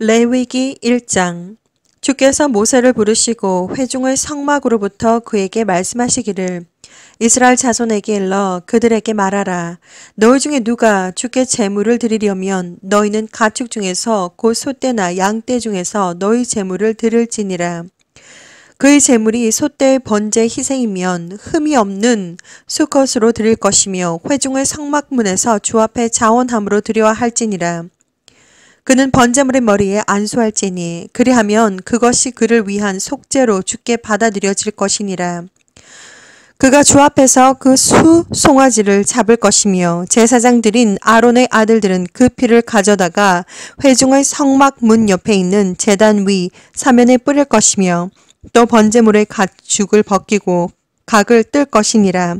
레위기 1장 주께서 모세를 부르시고 회중을 성막으로부터 그에게 말씀하시기를 이스라엘 자손에게 일러 그들에게 말하라. 너희 중에 누가 주께 재물을 드리려면 너희는 가축 중에서 곧 소떼나 양떼 중에서 너희 재물을 드릴지니라. 그의 재물이 소떼의 번제 희생이면 흠이 없는 수컷으로 드릴 것이며 회중의 성막문에서 주 앞에 자원함으로 드려야 할지니라. 그는 번제물의 머리에 안수할지니 그리하면 그것이 그를 위한 속죄로 주께 받아들여질 것이니라. 그가 주 앞에서 그 수 송아지를 잡을 것이며 제사장들인 아론의 아들들은 그 피를 가져다가 회중의 성막 문 옆에 있는 재단 위 사면에 뿌릴 것이며 또 번제물의 가죽을 벗기고 각을 뜰 것이니라.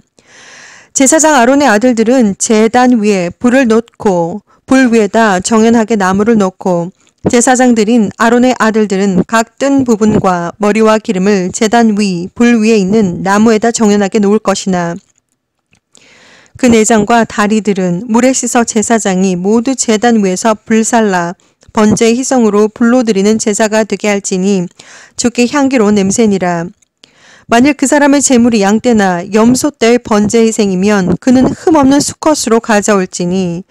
제사장 아론의 아들들은 재단 위에 불을 놓고 불 위에다 정연하게 나무를 놓고 제사장들인 아론의 아들들은 각 뜬 부분과 머리와 기름을 재단 위, 불 위에 있는 나무에다 정연하게 놓을 것이나 그 내장과 다리들은 물에 씻어 제사장이 모두 재단 위에서 불살라 번제 희성으로 불로 드리는 제사가 되게 할지니 죽께 향기로운 냄새니라. 만일 그 사람의 재물이 양떼나 염소 떼의 번제희생이면 그는 흠없는 수컷으로 가져올지니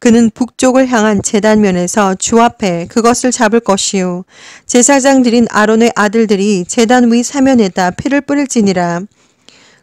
그는 북쪽을 향한 재단면에서 주 앞에 그것을 잡을 것이요 제사장들인 아론의 아들들이 재단 위 사면에다 피를 뿌릴지니라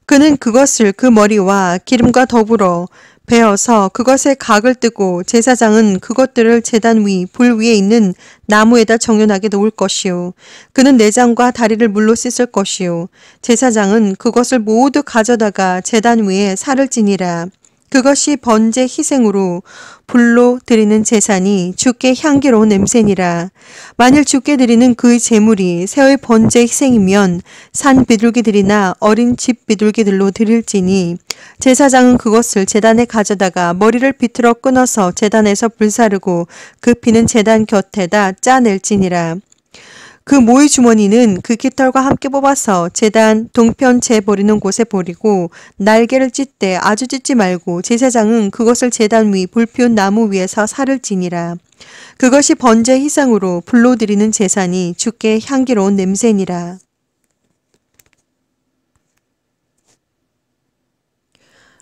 그는 그것을 그 머리와 기름과 더불어 베어서 그것의 각을 뜨고 제사장은 그것들을 제단 위, 불 위에 있는 나무에다 정연하게 놓을 것이요. 그는 내장과 다리를 물로 씻을 것이요. 제사장은 그것을 모두 가져다가 제단 위에 살을 찌니라. 그것이 번제 희생으로 불로 드리는 재산이 주께 향기로운 냄새니라. 만일 주께 드리는 그의 재물이 새의 번제 희생이면 산 비둘기들이나 어린 집 비둘기들로 드릴지니 제사장은 그것을 재단에 가져다가 머리를 비틀어 끊어서 재단에서 불사르고 그 피는 재단 곁에다 짜낼지니라. 그 모의 주머니는 그 깃털과 함께 뽑아서 재단 동편 채 버리는 곳에 버리고 날개를 찢되 아주 찢지 말고 제사장은 그것을 재단 위 불피운 나무 위에서 살을 지니라. 그것이 번제 희상으로 불러 드리는 재산이 죽게 향기로운 냄새니라.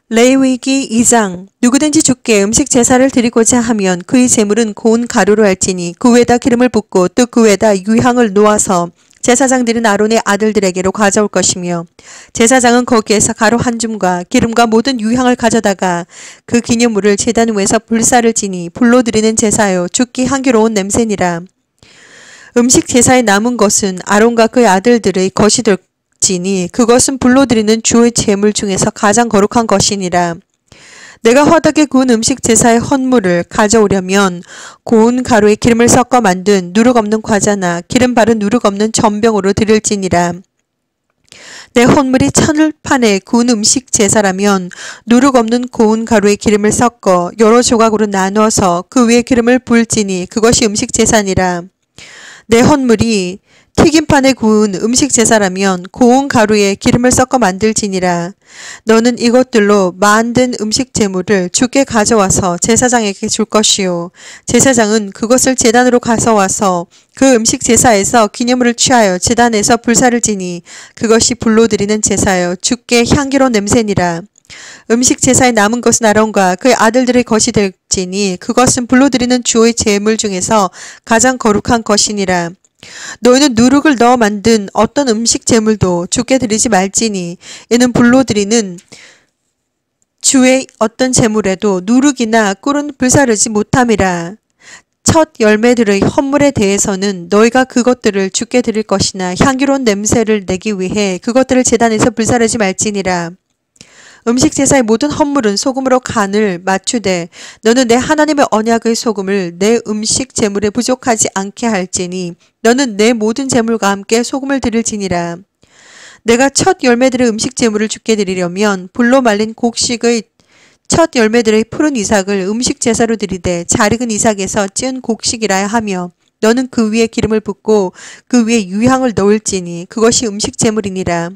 레위기 2장 누구든지 죽게 음식 제사를 드리고자 하면 그의 재물은 고운 가루로 할지니 그 위에다 기름을 붓고 또 그 위에다 유향을 놓아서 제사장들은 아론의 아들들에게로 가져올 것이며 제사장은 거기에서 가루 한 줌과 기름과 모든 유향을 가져다가 그 기념물을 제단 위에서 불사를 지니 불로 드리는 제사요 죽기 향기로운 냄새니라. 음식 제사에 남은 것은 아론과 그의 아들들의 것이 될 것이다. 지니 그것은 불러드리는 주의 재물 중에서 가장 거룩한 것이니라. 내가 허덕에 구운 음식 제사의 헌물을 가져오려면 고운 가루에 기름을 섞어 만든 누룩 없는 과자나 기름 바른 누룩 없는 전병으로 드릴지니라. 내 헌물이 천을판에 구운 음식 제사라면 누룩 없는 고운 가루에 기름을 섞어 여러 조각으로 나누어서 그 위에 기름을 불지니 그것이 음식 제사니라. 내 헌물이 튀김판에 구운 음식 제사라면 고운 가루에 기름을 섞어 만들지니라. 너는 이것들로 만든 음식 제물을 주께 가져와서 제사장에게 줄 것이요. 제사장은 그것을 제단으로 가져와서 그 음식 제사에서 기념물을 취하여 제단에서 불사를 지니 그것이 불로 드리는 제사여 주께 향기로 냄새니라. 음식 제사에 남은 것은 아론과 그의 아들들의 것이 될지니 그것은 불로 드리는 주의 제물 중에서 가장 거룩한 것이니라. 너희는 누룩을 넣어 만든 어떤 음식 제물도 죽게 드리지 말지니 이는 불로 드리는 주의 어떤 제물에도 누룩이나 꿀은 불사르지 못함이라. 첫 열매들의 헌물에 대해서는 너희가 그것들을 죽게 드릴 것이나 향기로운 냄새를 내기 위해 그것들을 재단에서 불사르지 말지니라. 음식 제사의 모든 헌물은 소금으로 간을 맞추되 너는 내 하나님의 언약의 소금을 내 음식 제물에 부족하지 않게 할지니 너는 내 모든 제물과 함께 소금을 드릴지니라. 내가 첫 열매들의 음식 제물을 죽게 드리려면 불로 말린 곡식의 첫 열매들의 푸른 이삭을 음식 제사로 드리되 잘 익은 이삭에서 찐 곡식이라 하며 너는 그 위에 기름을 붓고 그 위에 유향을 넣을지니 그것이 음식 제물이니라.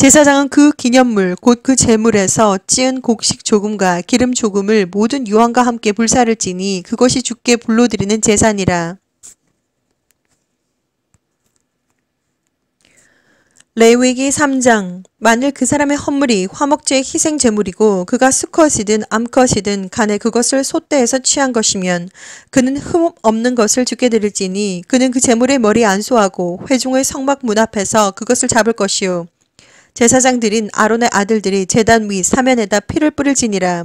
제사장은 그 기념물 곧그 제물에서 찌은 곡식 조금과 기름 조금을 모든 유황과 함께 불사를 지니 그것이 죽게 불러드리는 제산이라. 레위기 3장 만일 그 사람의 헌물이 화목제의 희생 제물이고 그가 수컷이든 암컷이든 간에 그것을 소대에서 취한 것이면 그는 흠 없는 것을 죽게 드릴지니 그는 그 제물의 머리 안수하고 회중의 성막 문 앞에서 그것을 잡을 것이요 제사장들인 아론의 아들들이 재단 위 사면에다 피를 뿌릴지니라.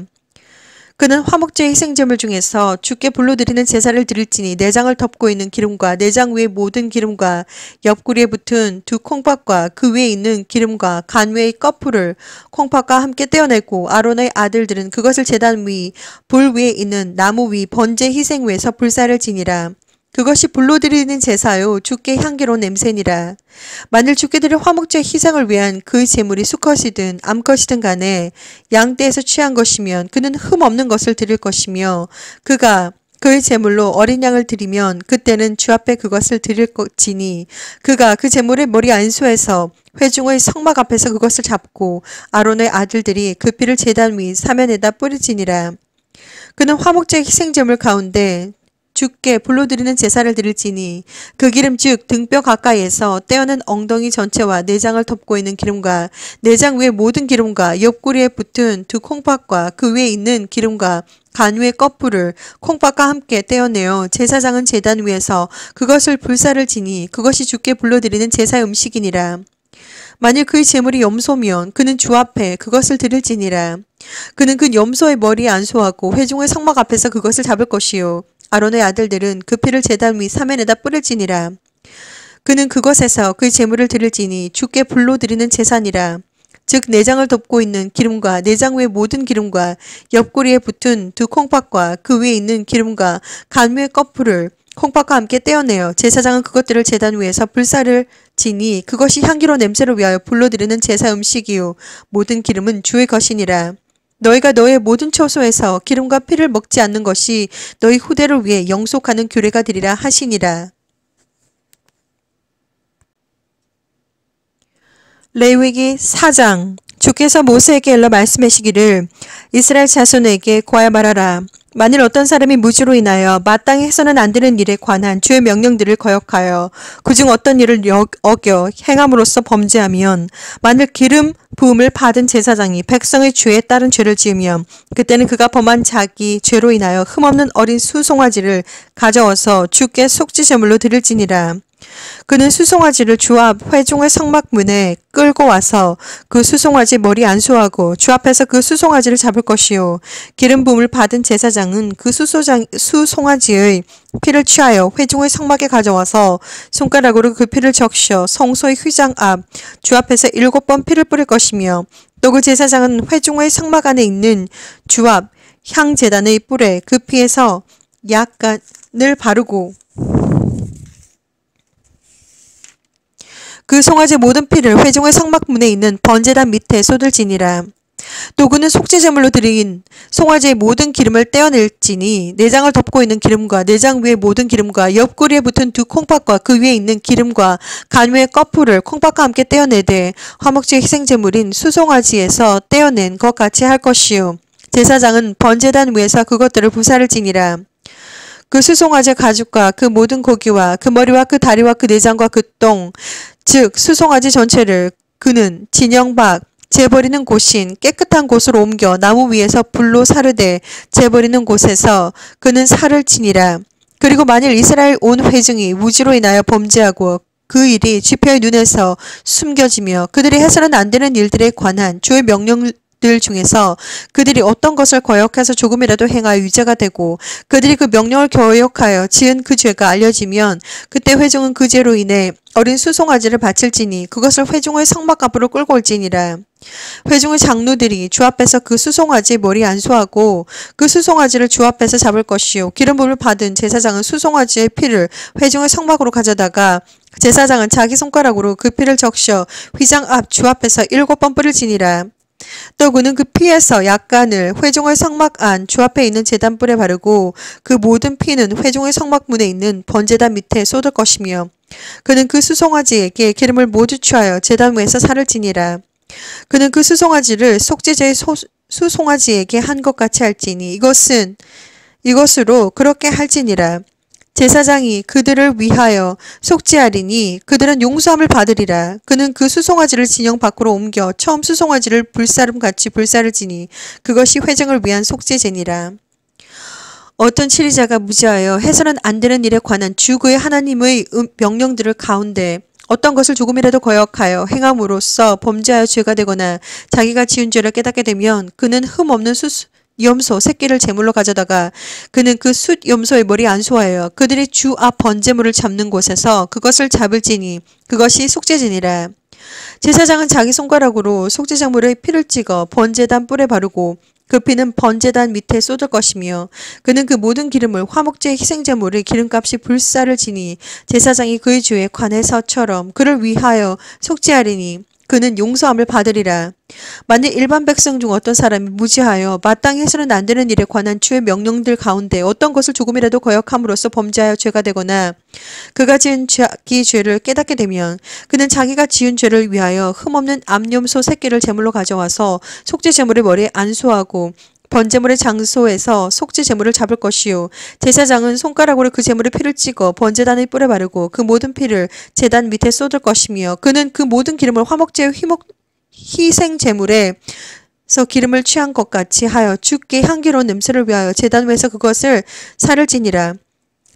그는 화목제 희생제물 중에서 죽게 불러 드리는 제사를 드릴지니 내장을 네 덮고 있는 기름과 내장 네 위의 모든 기름과 옆구리에 붙은 두 콩팥과 그 위에 있는 기름과 간 위의 거풀을 콩팥과 함께 떼어내고 아론의 아들들은 그것을 제단 위, 불 위에 있는 나무 위 번제 희생 위에서 불사를 지니라. 그것이 불로 드리는 제사요 주께 향기로운 냄새니라. 만일 주께 드릴 화목제 희생을 위한 그의 제물이 수컷이든 암컷이든 간에 양떼에서 취한 것이면 그는 흠 없는 것을 드릴 것이며 그가 그의 제물로 어린 양을 드리면 그때는 주 앞에 그것을 드릴 것지니 그가 그 제물의 머리 안수에서 회중의 성막 앞에서 그것을 잡고 아론의 아들들이 그 피를 제단 위 사면에다 뿌리지니라. 그는 화목제 희생제물 가운데 죽게 불러드리는 제사를 드릴지니 그 기름 즉 등뼈 가까이에서 떼어낸 엉덩이 전체와 내장을 덮고 있는 기름과 내장 위의 모든 기름과 옆구리에 붙은 두 콩팥과 그 위에 있는 기름과 간위의 껍풀을 콩팥과 함께 떼어내어 제사장은 제단 위에서 그것을 불사를 지니 그것이 죽게 불러드리는 제사 음식이니라. 만일 그의 재물이 염소면 그는 주 앞에 그것을 드릴지니라. 그는 그 염소의 머리에 안소하고 회중의 성막 앞에서 그것을 잡을 것이요 아론의 아들들은 그 피를 제단 위 사면에다 뿌릴지니라. 그는 그것에서 그 재물을 드릴지니 주께 불로 드리는 재산이라. 즉 내장을 덮고 있는 기름과 내장 위의 모든 기름과 옆구리에 붙은 두 콩팥과 그 위에 있는 기름과 간 위의 거풀을 콩팥과 함께 떼어내어 제사장은 그것들을 제단 위에서 불사를 지니 그것이 향기로 냄새를 위하여 불러드리는 제사 음식이요 모든 기름은 주의 것이니라. 너희가 너의 모든 처소에서 기름과 피를 먹지 않는 것이 너희 후대를 위해 영속하는 규례가 되리라 하시니라. 레위기 4장 주께서 모세에게 일러 말씀하시기를 이스라엘 자손에게 고하여 말하라. 만일 어떤 사람이 무지로 인하여 마땅히 해서는 안 되는 일에 관한 주의 명령들을 거역하여 그중 어떤 일을 역, 어겨 행함으로써 범죄하면 만일 기름 부음을 받은 제사장이 백성의 죄에 따른 죄를 지으면 그때는 그가 범한 자기 죄로 인하여 흠없는 어린 수송아지를 가져와서 죽게 속죄제물로 드릴지니라. 그는 수송아지를 주 앞 회중의 성막문에 끌고 와서 그 수송아지 머리 안수하고 주 앞에서 그 수송아지를 잡을 것이요 기름 붐을 받은 제사장은 그 수소장, 수송아지의 피를 취하여 회중의 성막에 가져와서 손가락으로 그 피를 적셔 성소의 휘장 앞 주 앞에서 일곱 번 피를 뿌릴 것이며 또 그 제사장은 회중의 성막 안에 있는 주 앞 향재단의 뿔에 그 피에서 약간을 바르고 그 송아지 모든 피를 회중의 성막문에 있는 번제단 밑에 쏟을지니라. 또 그는 속죄제물로 드린 송아지의 모든 기름을 떼어낼지니 내장을 덮고 있는 기름과 내장 위의 모든 기름과 옆구리에 붙은 두 콩팥과 그 위에 있는 기름과 간 위의 꺼풀을 콩팥과 함께 떼어내되 화목제 희생제물인 수송아지에서 떼어낸 것 같이 할 것이요 제사장은 번제단 위에서 그것들을 부사를 지니라 그 수송아지 의 가죽과 그 모든 고기와 그 머리와 그 다리와 그 내장과 그똥 즉 수송아지 전체를 그는 진영 밖 재버리는 곳인 깨끗한 곳으로 옮겨 나무 위에서 불로 사르되 재버리는 곳에서 그는 살을 지니라. 그리고 만일 이스라엘 온 회중이 무지로 인하여 범죄하고 그 일이 지폐의 눈에서 숨겨지며 그들이 해서는 안 되는 일들에 관한 주의 명령, 것들 중에서 그들이 어떤 것을 거역해서 조금이라도 행하여 유죄가 되고 그들이 그 명령을 거역하여 지은 그 죄가 알려지면 그때 회중은 그 죄로 인해 어린 수송아지를 바칠지니 그것을 회중의 성막 앞으로 끌고 올지니라. 회중의 장로들이 주 앞에서 그 수송아지의 머리 안수하고 그 수송아지를 주 앞에서 잡을 것이요 기름 부을 받은 제사장은 수송아지의 피를 회중의 성막으로 가져다가 제사장은 자기 손가락으로 그 피를 적셔 휘장 앞 주 앞에서 일곱 번 뿌릴지니라. 떠구는 그 피에서 약간을 회중의 성막 안 주앞에 있는 재단불에 바르고 그 모든 피는 회중의 성막문에 있는 번재단 밑에 쏟을 것이며 그는 그 수송아지에게 기름을 모두 취하여 재단 위에서 살을 지니라. 그는 그 수송아지를 속죄제의 수송아지에게 한 것 같이 할지니 이것은 이것으로 그렇게 할지니라. 제사장이 그들을 위하여 속죄하리니 그들은 용서함을 받으리라. 그는 그 수송아지를 진영 밖으로 옮겨 처음 수송아지를 불사름같이 불사를 지니 그것이 회정을 위한 속죄제니라. 어떤 치리자가 무지하여 해서는 안 되는 일에 관한 주 그의 하나님의 음, 명령들을 가운데 어떤 것을 조금이라도 거역하여 행함으로써 범죄하여 죄가 되거나 자기가 지은 죄를 깨닫게 되면 그는 흠 없는 수, 염소 새끼를 제물로 가져다가 그는 그 숫 염소의 머리 안소하여 그들이 주 앞 번제물을 잡는 곳에서 그것을 잡을지니 그것이 속죄지니라. 제사장은 자기 손가락으로 속죄장물의 피를 찍어 번제단 뿔에 바르고 그 피는 번제단 밑에 쏟을 것이며 그는 그 모든 기름을 화목제 희생제물의 기름값이 불사를 지니 제사장이 그의 주에 관해서처럼 그를 위하여 속죄하리니 그는 용서함을 받으리라. 만일 일반 백성 중 어떤 사람이 무지하여 마땅히 해서는 안 되는 일에 관한 주의 명령들 가운데 어떤 것을 조금이라도 거역함으로써 범죄하여 죄가 되거나 그가 지은 자기 죄를 깨닫게 되면 그는 자기가 지은 죄를 위하여 흠없는 암염소 새끼를 제물로 가져와서 속죄제물을 머리에 안수하고 번제물의 장소에서 속죄 제물을 잡을 것이요 제사장은 손가락으로 그 제물의 피를 찍어 번제단의 뿔에 바르고 그 모든 피를 제단 밑에 쏟을 것이며 그는 그 모든 기름을 화목제의 희목, 희생 제물에 서 기름을 취한 것 같이 하여 죽께 향기로운 냄새를 위하여 제단 위에서 그것을 살을 지니라.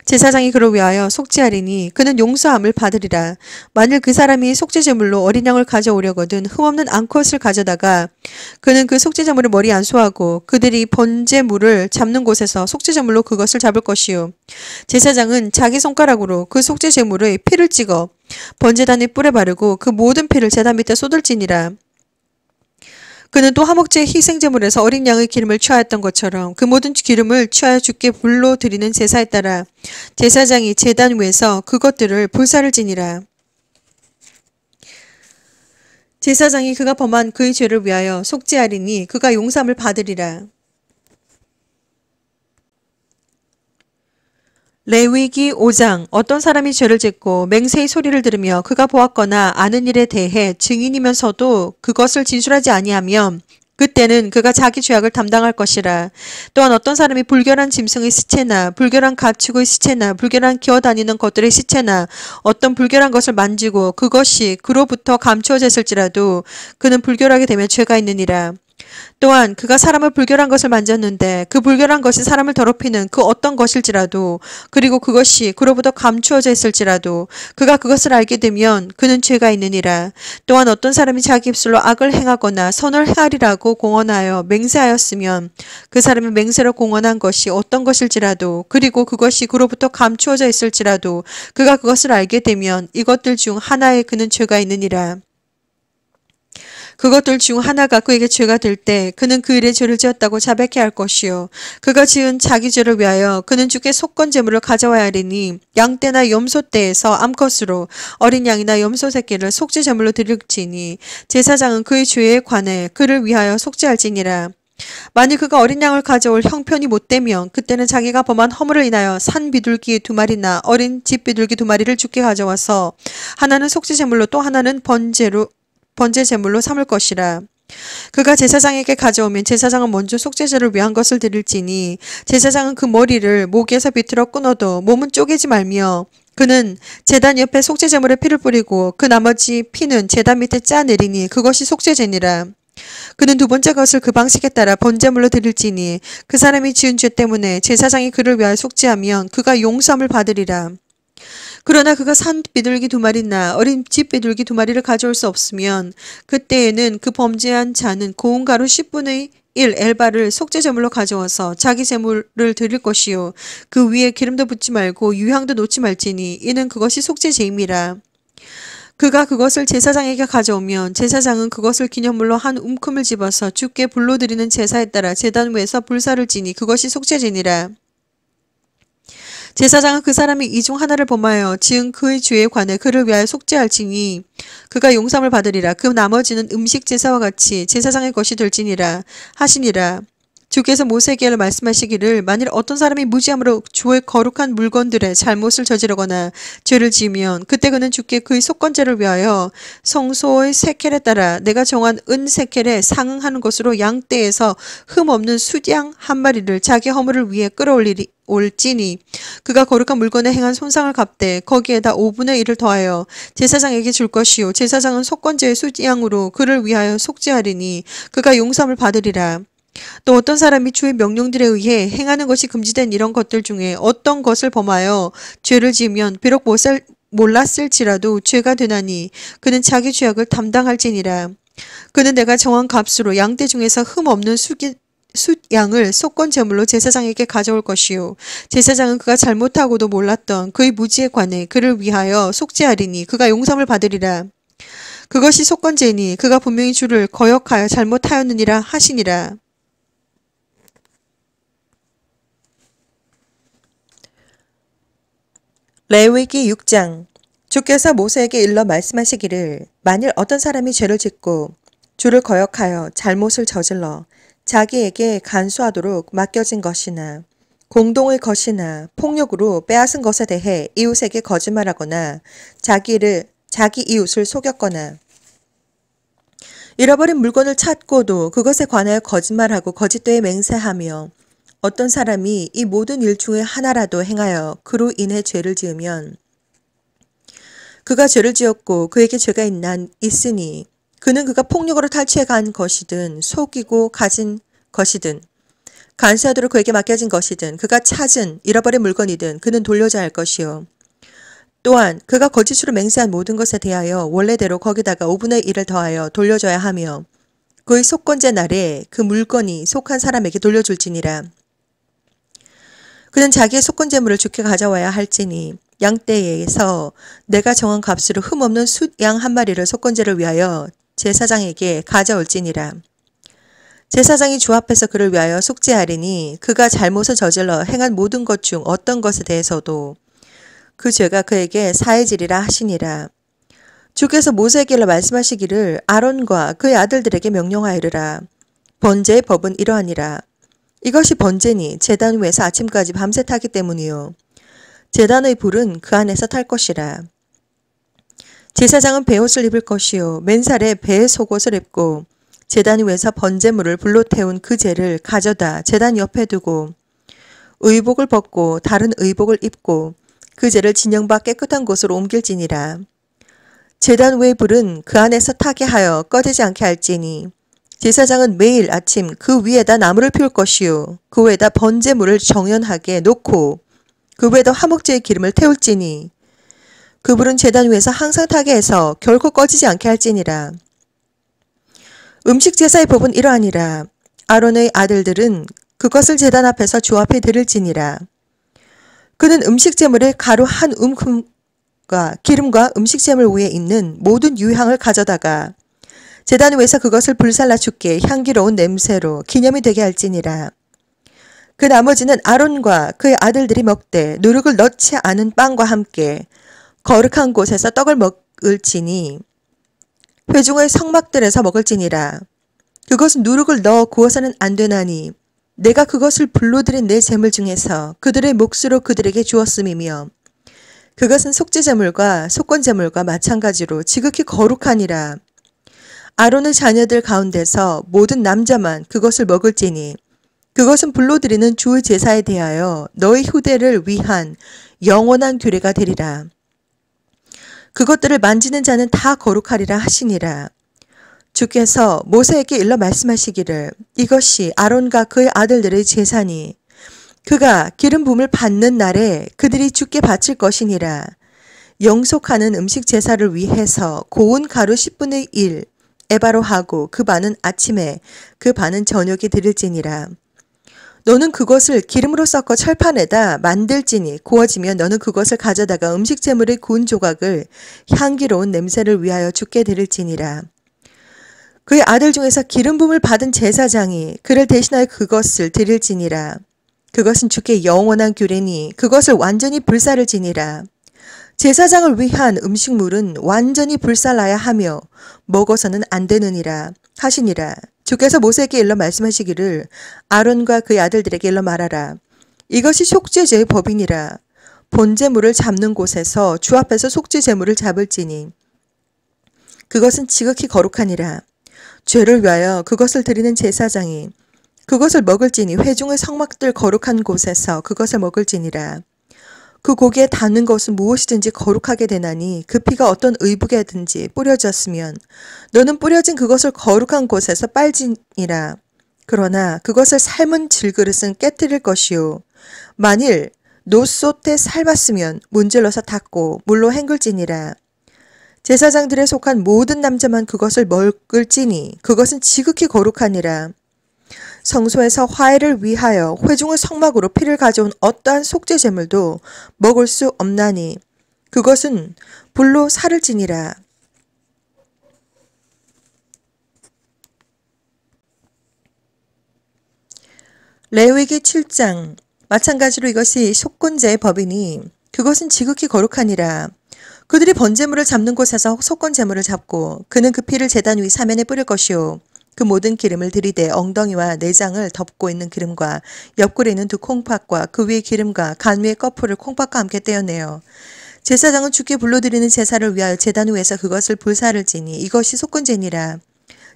제사장이 그를 위하여 속죄하리니 그는 용서함을 받으리라. 만일 그 사람이 속죄제물로 어린 양을 가져오려거든 흠없는 암컷을 가져다가 그는 그 속죄제물을 머리 안수하고 그들이 번제물을 잡는 곳에서 속죄제물로 그것을 잡을 것이요. 제사장은 자기 손가락으로 그 속죄제물의 피를 찍어 번제단에 뿔에 바르고 그 모든 피를 제단 밑에 쏟을지니라. 그는 또 화목제의 희생제물에서 어린 양의 기름을 취하였던 것처럼 그 모든 기름을 취하여 주께 불로 드리는 제사에 따라 제사장이 제단 위에서 그것들을 불사를 지니라. 제사장이 그가 범한 그의 죄를 위하여 속죄하리니 그가 용삼을 받으리라. 레위기 5장 어떤 사람이 죄를 짓고 맹세의 소리를 들으며 그가 보았거나 아는 일에 대해 증인이면서도 그것을 진술하지 아니하면 그때는 그가 자기 죄악을 담당할 것이라. 또한 어떤 사람이 불결한 짐승의 시체나 불결한 가축의 시체나 불결한 기어다니는 것들의 시체나 어떤 불결한 것을 만지고 그것이 그로부터 감추어졌을지라도 그는 불결하게 되면 죄가 있느니라. 또한 그가 사람을 불결한 것을 만졌는데 그 불결한 것이 사람을 더럽히는 그 어떤 것일지라도 그리고 그것이 그로부터 감추어져 있을지라도 그가 그것을 알게 되면 그는 죄가 있느니라. 또한 어떤 사람이 자기 입술로 악을 행하거나 선을 행하리라고 공언하여 맹세하였으면 그 사람이 맹세로 공언한 것이 어떤 것일지라도 그리고 그것이 그로부터 감추어져 있을지라도 그가 그것을 알게 되면 이것들 중 하나에 그는 죄가 있느니라. 그것들 중 하나가 그에게 죄가 될 때 그는 그 일에 죄를 지었다고 자백해야 할 것이요 그가 지은 자기 죄를 위하여 그는 주께 속건 제물을 가져와야 하리니 양 떼나 염소 떼에서 암컷으로 어린 양이나 염소 새끼를 속죄 제물로 드릴지니 제사장은 그의 죄에 관해 그를 위하여 속죄할지니라 만일 그가 어린 양을 가져올 형편이 못되면 그때는 자기가 범한 허물을 인하여 산 비둘기 두 마리나 어린 집 비둘기 두 마리를 죽게 가져와서 하나는 속죄제물로 또 하나는 번제로 번제 제물로 삼을 것이라. 그가 제사장에게 가져오면 제사장은 먼저 속죄제를 위한 것을 드릴지니 제사장은 그 머리를 목에서 비틀어 끊어도 몸은 쪼개지 말며 그는 재단 옆에 속죄제물에 피를 뿌리고 그 나머지 피는 재단 밑에 짜내리니 그것이 속죄제니라. 그는 두 번째 것을 그 방식에 따라 번제물로 드릴지니 그 사람이 지은 죄 때문에 제사장이 그를 위하여 속죄하면 그가 용서함을 받으리라. 그러나 그가 산 비둘기 두 마리나 어린 집 비둘기 두 마리를 가져올 수 없으면 그때에는 그 범죄한 자는 고운 가루 10분의 1 엘바를 속죄제물로 가져와서 자기 제물을 드릴 것이요 그 위에 기름도 붓지 말고 유향도 놓지 말지니 이는 그것이 속죄제임이라. 그가 그것을 제사장에게 가져오면 제사장은 그것을 기념물로 한 움큼을 집어서 죽게 불러 드리는 제사에 따라 재단 위에서 불사를 지니 그것이 속죄제니라. 제사장은 그 사람이 이 중 하나를 범하여 지은 그의 죄에 관해 그를 위하여 속죄할지니 그가 용삼을 받으리라. 그 나머지는 음식 제사와 같이 제사장의 것이 될지니라 하시니라. 주께서 모세에게 말씀하시기를 만일 어떤 사람이 무지함으로 주의 거룩한 물건들의 잘못을 저지르거나 죄를 지으면 그때 그는 주께 그의 속건제를 위하여 성소의 세켈에 따라 내가 정한 은 세켈에 상응하는 것으로 양떼에서 흠 없는 수양 한 마리를 자기 허물을 위해 끌어올리리 올지니 그가 거룩한 물건에 행한 손상을 갚되 거기에다 5분의 1을 더하여 제사장에게 줄 것이요 제사장은 속건제의 수양으로 지 그를 위하여 속죄하리니 그가 용삼을 받으리라 또 어떤 사람이 주의 명령들에 의해 행하는 것이 금지된 이런 것들 중에 어떤 것을 범하여 죄를 지으면 비록 못 살, 몰랐을지라도 죄가 되나니 그는 자기 죄악을 담당할지니라. 그는 내가 정한 값으로 양떼 중에서 흠 없는 수기, 숫양을 속건 제물로 제사장에게 가져올 것이요 제사장은 그가 잘못하고도 몰랐던 그의 무지에 관해 그를 위하여 속죄하리니 그가 용서함을 받으리라. 그것이 속건제니 그가 분명히 주를 거역하여 잘못하였느니라 하시니라. 레위기 6장 주께서 모세에게 일러 말씀하시기를 만일 어떤 사람이 죄를 짓고 주를 거역하여 잘못을 저질러 자기에게 간수하도록 맡겨진 것이나 공동의 것이나 폭력으로 빼앗은 것에 대해 이웃에게 거짓말하거나 자기를 자기 이웃을 속였거나 잃어버린 물건을 찾고도 그것에 관하여 거짓말하고 거짓되에 맹세하며 어떤 사람이 이 모든 일 중에 하나라도 행하여 그로 인해 죄를 지으면 그가 죄를 지었고 그에게 죄가 있나 있으니 그는 그가 폭력으로 탈취해 간 것이든 속이고 가진 것이든 간수하도록 그에게 맡겨진 것이든 그가 찾은 잃어버린 물건이든 그는 돌려줘야 할 것이요. 또한 그가 거짓으로 맹세한 모든 것에 대하여 원래대로 거기다가 5분의 1을 더하여 돌려줘야 하며 그의 속건제 날에 그 물건이 속한 사람에게 돌려줄지니라. 그는 자기의 속건제물을 주께 가져와야 할지니 양떼에서 내가 정한 값으로 흠없는 숫 양 한 마리를 속건제를 위하여 제사장에게 가져올지니라. 제사장이 주 앞에서 그를 위하여 속죄하리니 그가 잘못을 저질러 행한 모든 것 중 어떤 것에 대해서도 그 죄가 그에게 사해지리라 하시니라. 주께서 모세에게로 말씀하시기를 아론과 그의 아들들에게 명령하이르라. 번제의 법은 이러하니라. 이것이 번제니 재단 위에서 아침까지 밤새 타기 때문이요. 재단의 불은 그 안에서 탈 것이라. 제사장은 배옷을 입을 것이요 맨살에 배의 속옷을 입고 재단 위에서 번제물을 불로 태운 그 재를 가져다 재단 옆에 두고 의복을 벗고 다른 의복을 입고 그 재를 진영밖 깨끗한 곳으로 옮길지니라. 재단 외의 불은 그 안에서 타게 하여 꺼지지 않게 할지니 제사장은 매일 아침 그 위에다 나무를 피울 것이요 그 위에다 번제물을 정연하게 놓고 그 위에다 화목제의 기름을 태울지니 그 불은 재단 위에서 항상 타게 해서 결코 꺼지지 않게 할지니라 음식 제사의 법은 이러하니라 아론의 아들들은 그것을 재단 앞에서 주 앞에 들을지니라 그는 음식 제물의 가루 한 움큼과 기름과 음식 제물 위에 있는 모든 유향을 가져다가 재단 위에서 그것을 불살라 죽게 향기로운 냄새로 기념이 되게 할지니라. 그 나머지는 아론과 그의 아들들이 먹되 누룩을 넣지 않은 빵과 함께 거룩한 곳에서 떡을 먹을지니 회중의 성막들에서 먹을지니라. 그것은 누룩을 넣어 구워서는 안 되나니 내가 그것을 불러들인내 재물 중에서 그들의 몫으로 그들에게 주었음이며 그것은 속죄제물과 속건제물과 마찬가지로 지극히 거룩하니라. 아론의 자녀들 가운데서 모든 남자만 그것을 먹을지니 그것은 불러드리는주 제사에 대하여 너의 후대를 위한 영원한 규례가 되리라. 그것들을 만지는 자는 다 거룩하리라 하시니라. 주께서 모세에게 일러 말씀하시기를 이것이 아론과 그의 아들들의 제사니 그가 기름 붐을 받는 날에 그들이 주께 바칠 것이니라. 영속하는 음식 제사를 위해서 고운 가루 10분의 1, 에바로 하고 그 반은 아침에 그 반은 저녁에 드릴지니라. 너는 그것을 기름으로 섞어 철판에다 만들지니 구워지면 너는 그것을 가져다가 음식 재물의 구운 조각을 향기로운 냄새를 위하여 죽게 드릴지니라. 그의 아들 중에서 기름붐을 받은 제사장이 그를 대신하여 그것을 드릴지니라. 그것은 주께 영원한 규례니 그것을 완전히 불사를 지니라. 제사장을 위한 음식물은 완전히 불살라야 하며 먹어서는 안 되느니라 하시니라. 주께서 모세에게 일러 말씀하시기를 아론과 그의 아들들에게 일러 말하라. 이것이 속죄제의 법이니라. 본제물을 잡는 곳에서 주 앞에서 속죄제물을 잡을지니 그것은 지극히 거룩하니라. 죄를 위하여 그것을 드리는 제사장이 그것을 먹을지니 회중의 성막들 거룩한 곳에서 그것을 먹을지니라. 그 고기에 닿는 것은 무엇이든지 거룩하게 되나니 그 피가 어떤 의복에든지 뿌려졌으면 너는 뿌려진 그것을 거룩한 곳에서 빨지니라. 그러나 그것을 삶은 질그릇은 깨뜨릴 것이요. 만일 노솥에 삶았으면 문질러서 닦고 물로 헹굴지니라. 제사장들에 속한 모든 남자만 그것을 먹을지니 그것은 지극히 거룩하니라. 성소에서 화해를 위하여 회중의 성막으로 피를 가져온 어떠한 속죄제물도 먹을 수 없나니 그것은 불로 살을 지니라. 레위기 7장 마찬가지로 이것이 속건제의 법이니 그것은 지극히 거룩하니라. 그들이 번제물을 잡는 곳에서 속건제물을 잡고 그는 그 피를 재단 위 사면에 뿌릴 것이오 그 모든 기름을 들이대 엉덩이와 내장을 덮고 있는 기름과 옆구리는두 콩팥과 그 위의 기름과 간 위의 거풀을 콩팥과 함께 떼어내요. 제사장은 죽게 불러드리는 제사를 위하여 제단 위에서 그것을 불사를 지니 이것이 속건제니라.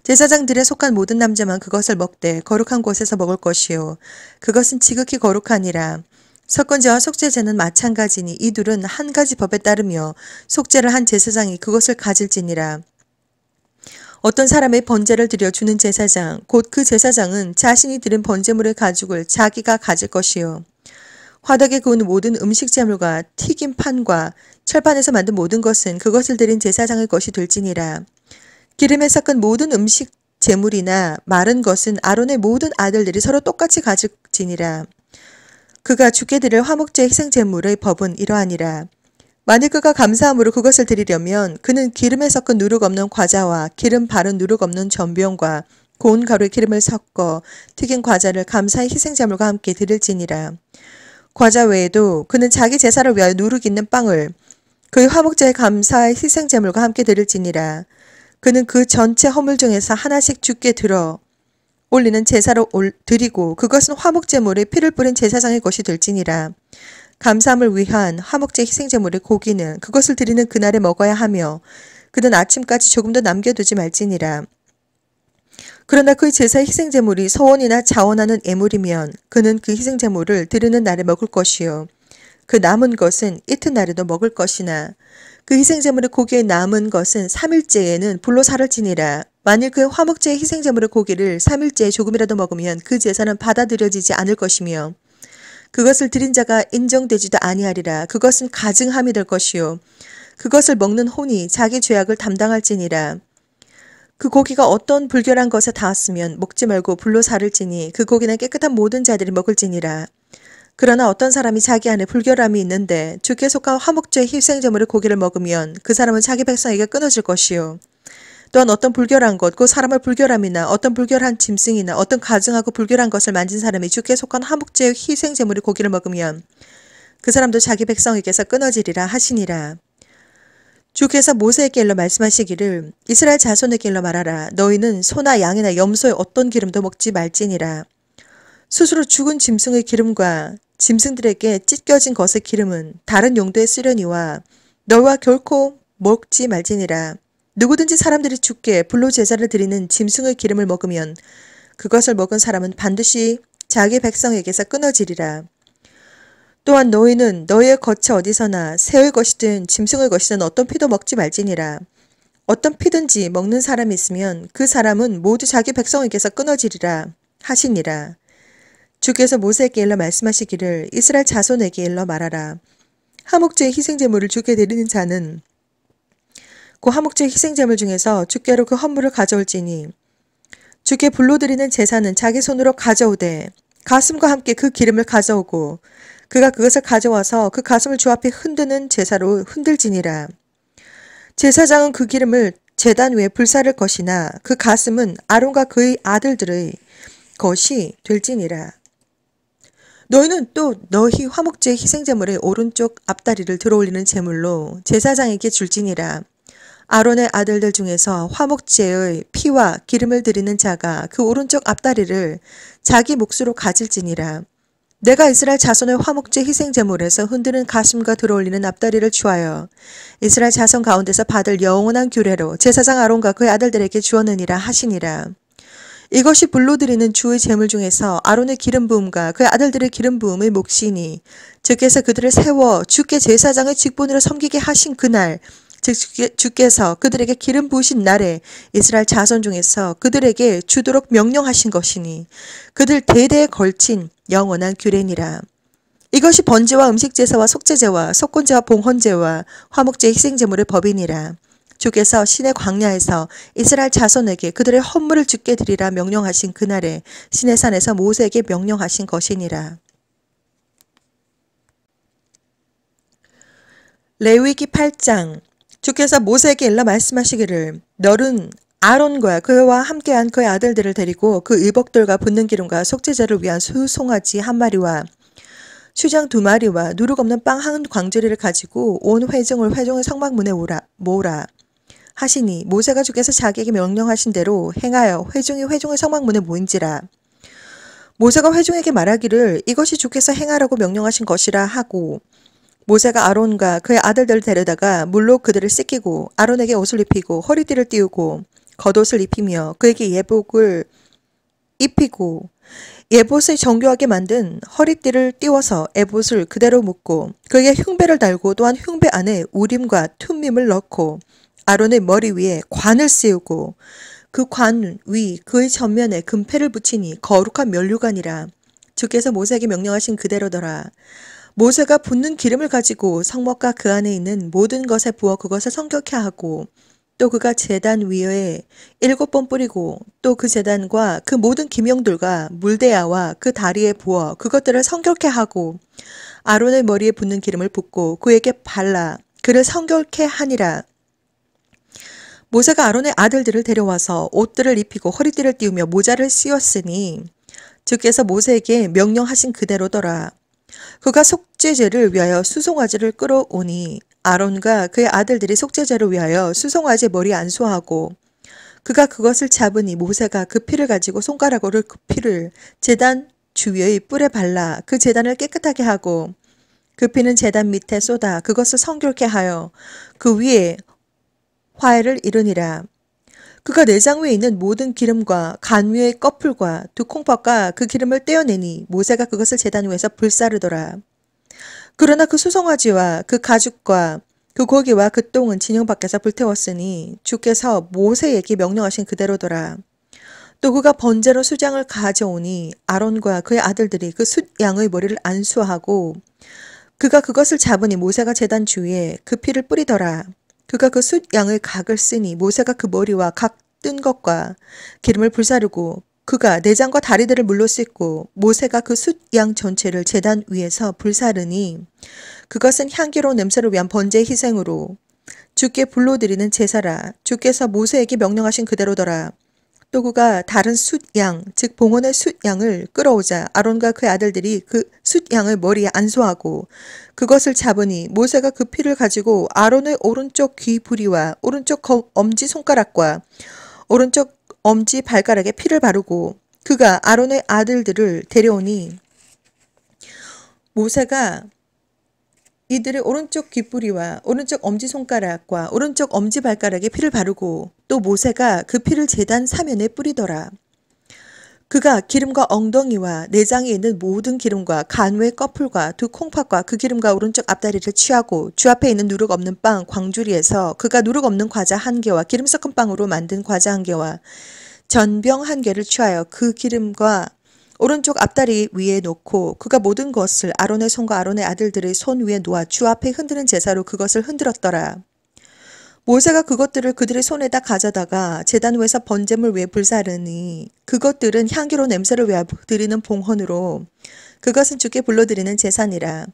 제사장들의 속한 모든 남자만 그것을 먹되 거룩한 곳에서 먹을 것이요. 그것은 지극히 거룩하니라. 석건제와 속죄제는 마찬가지니 이둘은 한 가지 법에 따르며 속죄를 한 제사장이 그것을 가질지니라. 어떤 사람의 번제를 드려주는 제사장, 곧 그 제사장은 자신이 드린 번제물의 가죽을 자기가 가질 것이요. 화덕에 구운 모든 음식 재물과 튀김 판과 철판에서 만든 모든 것은 그것을 드린 제사장의 것이 될지니라. 기름에 섞은 모든 음식 재물이나 마른 것은 아론의 모든 아들들이 서로 똑같이 가질지니라. 그가 죽게 드릴 화목제 희생 재물의 법은 이러하니라. 만일 그가 감사함으로 그것을 드리려면 그는 기름에 섞은 누룩 없는 과자와 기름 바른 누룩 없는 전병과 고운 가루의 기름을 섞어 튀긴 과자를 감사의 희생자물과 함께 드릴지니라. 과자 외에도 그는 자기 제사를 위하여 누룩 있는 빵을 그의 화목제의 감사의 희생제물과 함께 드릴지니라. 그는 그 전체 허물 중에서 하나씩 죽게 들어 올리는 제사로 올, 드리고 그것은 화목제물에 피를 뿌린 제사장의 것이 될지니라. 감사함을 위한 화목제 희생제물의 고기는 그것을 드리는 그날에 먹어야 하며 그는 아침까지 조금도 남겨두지 말지니라. 그러나 그 제사 의 희생제물이 서원이나 자원하는 애물이면 그는 그 희생제물을 드리는 날에 먹을 것이요. 그 남은 것은 이튿날에도 먹을 것이나 그 희생제물의 고기에 남은 것은 3일째에는 불로 살을 지니라. 만일 그 화목제의 희생제물의 고기를 3일째에 조금이라도 먹으면 그 제사는 받아들여지지 않을 것이며 그것을 드린 자가 인정되지도 아니하리라. 그것은 가증함이 될 것이요. 그것을 먹는 혼이 자기 죄악을 담당할지니라. 그 고기가 어떤 불결한 것에 닿았으면 먹지 말고 불로 살을지니그 고기는 깨끗한 모든 자들이 먹을지니라. 그러나 어떤 사람이 자기 안에 불결함이 있는데 주께 속한 화목죄의 희생제물의 고기를 먹으면 그 사람은 자기 백성에게 끊어질 것이요. 또한 어떤 불결한 것, 그 사람을 불결함이나 어떤 불결한 짐승이나 어떤 가증하고 불결한 것을 만진 사람이 주께 속한 화목제의 희생 제물의 고기를 먹으면 그 사람도 자기 백성에게서 끊어지리라 하시니라. 주께서 모세에게 일러 말씀하시기를 이스라엘 자손에게 일러 말하라 너희는 소나 양이나 염소의 어떤 기름도 먹지 말지니라. 스스로 죽은 짐승의 기름과 짐승들에게 찢겨진 것의 기름은 다른 용도에 쓰려니와 너와 결코 먹지 말지니라. 누구든지 사람들이 죽게 불로 제사를 드리는 짐승의 기름을 먹으면 그것을 먹은 사람은 반드시 자기 백성에게서 끊어지리라. 또한 너희는 너희의 거처 어디서나 새의 것이든 짐승의 것이든 어떤 피도 먹지 말지니라. 어떤 피든지 먹는 사람이 있으면 그 사람은 모두 자기 백성에게서 끊어지리라 하시니라. 주께서 모세에게 일러 말씀하시기를 이스라엘 자손에게 일러 말하라. 하목제의 희생제물을 주께 드리는 자는 화목제희생자물 중에서 주께로 그 헌물을 가져올지니 주께 불러드리는 제사는 자기 손으로 가져오되 가슴과 함께 그 기름을 가져오고 그가 그것을 가져와서 그 가슴을 주 앞에 흔드는 제사로 흔들지니라. 제사장은 그 기름을 재단 외에 불사를 것이나 그 가슴은 아론과 그의 아들들의 것이 될지니라. 너희는 또 너희 화목제 희생제물의 오른쪽 앞다리를 들어올리는 제물로 제사장에게 줄지니라. 아론의 아들들 중에서 화목제의 피와 기름을 드리는 자가 그 오른쪽 앞다리를 자기 몫으로 가질지니라. 내가 이스라엘 자손의 화목제 희생제물에서 흔드는 가슴과 들어올리는 앞다리를 주하여 이스라엘 자손 가운데서 받을 영원한 규례로 제사장 아론과 그의 아들들에게 주었느니라 하시니라. 이것이 불로 드리는 주의 제물 중에서 아론의 기름 부음과 그의 아들들의 기름 부음의 몫이니 즉께서 그들을 세워 주께 제사장의 직분으로 섬기게 하신 그날 즉 주께서 그들에게 기름 부으신 날에 이스라엘 자손 중에서 그들에게 주도록 명령하신 것이니 그들 대대에 걸친 영원한 규례니라. 이것이 번제와 음식 제사와 속제제와 속건제와 봉헌제와 화목제 희생 제물의 법이니라. 주께서 신의 광야에서 이스라엘 자손에게 그들의 헌물을 주께 드리라 명령하신 그날에 신의 산에서 모세에게 명령하신 것이니라. 레위기 8장 주께서 모세에게 일러 말씀하시기를 너는 아론과 그와 함께한 그의 아들들을 데리고 그 의복들과 붙는 기름과 속죄제를 위한 수송아지 한 마리와 수장두 마리와 누룩 없는 빵 한 광주리를 가지고 온 회중을 회중의 성막문에 오라, 모으라. 하시니 모세가 주께서 자기에게 명령하신 대로 행하여 회중이 회중의 성막문에 모인지라. 모세가 회중에게 말하기를 이것이 주께서 행하라고 명령하신 것이라 하고 모세가 아론과 그의 아들들을 데려다가 물로 그들을 씻기고 아론에게 옷을 입히고 허리띠를 띄우고 겉옷을 입히며 그에게 예복을 입히고 예봇을 정교하게 만든 허리띠를 띄워서 에봇을 그대로 묶고 그에게 흉배를 달고 또한 흉배 안에 우림과 툼밈을 넣고 아론의 머리 위에 관을 씌우고 그 관 위 그의 전면에 금패를 붙이니 거룩한 면류관이라 주께서 모세에게 명령하신 그대로더라 모세가 붓는 기름을 가지고 성목과 그 안에 있는 모든 것에 부어 그것을 성격해 하고 또 그가 재단 위에 일곱 번 뿌리고 또 그 재단과 그 모든 기명들과 물대야와 그 다리에 부어 그것들을 성결케 하고 아론의 머리에 붓는 기름을 붓고 그에게 발라 그를 성결케 하니라. 모세가 아론의 아들들을 데려와서 옷들을 입히고 허리띠를 띄우며 모자를 씌웠으니 주께서 모세에게 명령하신 그대로더라. 그가 속죄제를 위하여 수송아지를 끌어오니 아론과 그의 아들들이 속죄제를 위하여 수송아지 머리 안수하고 그가 그것을 잡으니 모세가 그 피를 가지고 손가락으로 그 피를 재단 주위의 뿔에 발라 그 재단을 깨끗하게 하고 그 피는 재단 밑에 쏟아 그것을 성결케 하여 그 위에 화해를 이루니라. 그가 내장 위에 있는 모든 기름과 간 위의 꺼풀과 두 콩팥과 그 기름을 떼어내니 모세가 그것을 재단 위에서 불사르더라. 그러나 그 수송아지와 그 가죽과 그 고기와 그 똥은 진영 밖에서 불태웠으니 주께서 모세에게 명령하신 그대로더라. 또 그가 번제로 수장을 가져오니 아론과 그의 아들들이 그 숫양의 머리를 안수하고 그가 그것을 잡으니 모세가 재단 주위에 그 피를 뿌리더라. 그가 그 숫양의 각을 쓰니 모세가 그 머리와 각 뜬 것과 기름을 불사르고 그가 내장과 다리들을 물로 씻고 모세가 그 숫양 전체를 재단 위에서 불사르니 그것은 향기로운 냄새를 위한 번제 희생으로 주께 불러 드리는 제사라 주께서 모세에게 명령하신 그대로더라 도구가 다른 숫양, 즉 봉헌의 숫양을 끌어오자 아론과 그 아들들이 그 숫양을 머리에 안소하고 그것을 잡으니 모세가 그 피를 가지고 아론의 오른쪽 귀 부리와 오른쪽 엄지 손가락과 오른쪽 엄지 발가락에 피를 바르고 그가 아론의 아들들을 데려오니 모세가 이들의 오른쪽 귀뿌리와 오른쪽 엄지손가락과 오른쪽 엄지발가락에 피를 바르고 또 모세가 그 피를 재단 사면에 뿌리더라. 그가 기름과 엉덩이와 내장에 있는 모든 기름과 간의 꺼풀과 두 콩팥과 그 기름과 오른쪽 앞다리를 취하고 주 앞에 있는 누룩 없는 빵 광주리에서 그가 누룩 없는 과자 한 개와 기름 섞은 빵으로 만든 과자 한 개와 전병 한 개를 취하여 그 기름과 오른쪽 앞다리 위에 놓고 그가 모든 것을 아론의 손과 아론의 아들들의 손 위에 놓아 주 앞에 흔드는 제사로 그것을 흔들었더라. 모세가 그것들을 그들의 손에다 가져다가 재단 위에서 번제물 위에 불사르니 그것들은 향기로 냄새를 외 드리는 봉헌으로 그것은 주께 불러드리는 제사니라.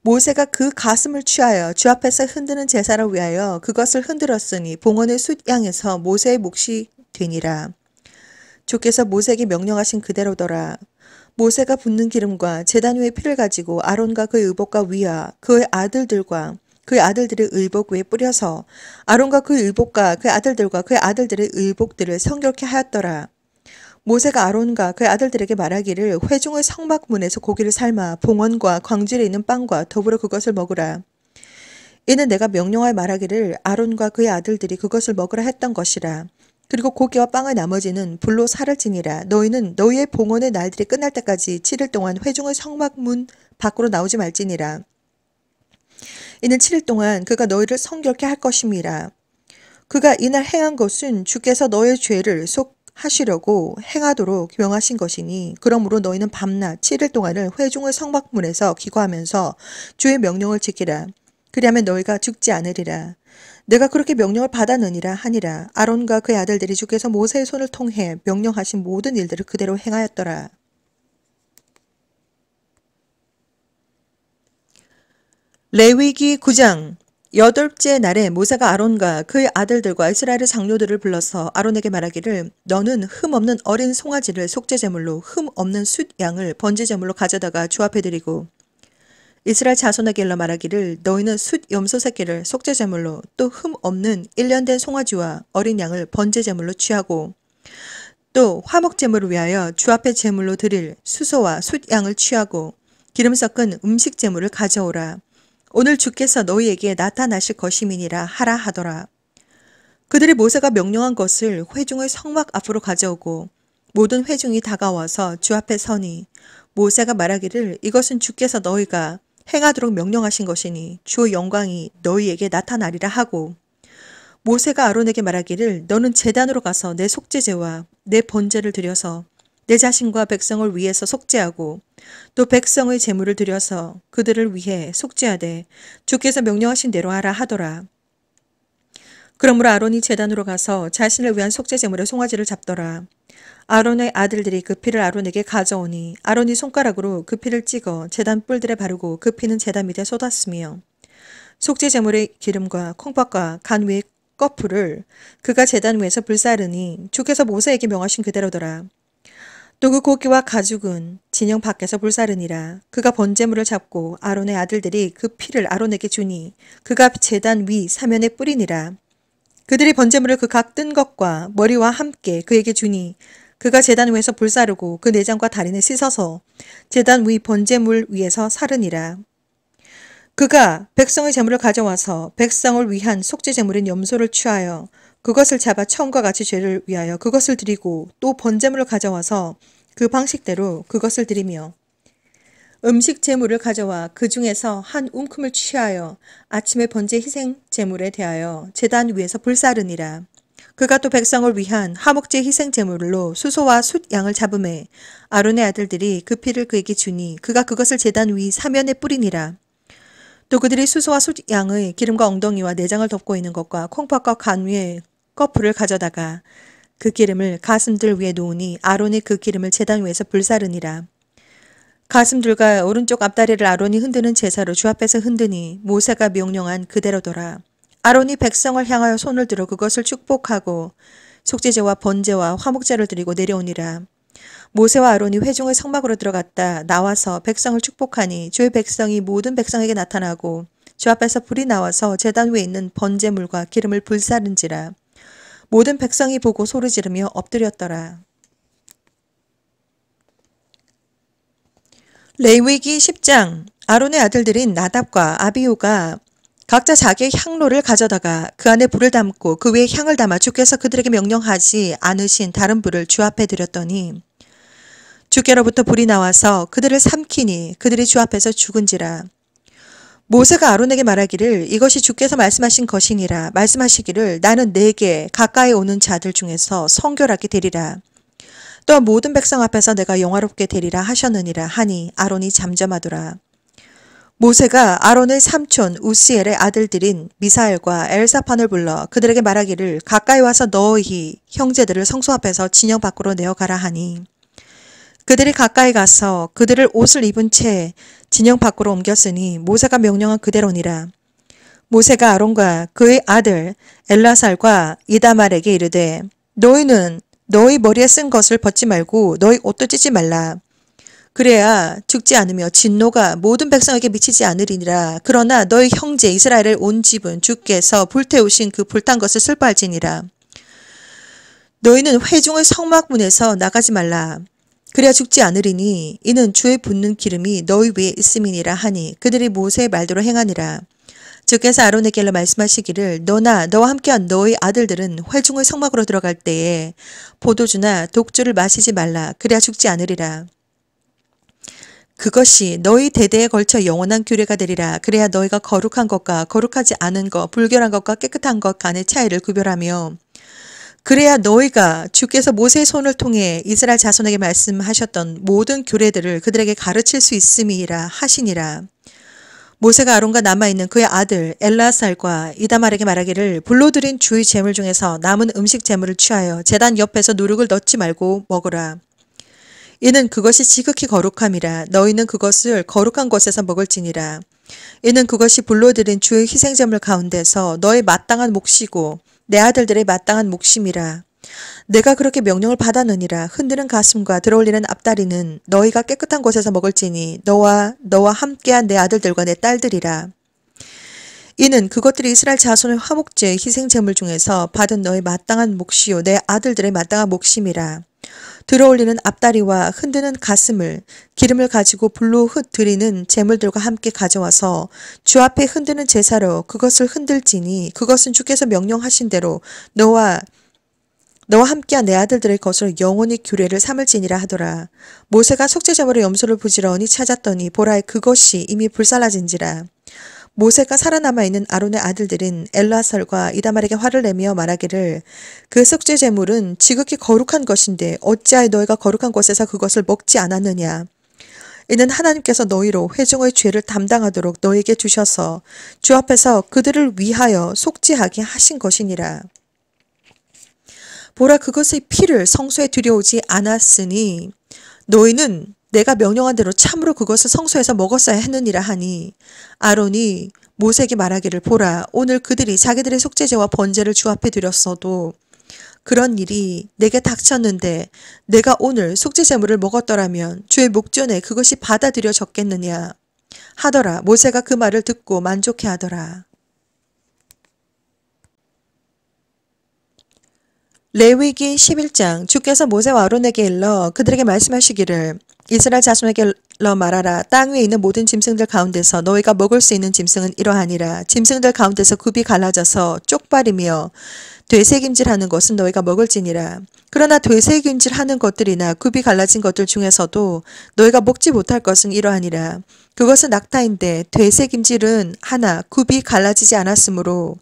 모세가 그 가슴을 취하여 주 앞에서 흔드는 제사를 위하여 그것을 흔들었으니 봉헌의 숫양에서 모세의 몫이 되니라. 주께서 모세에게 명령하신 그대로더라. 모세가 붓는 기름과 재단 위의 피를 가지고 아론과 그의 의복과 위와 그의 아들들과 그의 아들들의 의복 위에 뿌려서 아론과 그의 의복과 그의 아들들과 그의 아들들의 의복들을 성결케 하였더라. 모세가 아론과 그의 아들들에게 말하기를 회중의 성막문에서 고기를 삶아 봉원과 광질에 있는 빵과 더불어 그것을 먹으라. 이는 내가 명령하여 말하기를 아론과 그의 아들들이 그것을 먹으라 했던 것이라. 그리고 고기와 빵의 나머지는 불로 살을 찌니라 너희는 너희의 봉헌의 날들이 끝날 때까지 7일 동안 회중의 성막문 밖으로 나오지 말지니라. 이는 7일 동안 그가 너희를 성결케 할 것임이라. 그가 이날 행한 것은 주께서 너의 희 죄를 속하시려고 행하도록 명하신 것이니 그러므로 너희는 밤낮 7일 동안을 회중의 성막문에서 기거하면서 주의 명령을 지키라. 그리하면 너희가 죽지 않으리라. 내가 그렇게 명령을 받았느니라 하니라 아론과 그의 아들들이 주께서 모세의 손을 통해 명령하신 모든 일들을 그대로 행하였더라. 레위기 9장 여덟째 날에 모세가 아론과 그의 아들들과 이스라엘 장료들을 불러서 아론에게 말하기를 너는 흠 없는 어린 송아지를 속죄제물로 흠 없는 숫양을 번제제물로 가져다가 주 앞에 드리고 이스라엘 자손에게 일러 말하기를 너희는 숫 염소 새끼를 속죄제물로 또 흠 없는 1년된 송아지와 어린 양을 번제제물로 취하고 또 화목제물을 위하여 주 앞에 제물로 드릴 수소와 숫양을 취하고 기름 섞은 음식제물을 가져오라. 오늘 주께서 너희에게 나타나실 것이니라 임 하라 하더라. 그들이 모세가 명령한 것을 회중의 성막 앞으로 가져오고 모든 회중이 다가와서 주 앞에 서니 모세가 말하기를 이것은 주께서 너희가 행하도록 명령하신 것이니 주의 영광이 너희에게 나타나리라 하고 모세가 아론에게 말하기를 너는 재단으로 가서 내 속죄제와 내 번제를 드려서 내 자신과 백성을 위해서 속죄하고 또 백성의 재물을 드려서 그들을 위해 속죄하되 주께서 명령하신 대로 하라 하더라. 그러므로 아론이 재단으로 가서 자신을 위한 속죄 제물의 송아지를 잡더라. 아론의 아들들이 그 피를 아론에게 가져오니 아론이 손가락으로 그 피를 찍어 재단 뿔들에 바르고 그 피는 재단 밑에 쏟았으며 속죄 제물의 기름과 콩팥과 간 위의 꺼풀을 그가 재단 위에서 불사르니 주께서 모세에게 명하신 그대로더라. 또 그 고기와 가죽은 진영 밖에서 불사르니라 그가 번제물을 잡고 아론의 아들들이 그 피를 아론에게 주니 그가 재단 위 사면에 뿌리니라 그들이 번제물을 그 각 뜬 것과 머리와 함께 그에게 주니 그가 재단 위에서 불사르고 그 내장과 다리는 씻어서 재단 위 번제물 위에서 사르니라. 그가 백성의 재물을 가져와서 백성을 위한 속죄 재물인 염소를 취하여 그것을 잡아 처음과 같이 죄를 위하여 그것을 드리고 또 번제물을 가져와서 그 방식대로 그것을 드리며 음식 재물을 가져와 그 중에서 한 움큼을 취하여 아침에 번제 희생 재물에 대하여 재단 위에서 불사르니라. 그가 또 백성을 위한 하목제 희생 제물로 수소와 숫 양을 잡음에 아론의 아들들이 그 피를 그에게 주니 그가 그것을 재단위 사면에 뿌리니라. 또 그들이 수소와 숫 양의 기름과 엉덩이와 내장을 덮고 있는 것과 콩팥과 간 위에 거풀을 가져다가 그 기름을 가슴들 위에 놓으니 아론이 그 기름을 재단 위에서 불사르니라. 가슴들과 오른쪽 앞다리를 아론이 흔드는 제사로 주 앞에서 흔드니 모세가 명령한 그대로더라. 아론이 백성을 향하여 손을 들어 그것을 축복하고 속죄제와 번제와 화목제를 드리고 내려오니라. 모세와 아론이 회중의 성막으로 들어갔다 나와서 백성을 축복하니 주의 백성이 모든 백성에게 나타나고 주 앞에서 불이 나와서 제단 위에 있는 번제물과 기름을 불사른지라 모든 백성이 보고 소리 지르며 엎드렸더라. 레위기 10장 아론의 아들들인 나답과 아비오가 각자 자기의 향로를 가져다가 그 안에 불을 담고 그 위에 향을 담아 주께서 그들에게 명령하지 않으신 다른 불을 주 앞에 드렸더니 주께로부터 불이 나와서 그들을 삼키니 그들이 주 앞에서 죽은지라 모세가 아론에게 말하기를 이것이 주께서 말씀하신 것이니라 말씀하시기를 나는 네게 가까이 오는 자들 중에서 성결하게 되리라 또한 모든 백성 앞에서 내가 영화롭게 되리라 하셨느니라 하니 아론이 잠잠하더라. 모세가 아론의 삼촌 우시엘의 아들들인 미사엘과 엘사판을 불러 그들에게 말하기를 가까이 와서 너희 형제들을 성소 앞에서 진영 밖으로 내어가라 하니 그들이 가까이 가서 그들을 옷을 입은 채 진영 밖으로 옮겼으니 모세가 명령한 그대로니라. 모세가 아론과 그의 아들 엘라살과 이다말에게 이르되 너희는 너희 머리에 쓴 것을 벗지 말고 너희 옷도 찢지 말라. 그래야 죽지 않으며 진노가 모든 백성에게 미치지 않으리니라. 그러나 너희 형제 이스라엘을온 집은 주께서 불태우신 그 불탄 것을 슬퍼할지니라. 너희는 회중의 성막문에서 나가지 말라. 그래야 죽지 않으리니 이는 주의 붓는 기름이 너희 위에 있음이니라 하니 그들이 모세의 말대로 행하니라. 주께서 아론에게로 말씀하시기를 너나 너와 함께한 너의 아들들은 활중의 성막으로 들어갈 때에 보도주나 독주를 마시지 말라 그래야 죽지 않으리라. 그것이 너희 대대에 걸쳐 영원한 규례가 되리라. 그래야 너희가 거룩한 것과 거룩하지 않은 것, 불결한 것과 깨끗한 것 간의 차이를 구별하며 그래야 너희가 주께서 모세의 손을 통해 이스라엘 자손에게 말씀하셨던 모든 규례들을 그들에게 가르칠 수 있음이라 하시니라. 모세가 아론과 남아있는 그의 아들 엘라살과 이다말에게 말하기를 불러들인 주의 재물 중에서 남은 음식 재물을 취하여 재단 옆에서 누룩을 넣지 말고 먹으라. 이는 그것이 지극히 거룩함이라 너희는 그것을 거룩한 곳에서 먹을지니라. 이는 그것이 불러들인 주의 희생재물 가운데서 너의 마땅한 몫이고 내 아들들의 마땅한 몫임이라. 내가 그렇게 명령을 받았느니라 흔드는 가슴과 들어올리는 앞다리는 너희가 깨끗한 곳에서 먹을지니 너와 너와 함께한 내 아들들과 내 딸들이라. 이는 그것들이 이스라엘 자손의 화목제의 희생제물 중에서 받은 너의 마땅한 몫이요 내 아들들의 마땅한 몫임이라. 들어올리는 앞다리와 흔드는 가슴을 기름을 가지고 불로 흩드리는 재물들과 함께 가져와서 주 앞에 흔드는 제사로 그것을 흔들지니 그것은 주께서 명령하신 대로 너와 너와 함께한 내 아들들의 것을 영원히 규례를 삼을지니라 하더라. 모세가 속죄제물의 염소를 부지런히 찾았더니 보라 그것이 이미 불살라진지라. 모세가 살아남아 있는 아론의 아들들은 엘라설과 이다말에게 화를 내며 말하기를 그 속죄 제물은 지극히 거룩한 것인데 어찌하여 너희가 거룩한 곳에서 그것을 먹지 않았느냐 이는 하나님께서 너희로 회중의 죄를 담당하도록 너희에게 주셔서 주 앞에서 그들을 위하여 속죄하게 하신 것이니라. 보라 그것의 피를 성소에 들여오지 않았으니 너희는 내가 명령한 대로 참으로 그것을 성소에서 먹었어야 했느니라 하니 아론이 모세에게 말하기를 보라 오늘 그들이 자기들의 속죄제와 번제를 주 앞에 드렸어도 그런 일이 내게 닥쳤는데 내가 오늘 속죄제물을 먹었더라면 주의 목전에 그것이 받아들여졌겠느냐 하더라 모세가 그 말을 듣고 만족해하더라 레위기 11장 주께서 모세와 아론에게 일러 그들에게 말씀하시기를 이스라엘 자손에게 일러 말하라 땅 위에 있는 모든 짐승들 가운데서 너희가 먹을 수 있는 짐승은 이러하니라 짐승들 가운데서 굽이 갈라져서 쪽발이며 되새김질하는 것은 너희가 먹을지니라 그러나 되새김질하는 것들이나 굽이 갈라진 것들 중에서도 너희가 먹지 못할 것은 이러하니라 그것은 낙타인데 되새김질은 하나 굽이 갈라지지 않았으므로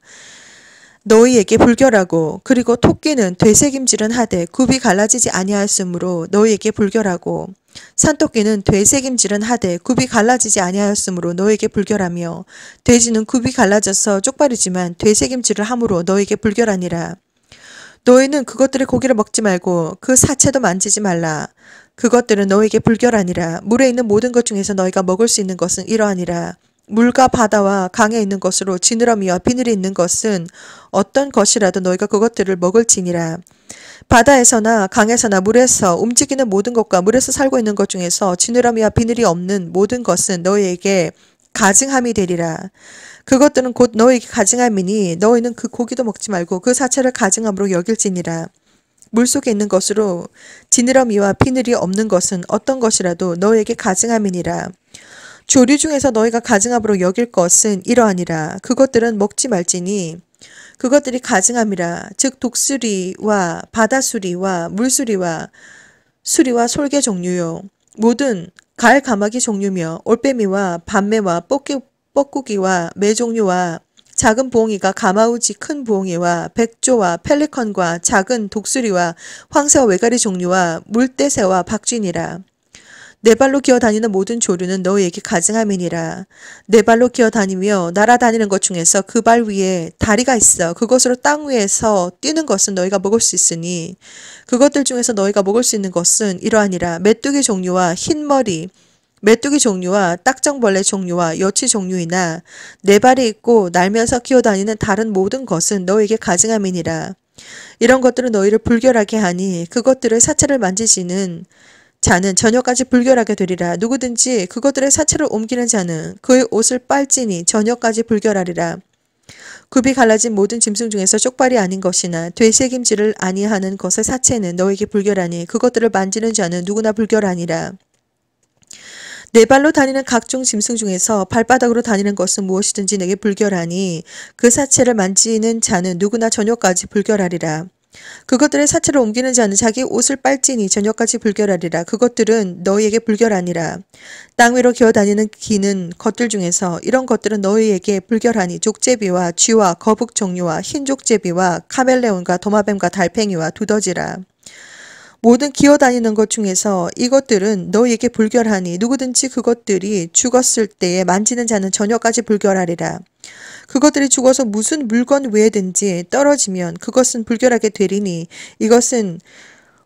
너희에게 불결하고 그리고 토끼는 되새김질은 하되 굽이 갈라지지 아니하였으므로 너희에게 불결하고 산토끼는 되새김질은 하되 굽이 갈라지지 아니하였으므로 너에게 불결하며 돼지는 굽이 갈라져서 쪽발이지만 되새김질을 함으로 너에게 불결하니라. 너희는 그것들의 고기를 먹지 말고 그 사체도 만지지 말라. 그것들은 너에게 불결하니라. 물에 있는 모든 것 중에서 너희가 먹을 수 있는 것은 이러하니라. 물과 바다와 강에 있는 것으로 지느러미와 비늘이 있는 것은 어떤 것이라도 너희가 그것들을 먹을지니라. 바다에서나 강에서나 물에서 움직이는 모든 것과 물에서 살고 있는 것 중에서 지느러미와 비늘이 없는 모든 것은 너희에게 가증함이 되리라. 그것들은 곧 너희에게 가증함이니 너희는 그 고기도 먹지 말고 그 사체를 가증함으로 여길지니라. 물속에 있는 것으로 지느러미와 비늘이 없는 것은 어떤 것이라도 너에게 희 가증함이니라. 조류 중에서 너희가 가증함으로 여길 것은 이러하니라. 그것들은 먹지 말지니 그것들이 가증함이라. 즉 독수리와 바다수리와 물수리와 수리와 솔개 종류요. 모든 갈 가마귀 종류며 올빼미와 밤매와 뽀꾸기 뻐꾸기와 매 종류와 작은 부엉이가 가마우지 큰 부엉이와 백조와 펠리컨과 작은 독수리와 황새와 외가리 종류와 물대새와 박쥐니라. 내 발로 기어다니는 모든 조류는 너에게 가증함이니라. 내 발로 기어다니며 날아다니는 것 중에서 그 발 위에 다리가 있어. 그것으로 땅 위에서 뛰는 것은 너희가 먹을 수 있으니 그것들 중에서 너희가 먹을 수 있는 것은 이러하니라. 메뚜기 종류와 흰머리, 메뚜기 종류와 딱정벌레 종류와 여치 종류이나 네 발이 있고 날면서 기어다니는 다른 모든 것은 너에게 가증함이니라. 이런 것들은 너희를 불결하게 하니 그것들을 사체를 만지지는 자는 저녁까지 불결하게 되리라. 누구든지 그것들의 사체를 옮기는 자는 그의 옷을 빨지니 저녁까지 불결하리라. 굽이 갈라진 모든 짐승 중에서 쪽발이 아닌 것이나 되새김질을 아니하는 것의 사체는 너에게 불결하니 그것들을 만지는 자는 누구나 불결하니라. 네 발로 다니는 각종 짐승 중에서 발바닥으로 다니는 것은 무엇이든지 내게 불결하니 그 사체를 만지는 자는 누구나 저녁까지 불결하리라. 그것들의 사체를 옮기는 자는 자기 옷을 빨지니 저녁까지 불결하리라. 그것들은 너희에게 불결하니라. 땅 위로 기어다니는 기는 것들 중에서 이런 것들은 너희에게 불결하니 족제비와 쥐와 거북 종류와 흰 족제비와 카멜레온과 도마뱀과 달팽이와 두더지라. 모든 기어다니는 것 중에서 이것들은 너희에게 불결하니 누구든지 그것들이 죽었을 때에 만지는 자는 저녁까지 불결하리라. 그것들이 죽어서 무슨 물건 외든지 떨어지면 그것은 불결하게 되리니 이것은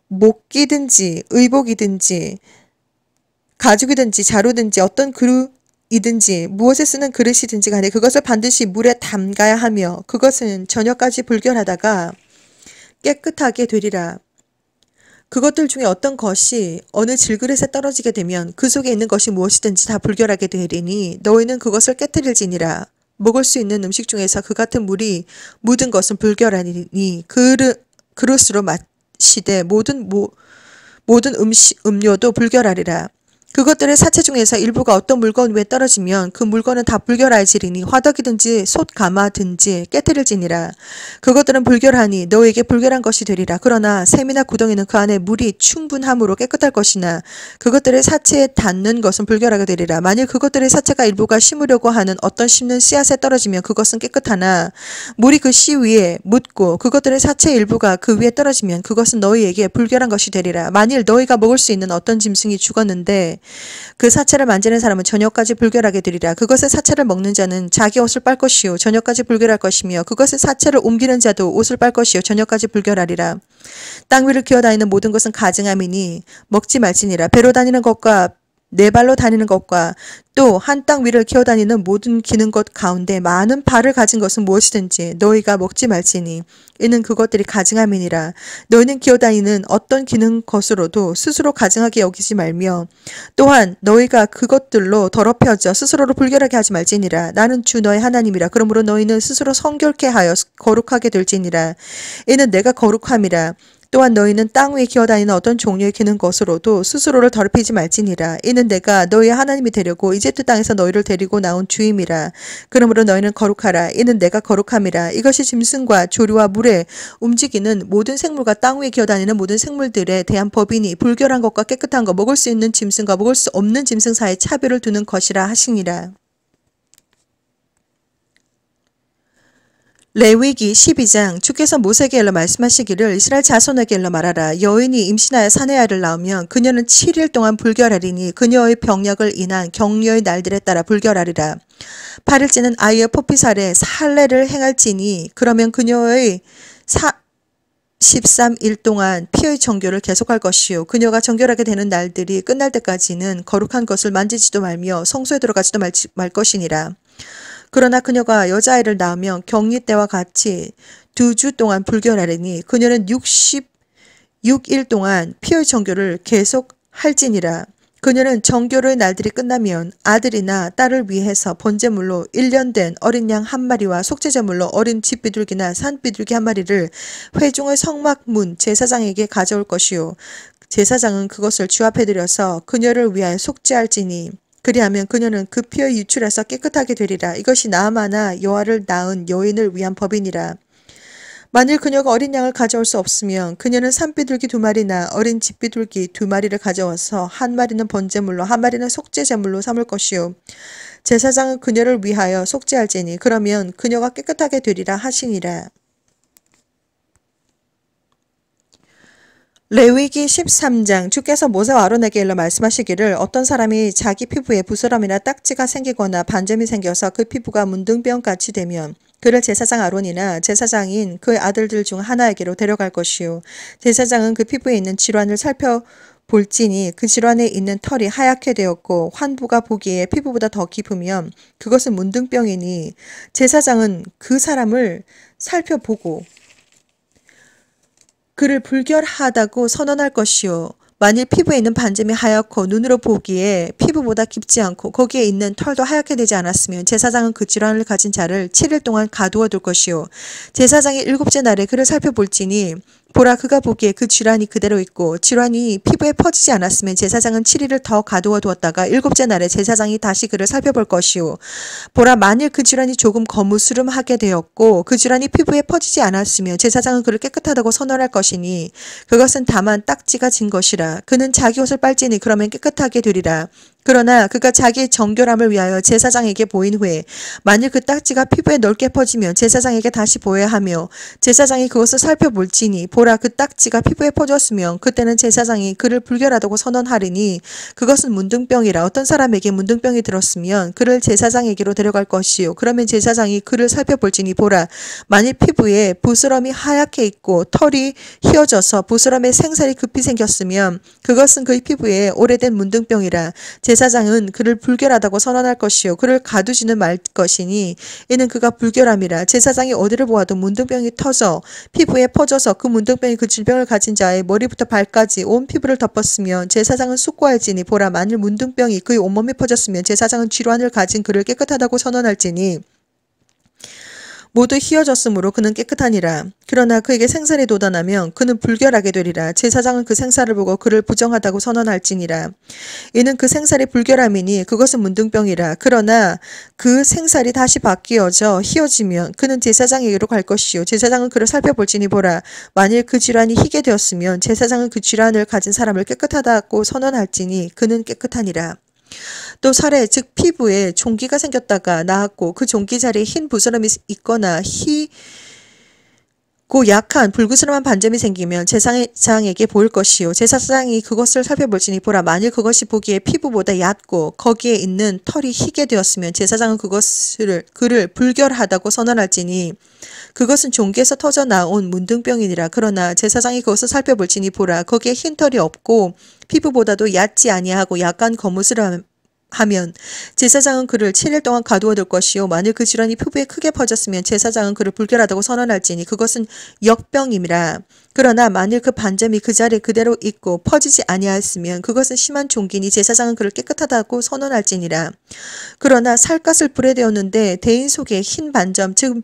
목기든지 의복이든지 가죽이든지 자루든지 어떤 그릇이든지 무엇에 쓰는 그릇이든지 간에 그것을 반드시 물에 담가야 하며 그것은 저녁까지 불결하다가 깨끗하게 되리라. 그것들 중에 어떤 것이 어느 질그릇에 떨어지게 되면 그 속에 있는 것이 무엇이든지 다 불결하게 되리니 너희는 그것을 깨뜨릴지니라. 먹을 수 있는 음식 중에서 그 같은 물이 묻은 것은 불결하니 그르, 그릇으로 마시되 모든 모, 모든 음식 음료도 불결하리라 그것들의 사체 중에서 일부가 어떤 물건 위에 떨어지면 그 물건은 다 불결할지리니 화덕이든지 솥가마든지 깨뜨릴지니라. 그것들은 불결하니 너에게 불결한 것이 되리라. 그러나 샘이나 구덩이는 그 안에 물이 충분함으로 깨끗할 것이나 그것들의 사체에 닿는 것은 불결하게 되리라. 만일 그것들의 사체가 일부가 심으려고 하는 어떤 심는 씨앗에 떨어지면 그것은 깨끗하나 물이 그 씨 위에 묻고 그것들의 사체 일부가 그 위에 떨어지면 그것은 너희에게 불결한 것이 되리라. 만일 너희가 먹을 수 있는 어떤 짐승이 죽었는데 그 사체를 만지는 사람은 저녁까지 불결하게 되리라. 그것의 사체를 먹는 자는 자기 옷을 빨 것이요 저녁까지 불결할 것이며 그것의 사체를 옮기는 자도 옷을 빨 것이요 저녁까지 불결하리라. 땅 위를 기어다니는 모든 것은 가증함이니 먹지 말지니라. 배로 다니는 것과 네 발로 다니는 것과 또 한 땅 위를 기어다니는 모든 기는 것 가운데 많은 발을 가진 것은 무엇이든지 너희가 먹지 말지니 이는 그것들이 가증함이니라 너희는 기어다니는 어떤 기는 것으로도 스스로 가증하게 여기지 말며 또한 너희가 그것들로 더럽혀져 스스로를 불결하게 하지 말지니라 나는 주 너의 하나님이라 그러므로 너희는 스스로 성결케 하여 거룩하게 될지니라 이는 내가 거룩함이라 또한 너희는 땅 위에 기어다니는 어떤 종류의 기는 것으로도 스스로를 더럽히지 말지니라. 이는 내가 너희의 하나님이 되려고 이집트 땅에서 너희를 데리고 나온 주임이라. 그러므로 너희는 거룩하라. 이는 내가 거룩함이라. 이것이 짐승과 조류와 물에 움직이는 모든 생물과 땅 위에 기어다니는 모든 생물들에 대한 법이니 불결한 것과 깨끗한 것 먹을 수 있는 짐승과 먹을 수 없는 짐승 사이 차별을 두는 것이라 하시니라. 레위기 12장 주께서 모세에게 일러 말씀하시기를 이스라엘 자손에게 일러 말하라 여인이 임신하여 사내아를 낳으면 그녀는 7일 동안 불결하리니 그녀의 병력을 인한 격려의 날들에 따라 불결하리라 8일째는 아이의 포피살에 살례를 행할지니 그러면 그녀의 사 13일 동안 피의 정교를 계속할 것이요 그녀가 정결하게 되는 날들이 끝날 때까지는 거룩한 것을 만지지도 말며 성소에 들어가지도 말, 말 것이니라 그러나 그녀가 여자아이를 낳으면 격리 때와 같이 두 주 동안 불결하리니 그녀는 66일 동안 피의 정교를 계속 할지니라. 그녀는 정교를 날들이 끝나면 아들이나 딸을 위해서 번제물로 1년 된 어린 양 한 마리와 속죄제물로 어린 집비둘기나 산비둘기 한 마리를 회중의 성막문 제사장에게 가져올 것이요. 제사장은 그것을 주합해드려서 그녀를 위하여 속죄할지니 그리하면 그녀는 그 피의 유출에서 깨끗하게 되리라. 이것이 나아마나 여와를 낳은 여인을 위한 법이니라. 만일 그녀가 어린 양을 가져올 수 없으면 그녀는 산비둘기 두 마리나 어린 집비둘기 두 마리를 가져와서 한 마리는 번제물로 한 마리는 속죄제물로 삼을 것이요. 제사장은 그녀를 위하여 속죄할지니 그러면 그녀가 깨끗하게 되리라 하시니라. 레위기 13장 주께서 모세와 아론에게 일러 말씀하시기를 어떤 사람이 자기 피부에 부스럼이나 딱지가 생기거나 반점이 생겨서 그 피부가 문둥병같이 되면 그를 제사장 아론이나 제사장인 그의 아들들 중 하나에게로 데려갈 것이요 제사장은 그 피부에 있는 질환을 살펴 볼지니그 질환에 있는 털이 하얗게 되었고 환부가 보기에 피부보다 더 깊으면 그것은 문둥병이니 제사장은 그 사람을 살펴보고 그를 불결하다고 선언할 것이요. 만일 피부에 있는 반점이 하얗고 눈으로 보기에 피부보다 깊지 않고 거기에 있는 털도 하얗게 되지 않았으면 제사장은 그 질환을 가진 자를 7일 동안 가두어 둘 것이요. 제사장이 일곱째 날에 그를 살펴볼지니 보라 그가 보기에 그 질환이 그대로 있고 질환이 피부에 퍼지지 않았으면 제사장은 7일을 더 가두어 두었다가 일곱째 날에 제사장이 다시 그를 살펴볼 것이오 보라 만일 그 질환이 조금 거무스름하게 되었고 그 질환이 피부에 퍼지지 않았으며 제사장은 그를 깨끗하다고 선언할 것이니 그것은 다만 딱지가 진 것이라 그는 자기 옷을 빨지니 그러면 깨끗하게 되리라. 그러나 그가 자기의 정결함을 위하여 제사장에게 보인 후에 만일 그 딱지가 피부에 넓게 퍼지면 제사장에게 다시 보여야 하며 제사장이 그것을 살펴볼지니 보라 그 딱지가 피부에 퍼졌으면 그때는 제사장이 그를 불결하다고 선언하리니 그것은 문둥병이라 어떤 사람에게 문둥병이 들었으면 그를 제사장에게로 데려갈 것이요 그러면 제사장이 그를 살펴볼지니 보라 만일 피부에 부스럼이 하얗게 있고 털이 휘어져서 부스럼에 생살이 급히 생겼으면 그것은 그의 피부에 오래된 문둥병이라 제 제사장은 그를 불결하다고 선언할 것이요 그를 가두지는 말 것이니 이는 그가 불결함이라 제사장이 어디를 보아도 문둥병이 터져 피부에 퍼져서 그 문둥병이 그 질병을 가진 자의 머리부터 발까지 온 피부를 덮었으면 제사장은 숙고할지니 보라 만일 문둥병이 그의 온몸에 퍼졌으면 제사장은 질환을 가진 그를 깨끗하다고 선언할지니 모두 희어졌으므로 그는 깨끗하니라. 그러나 그에게 생사를 도단하면 그는 불결하게 되리라. 제사장은 그 생사를 보고 그를 부정하다고 선언할지니라. 이는 그 생사리 불결함이니 그것은 문둥병이라. 그러나 그 생사리 다시 바뀌어져 희어지면 그는 제사장에게로 갈 것이요. 제사장은 그를 살펴볼지니 보라. 만일 그 질환이 희게 되었으면 제사장은 그 질환을 가진 사람을 깨끗하다고 선언할지니 그는 깨끗하니라. 또 살에 즉 피부에 종기가 생겼다가 나았고 그 종기 자리에 흰 부스럼이 있거나 희고 약한 불그스름한 반점이 생기면 제사장에게 보일 것이요 제사장이 그것을 살펴볼지니 보라 만일 그것이 보기에 피부보다 얕고 거기에 있는 털이 희게 되었으면 제사장은 그것을 그를 불결하다고 선언할지니 그것은 종기에서 터져 나온 문둥병이니라 그러나 제사장이 그것을 살펴볼지니 보라 거기에 흰 털이 없고 피부보다도 얕지 아니하고 약간 거무스라 하면 제사장은 그를 7일 동안 가두어둘 것이요 만일 그 질환이 피부에 크게 퍼졌으면 제사장은 그를 불결하다고 선언할지니 그것은 역병임이라 그러나 만일 그 반점이 그 자리에 그대로 있고 퍼지지 아니하였으면 그것은 심한 종기니 제사장은 그를 깨끗하다고 선언할지니라 그러나 살갗을 불에 대었는데 대인 속에 흰 반점 즉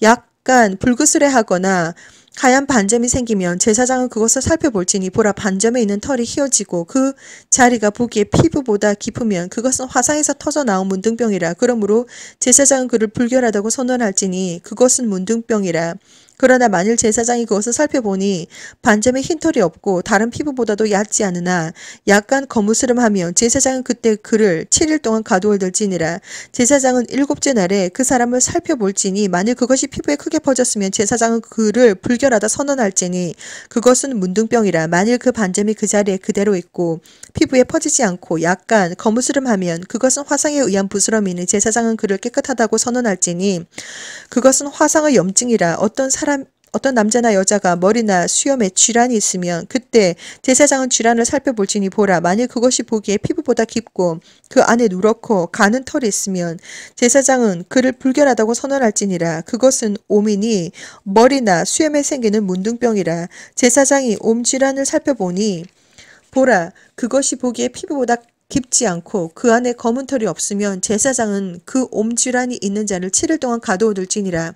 약간 불그스레하거나 하얀 반점이 생기면 제사장은 그것을 살펴볼지니 보라 반점에 있는 털이 휘어지고 그 자리가 보기에 피부보다 깊으면 그것은 화상에서 터져나온 문둥병이라 그러므로 제사장은 그를 불결하다고 선언할지니 그것은 문둥병이라 그러나 만일 제사장이 그것을 살펴보니 반점에 흰털이 없고 다른 피부보다도 얕지 않으나 약간 거무스름하면 제사장은 그때 그를 7일 동안 가두어들지니라 제사장은 일곱째 날에 그 사람을 살펴볼지니 만일 그것이 피부에 크게 퍼졌으면 제사장은 그를 불결하다 선언할지니 그것은 문둥병이라 만일 그 반점이 그 자리에 그대로 있고 피부에 퍼지지 않고 약간 거무스름하면 그것은 화상에 의한 부스럼이니 제사장은 그를 깨끗하다고 선언할지니 그것은 화상의 염증이라 어떤 사람 어떤 남자나 여자가 머리나 수염에 질환이 있으면 그때 제사장은 질환을 살펴볼지니 보라. 만일 그것이 보기에 피부보다 깊고 그 안에 누렇고 가는 털이 있으면 제사장은 그를 불결하다고 선언할지니라. 그것은 오민이 머리나 수염에 생기는 문둥병이라. 제사장이 옴질환을 살펴보니 보라 그것이 보기에 피부보다 깊지 않고 그 안에 검은 털이 없으면 제사장은 그 옴질환이 있는 자를 7일 동안 가둬둘지니라.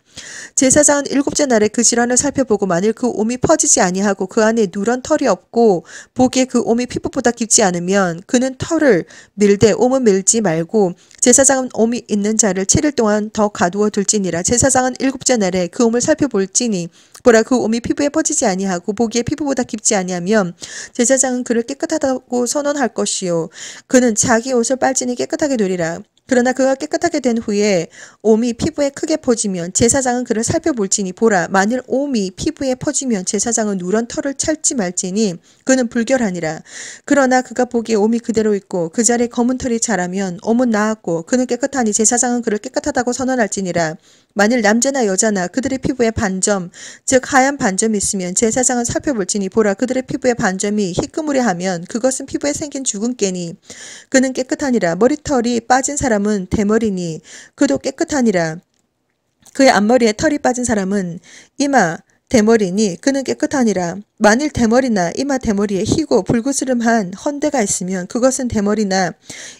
제사장은 일곱째 날에 그 질환을 살펴보고 만일 그 옴이 퍼지지 아니하고 그 안에 누런 털이 없고 보기에 그 옴이 피부보다 깊지 않으면 그는 털을 밀되 옴은 밀지 말고 제사장은 옴이 있는 자를 7일 동안 더 가두어 둘지니라. 제사장은 일곱째 날에 그 옴을 살펴볼지니 보라 그 옴이 피부에 퍼지지 아니하고 보기에 피부보다 깊지 아니하면 제사장은 그를 깨끗하다고 선언할 것이요 그는 자기 옷을 빨진이 깨끗하게 누리라. 그러나 그가 깨끗하게 된 후에 옴이 피부에 크게 퍼지면 제사장은 그를 살펴볼지니 보라 만일 옴이 피부에 퍼지면 제사장은 누런 털을 찰지 말지니 그는 불결하니라 그러나 그가 보기에 옴이 그대로 있고 그 자리에 검은 털이 자라면 옴은 나았고 그는 깨끗하니 제사장은 그를 깨끗하다고 선언할지니라 만일 남자나 여자나 그들의 피부에 반점, 즉 하얀 반점이 있으면 제사장은 살펴볼지니 보라 그들의 피부에 반점이 희끄무리하면 그것은 피부에 생긴 죽은 깨니 그는 깨끗하니라 머리털이 빠진 사람은 대머리니 그도 깨끗하니라 그의 앞머리에 털이 빠진 사람은 이마 대머리니 그는 깨끗하니라. 만일 대머리나 이마 대머리에 희고 불구스름한 헌대가 있으면 그것은 대머리나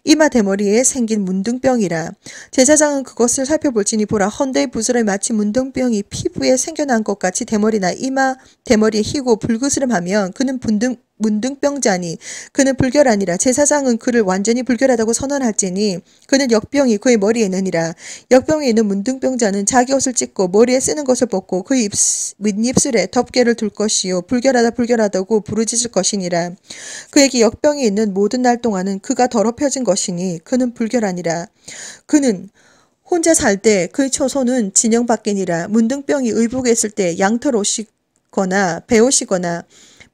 이마 대머리에 생긴 문둥병이라. 제사장은 그것을 살펴볼지니 보라 헌대의 부스럼에 마치 문둥병이 피부에 생겨난 것 같이 대머리나 이마 대머리에 희고 불구스름하면 그는 분둥, 문둥병자니 그는 불결하니라 제사장은 그를 완전히 불결하다고 선언할지니 그는 역병이 그의 머리에 있느니라 역병에 있는 문둥병자는 자기 옷을 찢고 머리에 쓰는 것을 벗고 그 입, 윗입술에 덮개를 둘 것이요 불결하다 불결하다고 부르짖을 것이니라 그에게 역병이 있는 모든 날 동안은 그가 더럽혀진 것이니 그는 불결하니라 그는 혼자 살 때 그의 초소는 진영 밖이니라 문둥병이 의복에 있을 때 양털 옷이거나 배옷이거나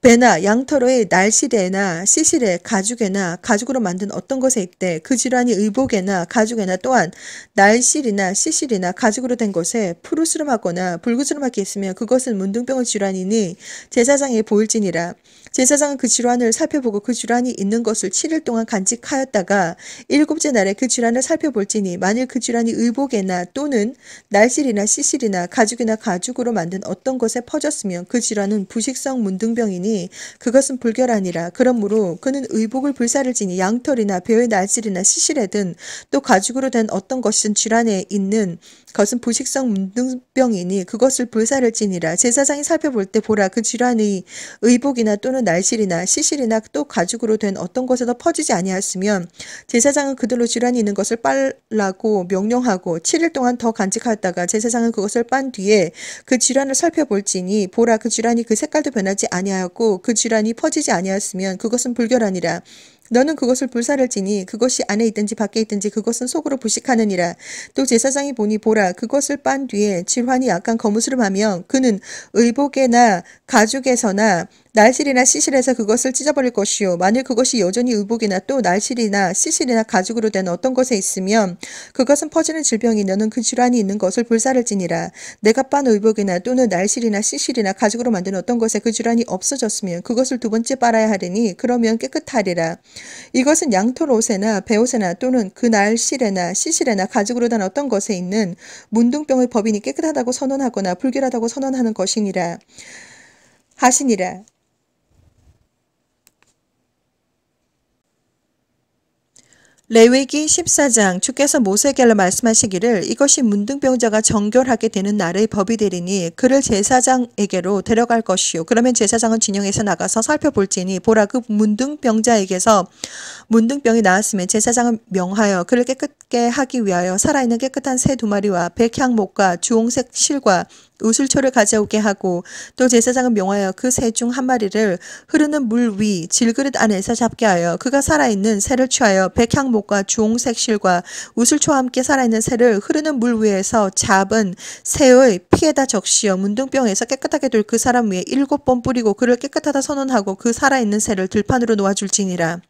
배나 양털의 날씨대나시실의 가죽에나 가죽으로 만든 어떤 것에 있되 그 질환이 의복에나 가죽에나 또한 날실이나 시실이나 가죽으로 된 것에 푸르스름하거나 불그스름하게 있으면 그것은 문둥병의 질환이니 제사장에 보일지니라 제사장은 그 질환을 살펴보고 그 질환이 있는 것을 7일 동안 간직하였다가 일곱째 날에 그 질환을 살펴볼지니 만일 그 질환이 의복에나 또는 날실이나 시실이나 가죽이나 가죽으로 만든 어떤 것에 퍼졌으면 그 질환은 부식성 문둥병이니 그것은 불결하니라. 그러므로 그는 의복을 불사를 지니 양털이나 배의 날실이나 시실에든 또 가죽으로 된 어떤 것이든 질환에 있는 것은 부식성 문둥병이니 그것을 불사를 지니라. 제사장이 살펴볼 때 보라 그 질환의 의복이나 또는 사람은 날실이나 시실이나 또 가죽으로 된 어떤 것에도 퍼지지 아니하였으면 제사장은 그들로 질환이 있는 것을 빨라고 명령하고 7일 동안 더 간직하였다가 제사장은 그것을 빤 뒤에 그 질환을 살펴볼지니 보라 그 질환이 그 색깔도 변하지 아니하였고 그 질환이 퍼지지 아니하였으면 그것은 불결하니라 너는 그것을 불사를 지니 그것이 안에 있든지 밖에 있든지 그것은 속으로 부식하느니라. 또 제사장이 보니 보라 그것을 빤 뒤에 질환이 약간 거무스름하며 그는 의복에나 가죽에서나 날실이나 시실에서 그것을 찢어버릴 것이요 만일 그것이 여전히 의복이나 또 날실이나 시실이나 가죽으로 된 어떤 것에 있으면 그것은 퍼지는 질병이 너는 그 질환이 있는 것을 불사를지니라 내가 빤 의복이나 또는 날실이나 시실이나 가죽으로 만든 어떤 것에 그 질환이 없어졌으면 그것을 두 번째 빨아야 하리니 그러면 깨끗하리라 이것은 양털 옷에나 배옷에나 또는 그 날실에나 시실에나 가죽으로 된 어떤 것에 있는 문둥병의 법인이 깨끗하다고 선언하거나 불결하다고 선언하는 것이니라 하시니라 레위기 14장 주께서 모세에게로 말씀하시기를 이것이 문둥병자가 정결하게 되는 날의 법이 되리니 그를 제사장에게로 데려갈 것이요 그러면 제사장은 진영에서 나가서 살펴볼지니 보라 그 문둥병자에게서 문둥병이 나왔으면 제사장은 명하여 그를 깨끗게 하기 위하여 살아있는 깨끗한 새 두 마리와 백향목과 주홍색 실과 우슬초를 가져오게 하고 또 제사장은 명하여 그 새 중 한 마리를 흐르는 물 위 질그릇 안에서 잡게 하여 그가 살아있는 새를 취하여 백향목과 주홍색 실과 우슬초와 함께 살아있는 새를 흐르는 물 위에서 잡은 새의 피에다 적시어 문둥병에서 깨끗하게 둘그 사람 위에 일곱 번 뿌리고 그를 깨끗하다 선언하고 그 살아있는 새를 들판으로 놓아줄지니라.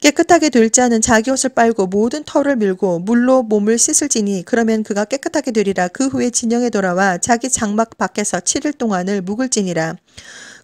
깨끗하게 될 자는 자기 옷을 빨고 모든 털을 밀고 물로 몸을 씻을지니 그러면 그가 깨끗하게 되리라 그 후에 진영에 돌아와 자기 장막 밖에서 7일 동안을 묵을지니라.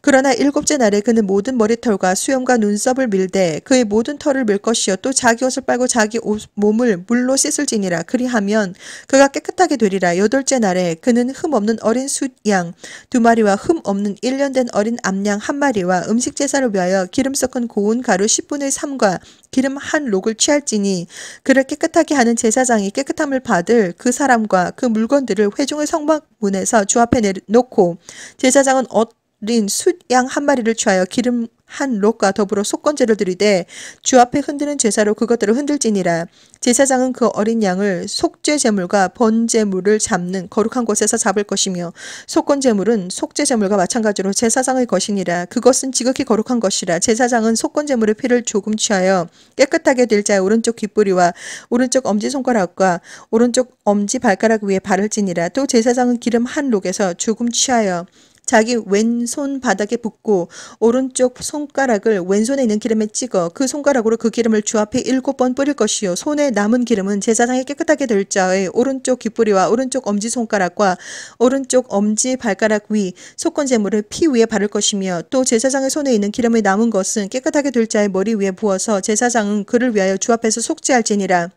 그러나 일곱째 날에 그는 모든 머리털과 수염과 눈썹을 밀되 그의 모든 털을 밀 것이요 또 자기 옷을 빨고 자기 옷, 몸을 물로 씻을지니라 그리하면 그가 깨끗하게 되리라 여덟째 날에 그는 흠 없는 어린 숫양 두 마리와 흠 없는 일년된 어린 암양 한 마리와 음식 제사를 위하여 기름 섞은 고운 가루 10분의 3과 기름 한 록을 취할지니 그를 깨끗하게 하는 제사장이 깨끗함을 받을 그 사람과 그 물건들을 회중의 성막문에서 주 앞에 내놓고 제사장은 어린 숫양 한 마리를 취하여 기름 한 록과 더불어 속건제를 드리되 주 앞에 흔드는 제사로 그것들을 흔들지니라. 제사장은 그 어린 양을 속죄제물과 번제물을 잡는 거룩한 곳에서 잡을 것이며 속건제물은 속죄제물과 마찬가지로 제사장의 것이니라. 그것은 지극히 거룩한 것이라. 제사장은 속건제물의 피를 조금 취하여 깨끗하게 될 자의 오른쪽 귓뿌리와 오른쪽 엄지손가락과 오른쪽 엄지발가락 위에 바를지니라. 또 제사장은 기름 한 록에서 조금 취하여 자기 왼손 바닥에 붓고 오른쪽 손가락을 왼손에 있는 기름에 찍어 그 손가락으로 그 기름을 주 앞에 일곱 번 뿌릴 것이요 손에 남은 기름은 제사장이 깨끗하게 될 자의 오른쪽 귀뿌리와 오른쪽 엄지 손가락과 오른쪽 엄지 발가락 위 속건 제물을 피 위에 바를 것이며 또 제사장의 손에 있는 기름에 남은 것은 깨끗하게 될 자의 머리 위에 부어서 제사장은 그를 위하여 주 앞에서 속죄할지니라.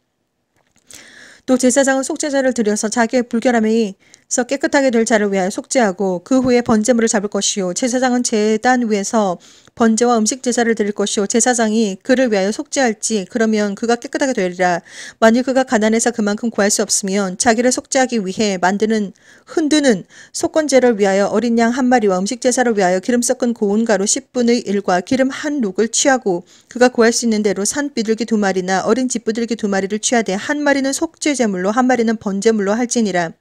또 제사장은 속죄자를 들여서 자기의 불결함에서 깨끗하게 될 자를 위하여 속죄하고 그 후에 번제물을 잡을 것이요 제사장은 제단 위에서 번제와 음식 제사를 드릴 것이요 제사장이 그를 위하여 속죄할지 그러면 그가 깨끗하게 되리라. 만일 그가 가난해서 그만큼 구할 수 없으면 자기를 속죄하기 위해 만드는 흔드는 속건제를 위하여 어린 양 한 마리와 음식 제사를 위하여 기름 섞은 고운 가루 10분의 1과 기름 한 룩을 취하고 그가 구할 수 있는 대로 산 비둘기 두 마리나 어린 집부들기 두 마리를 취하되 한 마리는 속죄제물로 한 마리는 번제물로 할지니라.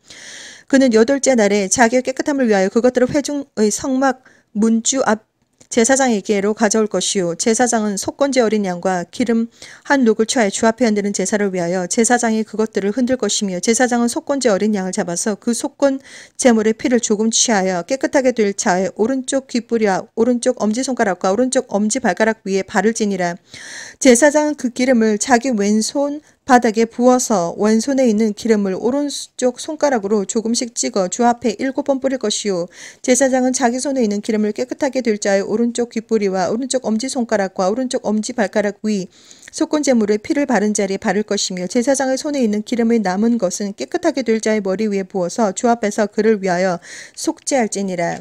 그는 여덟째 날에 자기의 깨끗함을 위하여 그것들을 회중의 성막 문주 앞 제사장에게로 가져올 것이요 제사장은 속건제 어린 양과 기름 한 룩을 취하여 주 앞에 흔드는 제사를 위하여 제사장이 그것들을 흔들 것이며 제사장은 속건제 어린 양을 잡아서 그 속건 제물의 피를 조금 취하여 깨끗하게 될자에 오른쪽 귀뿌리와 오른쪽 엄지손가락과 오른쪽 엄지발가락 위에 발을 지니라 제사장은 그 기름을 자기 왼손 바닥에 부어서 왼손에 있는 기름을 오른쪽 손가락으로 조금씩 찍어 주 앞에 일곱 번 뿌릴 것이요. 제사장은 자기 손에 있는 기름을 깨끗하게 될 자의 오른쪽 귓뿌리와 오른쪽 엄지손가락과 오른쪽 엄지발가락 위속건제물에 피를 바른 자리에 바를 것이며 제사장의 손에 있는 기름의 남은 것은 깨끗하게 될 자의 머리 위에 부어서 주 앞에서 그를 위하여 속죄할지니라.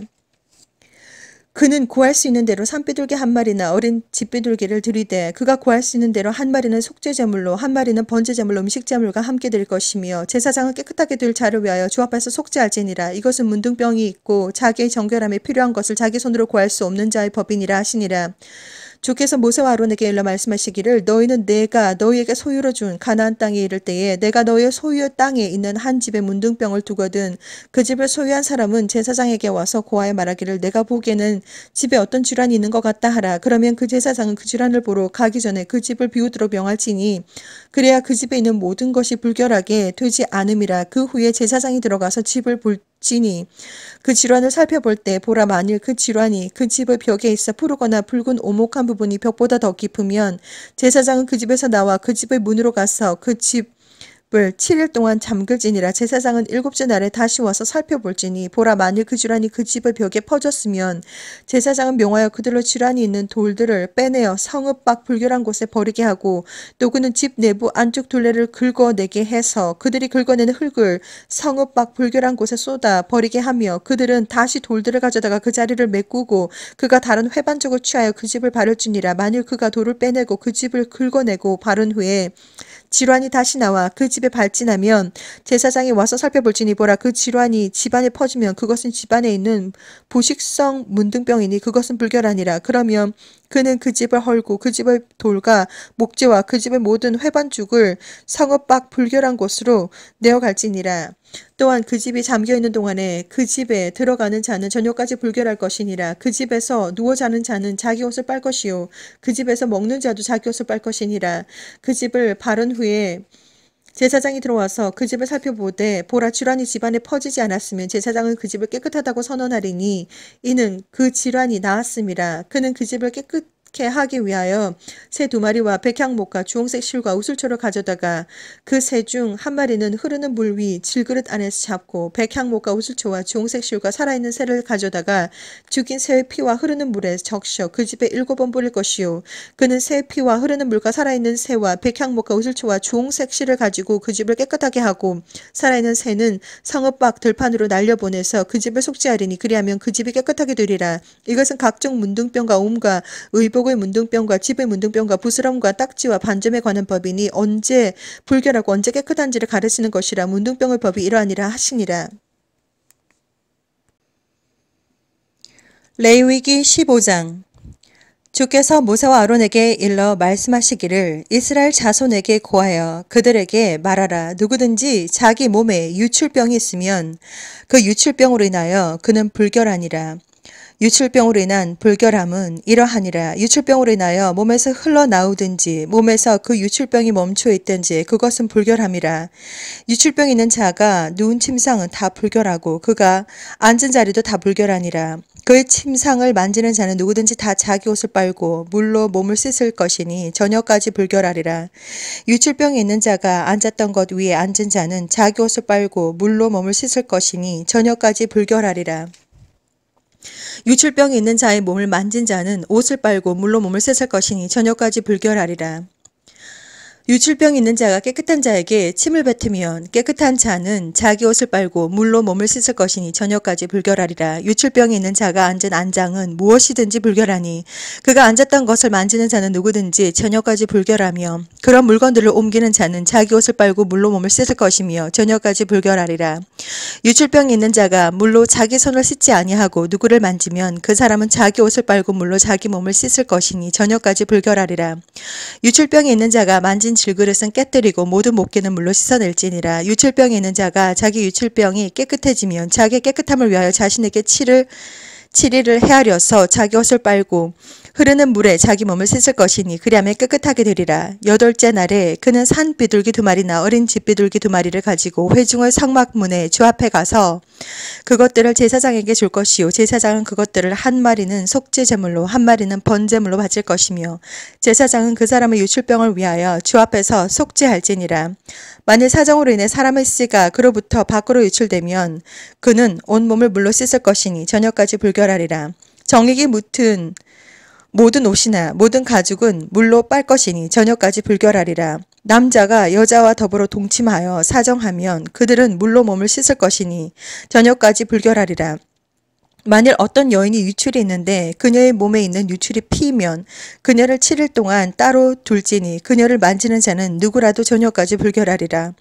그는 구할 수 있는 대로 산비둘기 한 마리나 어린 집비둘기를 들이되 그가 구할 수 있는 대로 한 마리는 속죄제물로 한 마리는 번제제물로 음식제물과 함께 될 것이며 제사장은 깨끗하게 될 자를 위하여 주 앞에서 속죄할지니라 이것은 문둥병이 있고 자기의 정결함에 필요한 것을 자기 손으로 구할 수 없는 자의 법이니라 하시니라 주께서 모세와 아론에게 일러 말씀하시기를 너희는 내가 너희에게 소유로 준 가나안 땅에 이를 때에 내가 너희의 소유의 땅에 있는 한 집에 문둥병을 두거든 그 집을 소유한 사람은 제사장에게 와서 고하여 말하기를 내가 보기에는 집에 어떤 질환이 있는 것 같다 하라 그러면 그 제사장은 그 질환을 보러 가기 전에 그 집을 비우도록 명할지니 그래야 그 집에 있는 모든 것이 불결하게 되지 않음이라 그 후에 제사장이 들어가서 집을 볼 지니 그 질환을 살펴볼 때 보라 만일 그 질환이 그 집의 벽에 있어 푸르거나 붉은 오목한 부분이 벽보다 더 깊으면 제사장은 그 집에서 나와 그 집의 문으로 가서 그집 불 7일 동안 잠글지니라 제사장은 일곱째 날에 다시 와서 살펴볼지니 보라 만일 그 질환이 그 집의 벽에 퍼졌으면 제사장은 명하여 그들로 질환이 있는 돌들을 빼내어 성읍 밖 불결한 곳에 버리게 하고 또 그는 집 내부 안쪽 둘레를 긁어내게 해서 그들이 긁어내는 흙을 성읍 밖 불결한 곳에 쏟아 버리게 하며 그들은 다시 돌들을 가져다가 그 자리를 메꾸고 그가 다른 회반적을 취하여 그 집을 바를지니라 만일 그가 돌을 빼내고 그 집을 긁어내고 바른 후에 질환이 다시 나와 그 집에 발진하면 제사장이 와서 살펴볼지니 보라 그 질환이 집안에 퍼지면 그것은 집안에 있는 부식성 문둥병이니 그것은 불결하니라. 그러면 그는 그 집을 헐고 그 집의 돌과 목재와 그 집의 모든 회반죽을 상업박 불결한 곳으로 내어갈지니라. 또한 그 집이 잠겨있는 동안에 그 집에 들어가는 자는 저녁까지 불결할 것이니라 그 집에서 누워 자는 자는 자기 옷을 빨 것이요 그 집에서 먹는 자도 자기 옷을 빨 것이니라 그 집을 바른 후에 제사장이 들어와서 그 집을 살펴보되 보라 질환이 집안에 퍼지지 않았으면 제사장은 그 집을 깨끗하다고 선언하리니 이는 그 질환이 나았음이라 그는 그 집을 깨끗 게 하기 위하여 새 두 마리와 백향목과 주홍색 실과 우슬초를 가져다가 그 새 중 한 마리는 흐르는 물 위 질그릇 안에서 잡고 백향목과 우슬초와 주홍색 실과 살아있는 새를 가져다가 죽인 새의 피와 흐르는 물에 적셔 그 집에 일곱 번 뿌릴 것이요 그는 새의 피와 흐르는 물과 살아있는 새와 백향목과 우슬초와 주홍색 실을 가지고 그 집을 깨끗하게 하고 살아있는 새는 성읍박 들판으로 날려보내서 그 집을 속죄하리니 그리하면 그 집이 깨끗하게 되리라 이것은 각종 문둥병과 옴과 의병 의복의 문둥병과 집의 문둥병과 부스럼과 딱지와 반점에 관한 법이니 언제 불결하고 언제 깨끗한지를 가르치는 것이라 문둥병의 법이 이러하니라 하시니라. 레위기 15장 주께서 모세와 아론에게 일러 말씀하시기를 이스라엘 자손에게 고하여 그들에게 말하라 누구든지 자기 몸에 유출병이 있으면 그 유출병으로 인하여 그는 불결하니라 유출병으로 인한 불결함은 이러하니라 유출병으로 인하여 몸에서 흘러나오든지 몸에서 그 유출병이 멈춰 있든지 그것은 불결함이라 유출병 있는 자가 누운 침상은 다 불결하고 그가 앉은 자리도 다 불결하니라 그의 침상을 만지는 자는 누구든지 다 자기 옷을 빨고 물로 몸을 씻을 것이니 저녁까지 불결하리라 유출병이 있는 자가 앉았던 것 위에 앉은 자는 자기 옷을 빨고 물로 몸을 씻을 것이니 저녁까지 불결하리라 유출병이 있는 자의 몸을 만진 자는 옷을 빨고 물로 몸을 씻을 것이니 저녁까지 불결하리라. 유출병 있는 자가 깨끗한 자에게 침을 뱉으면 깨끗한 자는 자기 옷을 빨고 물로 몸을 씻을 것이니 저녁까지 불결하리라. 유출병이 있는 자가 앉은 안장은 무엇이든지 불결하니 그가 앉았던 것을 만지는 자는 누구든지 저녁까지 불결하며 그런 물건들을 옮기는 자는 자기 옷을 빨고 물로 몸을 씻을 것이며 저녁까지 불결하리라. 유출병이 있는 자가 물로 자기 손을 씻지 아니하고 누구를 만지면 그 사람은 자기 옷을 빨고 물로 자기 몸을 씻을 것이니 저녁까지 불결하리라. 유출병이 있는 자가 만진 질그릇은 깨뜨리고 모든 목기는 물로 씻어낼지니라 유출병이 있는 자가 자기 유출병이 깨끗해지면 자기 의 깨끗함을 위하여 자신에게 치를 치리를 헤아려서 자기 옷을 빨고 흐르는 물에 자기 몸을 씻을 것이니 그리하면 깨끗하게 되리라. 여덟째 날에 그는 산 비둘기 두 마리나 어린 집 비둘기 두 마리를 가지고 회중을 성막문에 주 앞에 가서 그것들을 제사장에게 줄 것이요 제사장은 그것들을 한 마리는 속죄 제물로 한 마리는 번제물로 바칠 것이며 제사장은 그 사람의 유출병을 위하여 주 앞에서 속죄할지니라. 만일 사정으로 인해 사람의 씨가 그로부터 밖으로 유출되면 그는 온 몸을 물로 씻을 것이니 저녁까지 불결하리라. 정액이 묻은 모든 옷이나 모든 가죽은 물로 빨 것이니 저녁까지 불결하리라. 남자가 여자와 더불어 동침하여 사정하면 그들은 물로 몸을 씻을 것이니 저녁까지 불결하리라. 만일 어떤 여인이 유출이 있는데 그녀의 몸에 있는 유출이 피면 그녀를 7일 동안 따로 둘지니 그녀를 만지는 자는 누구라도 저녁까지 불결하리라.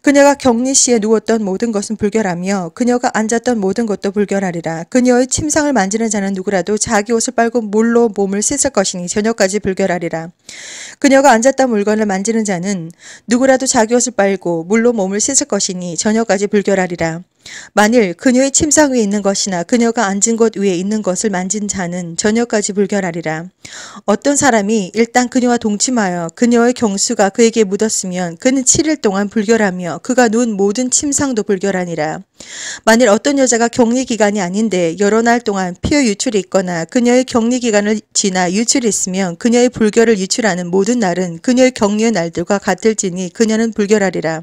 그녀가 격리시에 누웠던 모든 것은 불결하며 그녀가 앉았던 모든 것도 불결하리라. 그녀의 침상을 만지는 자는 누구라도 자기 옷을 빨고 물로 몸을 씻을 것이니 저녁까지 불결하리라. 그녀가 앉았던 물건을 만지는 자는 누구라도 자기 옷을 빨고 물로 몸을 씻을 것이니 저녁까지 불결하리라. 만일 그녀의 침상 위에 있는 것이나 그녀가 앉은 곳 위에 있는 것을 만진 자는 저녁까지 불결하리라. 어떤 사람이 일단 그녀와 동침하여 그녀의 경수가 그에게 묻었으면 그는 7일 동안 불결하며 그가 누운 모든 침상도 불결하니라. 만일 어떤 여자가 격리 기간이 아닌데 여러 날 동안 피어 유출이 있거나 그녀의 격리 기간을 지나 유출이 있으면 그녀의 불결을 유출하는 모든 날은 그녀의 격리의 날들과 같을지니 그녀는 불결하리라.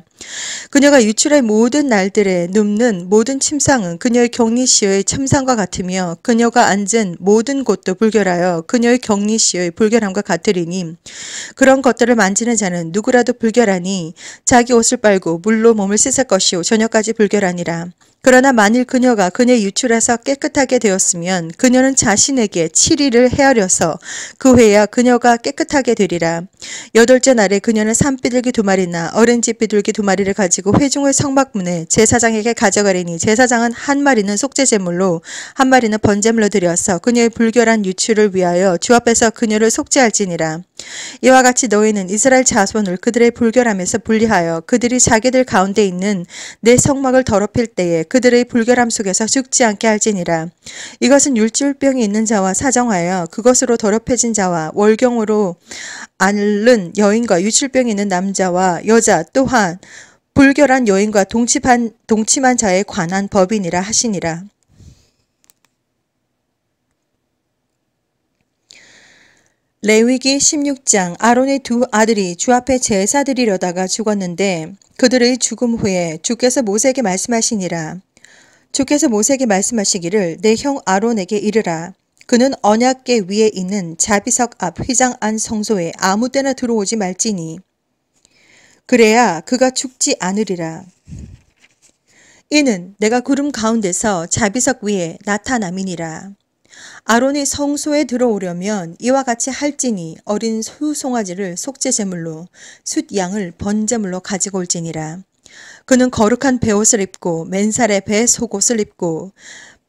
그녀가 유출의 모든 날들에 눕는 모든 침상은 그녀의 격리 시의 참상과 같으며 그녀가 앉은 모든 곳도 불결하여 그녀의 격리 시의 불결함과 같으리니 그런 것들을 만지는 자는 누구라도 불결하니 자기 옷을 빨고 물로 몸을 씻을 것이요 저녁까지 불결하니라. Instagram 그러나 만일 그녀가 그네 유출에서 깨끗하게 되었으면 그녀는 자신에게 7일을 헤아려서 그후에야 그녀가 깨끗하게 되리라. 여덟째 날에 그녀는 산비둘기 두 마리나 어린집 비둘기 두 마리를 가지고 회중을 성막문에 제사장에게 가져가리니 제사장은 한 마리는 속죄제물로 한 마리는 번제물로 드려서 그녀의 불결한 유출을 위하여 주 앞에서 그녀를 속죄할지니라. 이와 같이 너희는 이스라엘 자손을 그들의 불결함에서 분리하여 그들이 자기들 가운데 있는 내 성막을 더럽힐 때에 그들의 불결함 속에서 죽지 않게 할지니라. 이것은 율지병이 있는 자와 사정하여 그것으로 더럽혀진 자와 월경으로 앓는 여인과 유출병이 있는 남자와 여자 또한 불결한 여인과 동침한, 동침한 자에 관한 법이니라 하시니라. 레위기 16장 아론의 두 아들이 주 앞에 제사 드리려다가 죽었는데 그들의 죽음 후에 주께서 모세에게 말씀하시니라. 주께서 모세에게 말씀하시기를 내 형 아론에게 이르라. 그는 언약계 위에 있는 자비석 앞 휘장 안 성소에 아무 때나 들어오지 말지니. 그래야 그가 죽지 않으리라. 이는 내가 구름 가운데서 자비석 위에 나타남이니라. 아론이 성소에 들어오려면 이와 같이 할지니 어린 소송아지를 속죄제물로 숫양을 번제물로 가지고 올지니라. 그는 거룩한 배옷을 입고 맨살에 배 속옷을 입고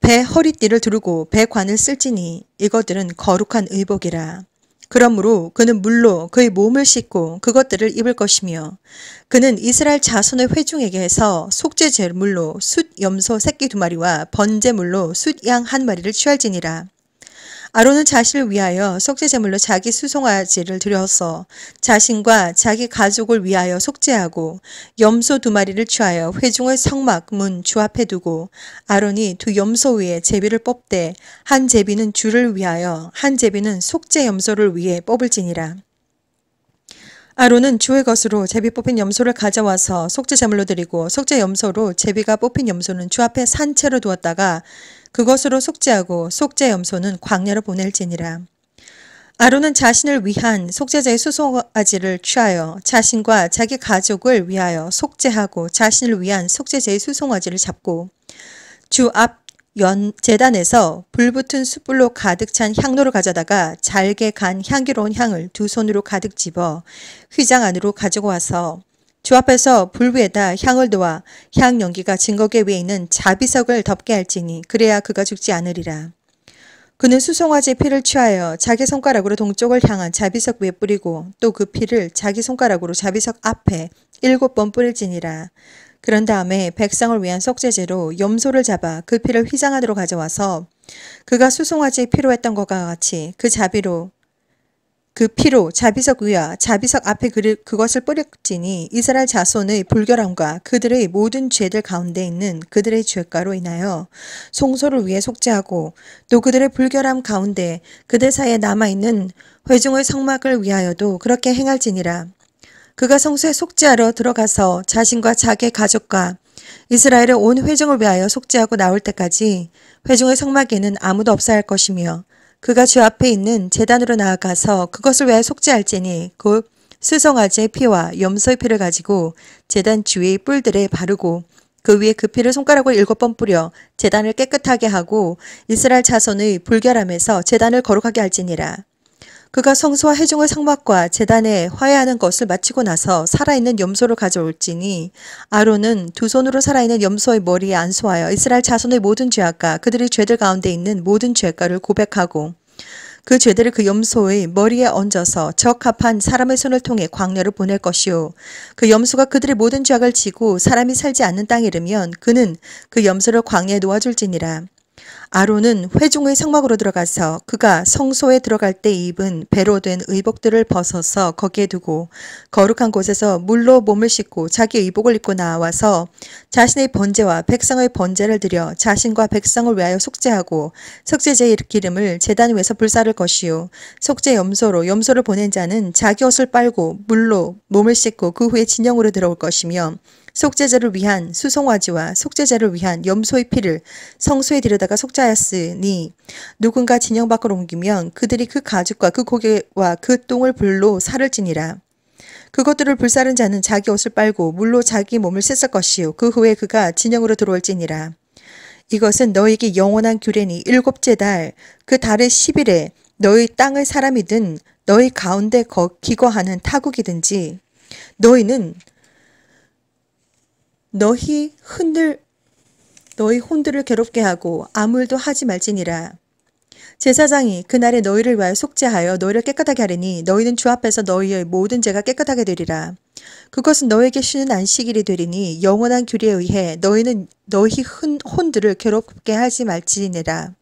배 허리띠를 두르고 배관을 쓸지니 이것들은 거룩한 의복이라. 그러므로 그는 물로 그의 몸을 씻고 그것들을 입을 것이며 그는 이스라엘 자손의 회중에게 해서 속죄제물로 숫 염소 새끼 두 마리와 번제물로 숫양한 마리를 취할지니라. 아론은 자신을 위하여 속죄제물로 자기 수송아지를 들여서 자신과 자기 가족을 위하여 속죄하고 염소 두 마리를 취하여 회중의 성막 문 주앞에 두고 아론이 두 염소 위에 제비를 뽑되 한 제비는 주를 위하여 한 제비는 속죄 염소를 위해 뽑을지니라. 아론은 주의 것으로 제비 뽑힌 염소를 가져와서 속죄제물로 드리고 속죄 염소로 제비가 뽑힌 염소는 주 앞에 산채로 두었다가 그것으로 속죄하고 속죄 염소는 광야로 보낼지니라. 아론은 자신을 위한 속죄자의 수송아지를 취하여 자신과 자기 가족을 위하여 속죄하고 자신을 위한 속죄자의 수송아지를 잡고 주 앞연 재단에서 불붙은 숯불로 가득 찬 향로를 가져다가 잘게 간 향기로운 향을 두 손으로 가득 집어 휘장 안으로 가지고 와서 주 앞에서 불 위에다 향을 놓아 향 연기가 진거계 위에 있는 자비석을 덮게 할지니 그래야 그가 죽지 않으리라. 그는 수송화제 피를 취하여 자기 손가락으로 동쪽을 향한 자비석 위에 뿌리고 또 그 피를 자기 손가락으로 자비석 앞에 일곱 번 뿌릴지니라. 그런 다음에 백성을 위한 속죄제로 염소를 잡아 그 피를 휘장 하도록 가져와서 그가 수송화지 피로 했던 것과 같이 그 자비로 그 피로 자비석 위와 자비석 앞에 그, 그것을 뿌렸지니 이스라엘 자손의 불결함과 그들의 모든 죄들 가운데 있는 그들의 죄가로 인하여 송소를 위해 속죄하고 또 그들의 불결함 가운데 그들 사이에 남아있는 회중의 성막을 위하여도 그렇게 행할지니라. 그가 성소에 속죄하러 들어가서 자신과 자기 가족과 이스라엘의 온 회중을 위하여 속죄하고 나올 때까지 회중의 성막에는 아무도 없어야 할 것이며 그가 주 앞에 있는 재단으로 나아가서 그것을 왜 속죄할지니 곧 수성아지의 피와 염소의 피를 가지고 재단 주위의 뿔들에 바르고 그 위에 그 피를 손가락으로 일곱 번 뿌려 재단을 깨끗하게 하고 이스라엘 자손의 불결함에서 재단을 거룩하게 할지니라. 그가 성소와 해중을 상막과 재단에 화해하는 것을 마치고 나서 살아있는 염소를 가져올지니 아론은 두 손으로 살아있는 염소의 머리에 안수하여 이스라엘 자손의 모든 죄악과 그들의 죄들 가운데 있는 모든 죄가를 고백하고 그 죄들을 그 염소의 머리에 얹어서 적합한 사람의 손을 통해 광야를 보낼 것이요. 그 염소가 그들의 모든 죄악을 지고 사람이 살지 않는 땅 이르면 그는 그 염소를 광야에 놓아줄지니라. 아론은 회중의 성막으로 들어가서 그가 성소에 들어갈 때 입은 배로 된 의복들을 벗어서 거기에 두고 거룩한 곳에서 물로 몸을 씻고 자기 의복을 입고 나와서 자신의 번제와 백성의 번제를 드려 자신과 백성을 위하여 속죄하고 속죄제의 기름을 재단 위에서 불사를 것이요 속죄 염소로 염소를 보낸 자는 자기 옷을 빨고 물로 몸을 씻고 그 후에 진영으로 들어올 것이며 속죄자를 위한 수송화지와 속죄자를 위한 염소의 피를 성소에 들여다가 속자였으니 누군가 진영 밖으로 옮기면 그들이 그 가죽과 그 고개와 그 똥을 불로 살을 지니라 그것들을 불사른 자는 자기 옷을 빨고 물로 자기 몸을 씻을 것이요 그 후에 그가 진영으로 들어올지니라. 이것은 너에게 영원한 규례니 일곱째 달 그 달의 1 0일에 너희 땅의 사람이든 너희 가운데 거, 기거하는 타국이든지 너희는 너희 흔들 너희 혼들을 괴롭게 하고 아무 일도 하지 말지니라. 제사장이 그날에 너희를 위하여 속죄하여 너희를 깨끗하게 하리니 너희는 주 앞에서 너희의 모든 죄가 깨끗하게 되리라. 그것은 너에게 희 쉬는 안식일이 되리니 영원한 규례에 의해 너희는 너희 흔, 혼들을 괴롭게 하지 말지니라.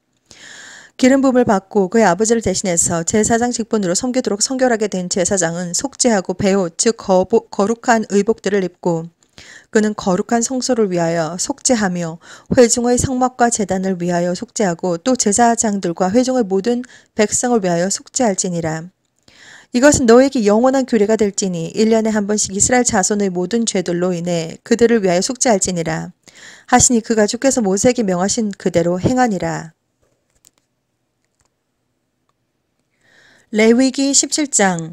기름 부음을 받고 그의 아버지를 대신해서 제사장 직분으로 섬기도록 성결하게 된 제사장은 속죄하고 배옷 즉 거룩한 의복들을 입고 그는 거룩한 성소를 위하여 속죄하며 회중의 성막과 재단을 위하여 속죄하고 또 제사장들과 회중의 모든 백성을 위하여 속죄할지니라. 이것은 너에게 영원한 규례가 될지니 1년에한 번씩 이스라엘 자손의 모든 죄들로 인해 그들을 위하여 속죄할지니라. 하시니 그가 주께서 모세에게 명하신 그대로 행하니라. 레위기 17장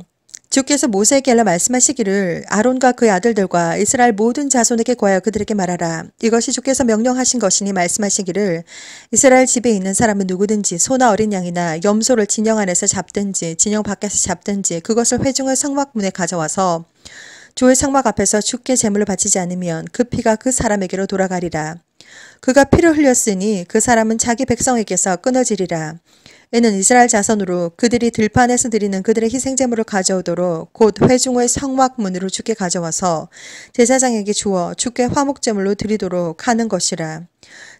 주께서 모세에게라 말씀하시기를 아론과 그의 아들들과 이스라엘 모든 자손에게 구하여 그들에게 말하라. 이것이 주께서 명령하신 것이니 말씀하시기를 이스라엘 집에 있는 사람은 누구든지 소나 어린 양이나 염소를 진영 안에서 잡든지 진영 밖에서 잡든지 그것을 회중의 성막문에 가져와서 조의 성막 앞에서 주께 제물을 바치지 않으면 그 피가 그 사람에게로 돌아가리라. 그가 피를 흘렸으니 그 사람은 자기 백성에게서 끊어지리라. 이는 이스라엘 자손으로 그들이 들판에서 드리는 그들의 희생제물을 가져오도록 곧 회중의 성막문으로 주께 가져와서 제사장에게 주어 주께 화목제물로 드리도록 하는 것이라.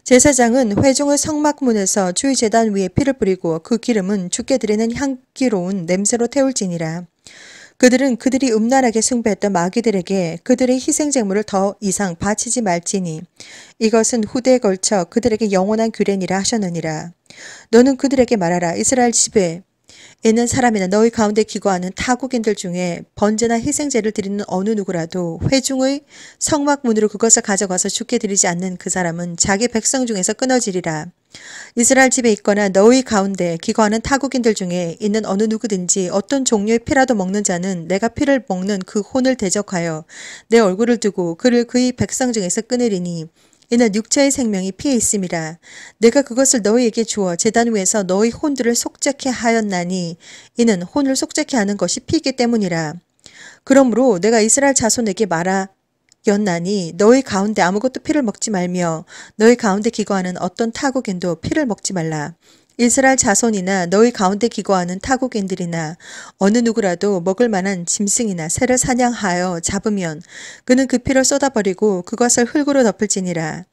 제사장은 회중의 성막문에서 주의 재단 위에 피를 뿌리고 그 기름은 주께 드리는 향기로운 냄새로 태울지니라. 그들은 그들이 음란하게 숭배했던 마귀들에게 그들의 희생제물을 더 이상 바치지 말지니 이것은 후대에 걸쳐 그들에게 영원한 규례니라 하셨느니라. 너는 그들에게 말하라 이스라엘 집에 이는 사람이나 너희 가운데 기거하는 타국인들 중에 번제나 희생제를 드리는 어느 누구라도 회중의 성막문으로 그것을 가져가서 죽게 드리지 않는 그 사람은 자기 백성 중에서 끊어지리라. 이스라엘 집에 있거나 너희 가운데 기거하는 타국인들 중에 있는 어느 누구든지 어떤 종류의 피라도 먹는 자는 내가 피를 먹는 그 혼을 대적하여 내 얼굴을 두고 그를 그의 백성 중에서 끊으리니 이는 육체의 생명이 피해 있음이라. 내가 그것을 너희에게 주어 재단 위에서 너희 혼들을 속죄케 하였나니 이는 혼을 속죄케 하는 것이 피기 이 때문이라. 그러므로 내가 이스라엘 자손에게 말하 였나니 너희 가운데 아무것도 피를 먹지 말며 너희 가운데 기거하는 어떤 타국인도 피를 먹지 말라. 이스라엘 자손이나 너희 가운데 기거하는 타국인들이나 어느 누구라도 먹을 만한 짐승이나 새를 사냥하여 잡으면 그는 그 피를 쏟아버리고 그것을 흙으로 덮을지니라.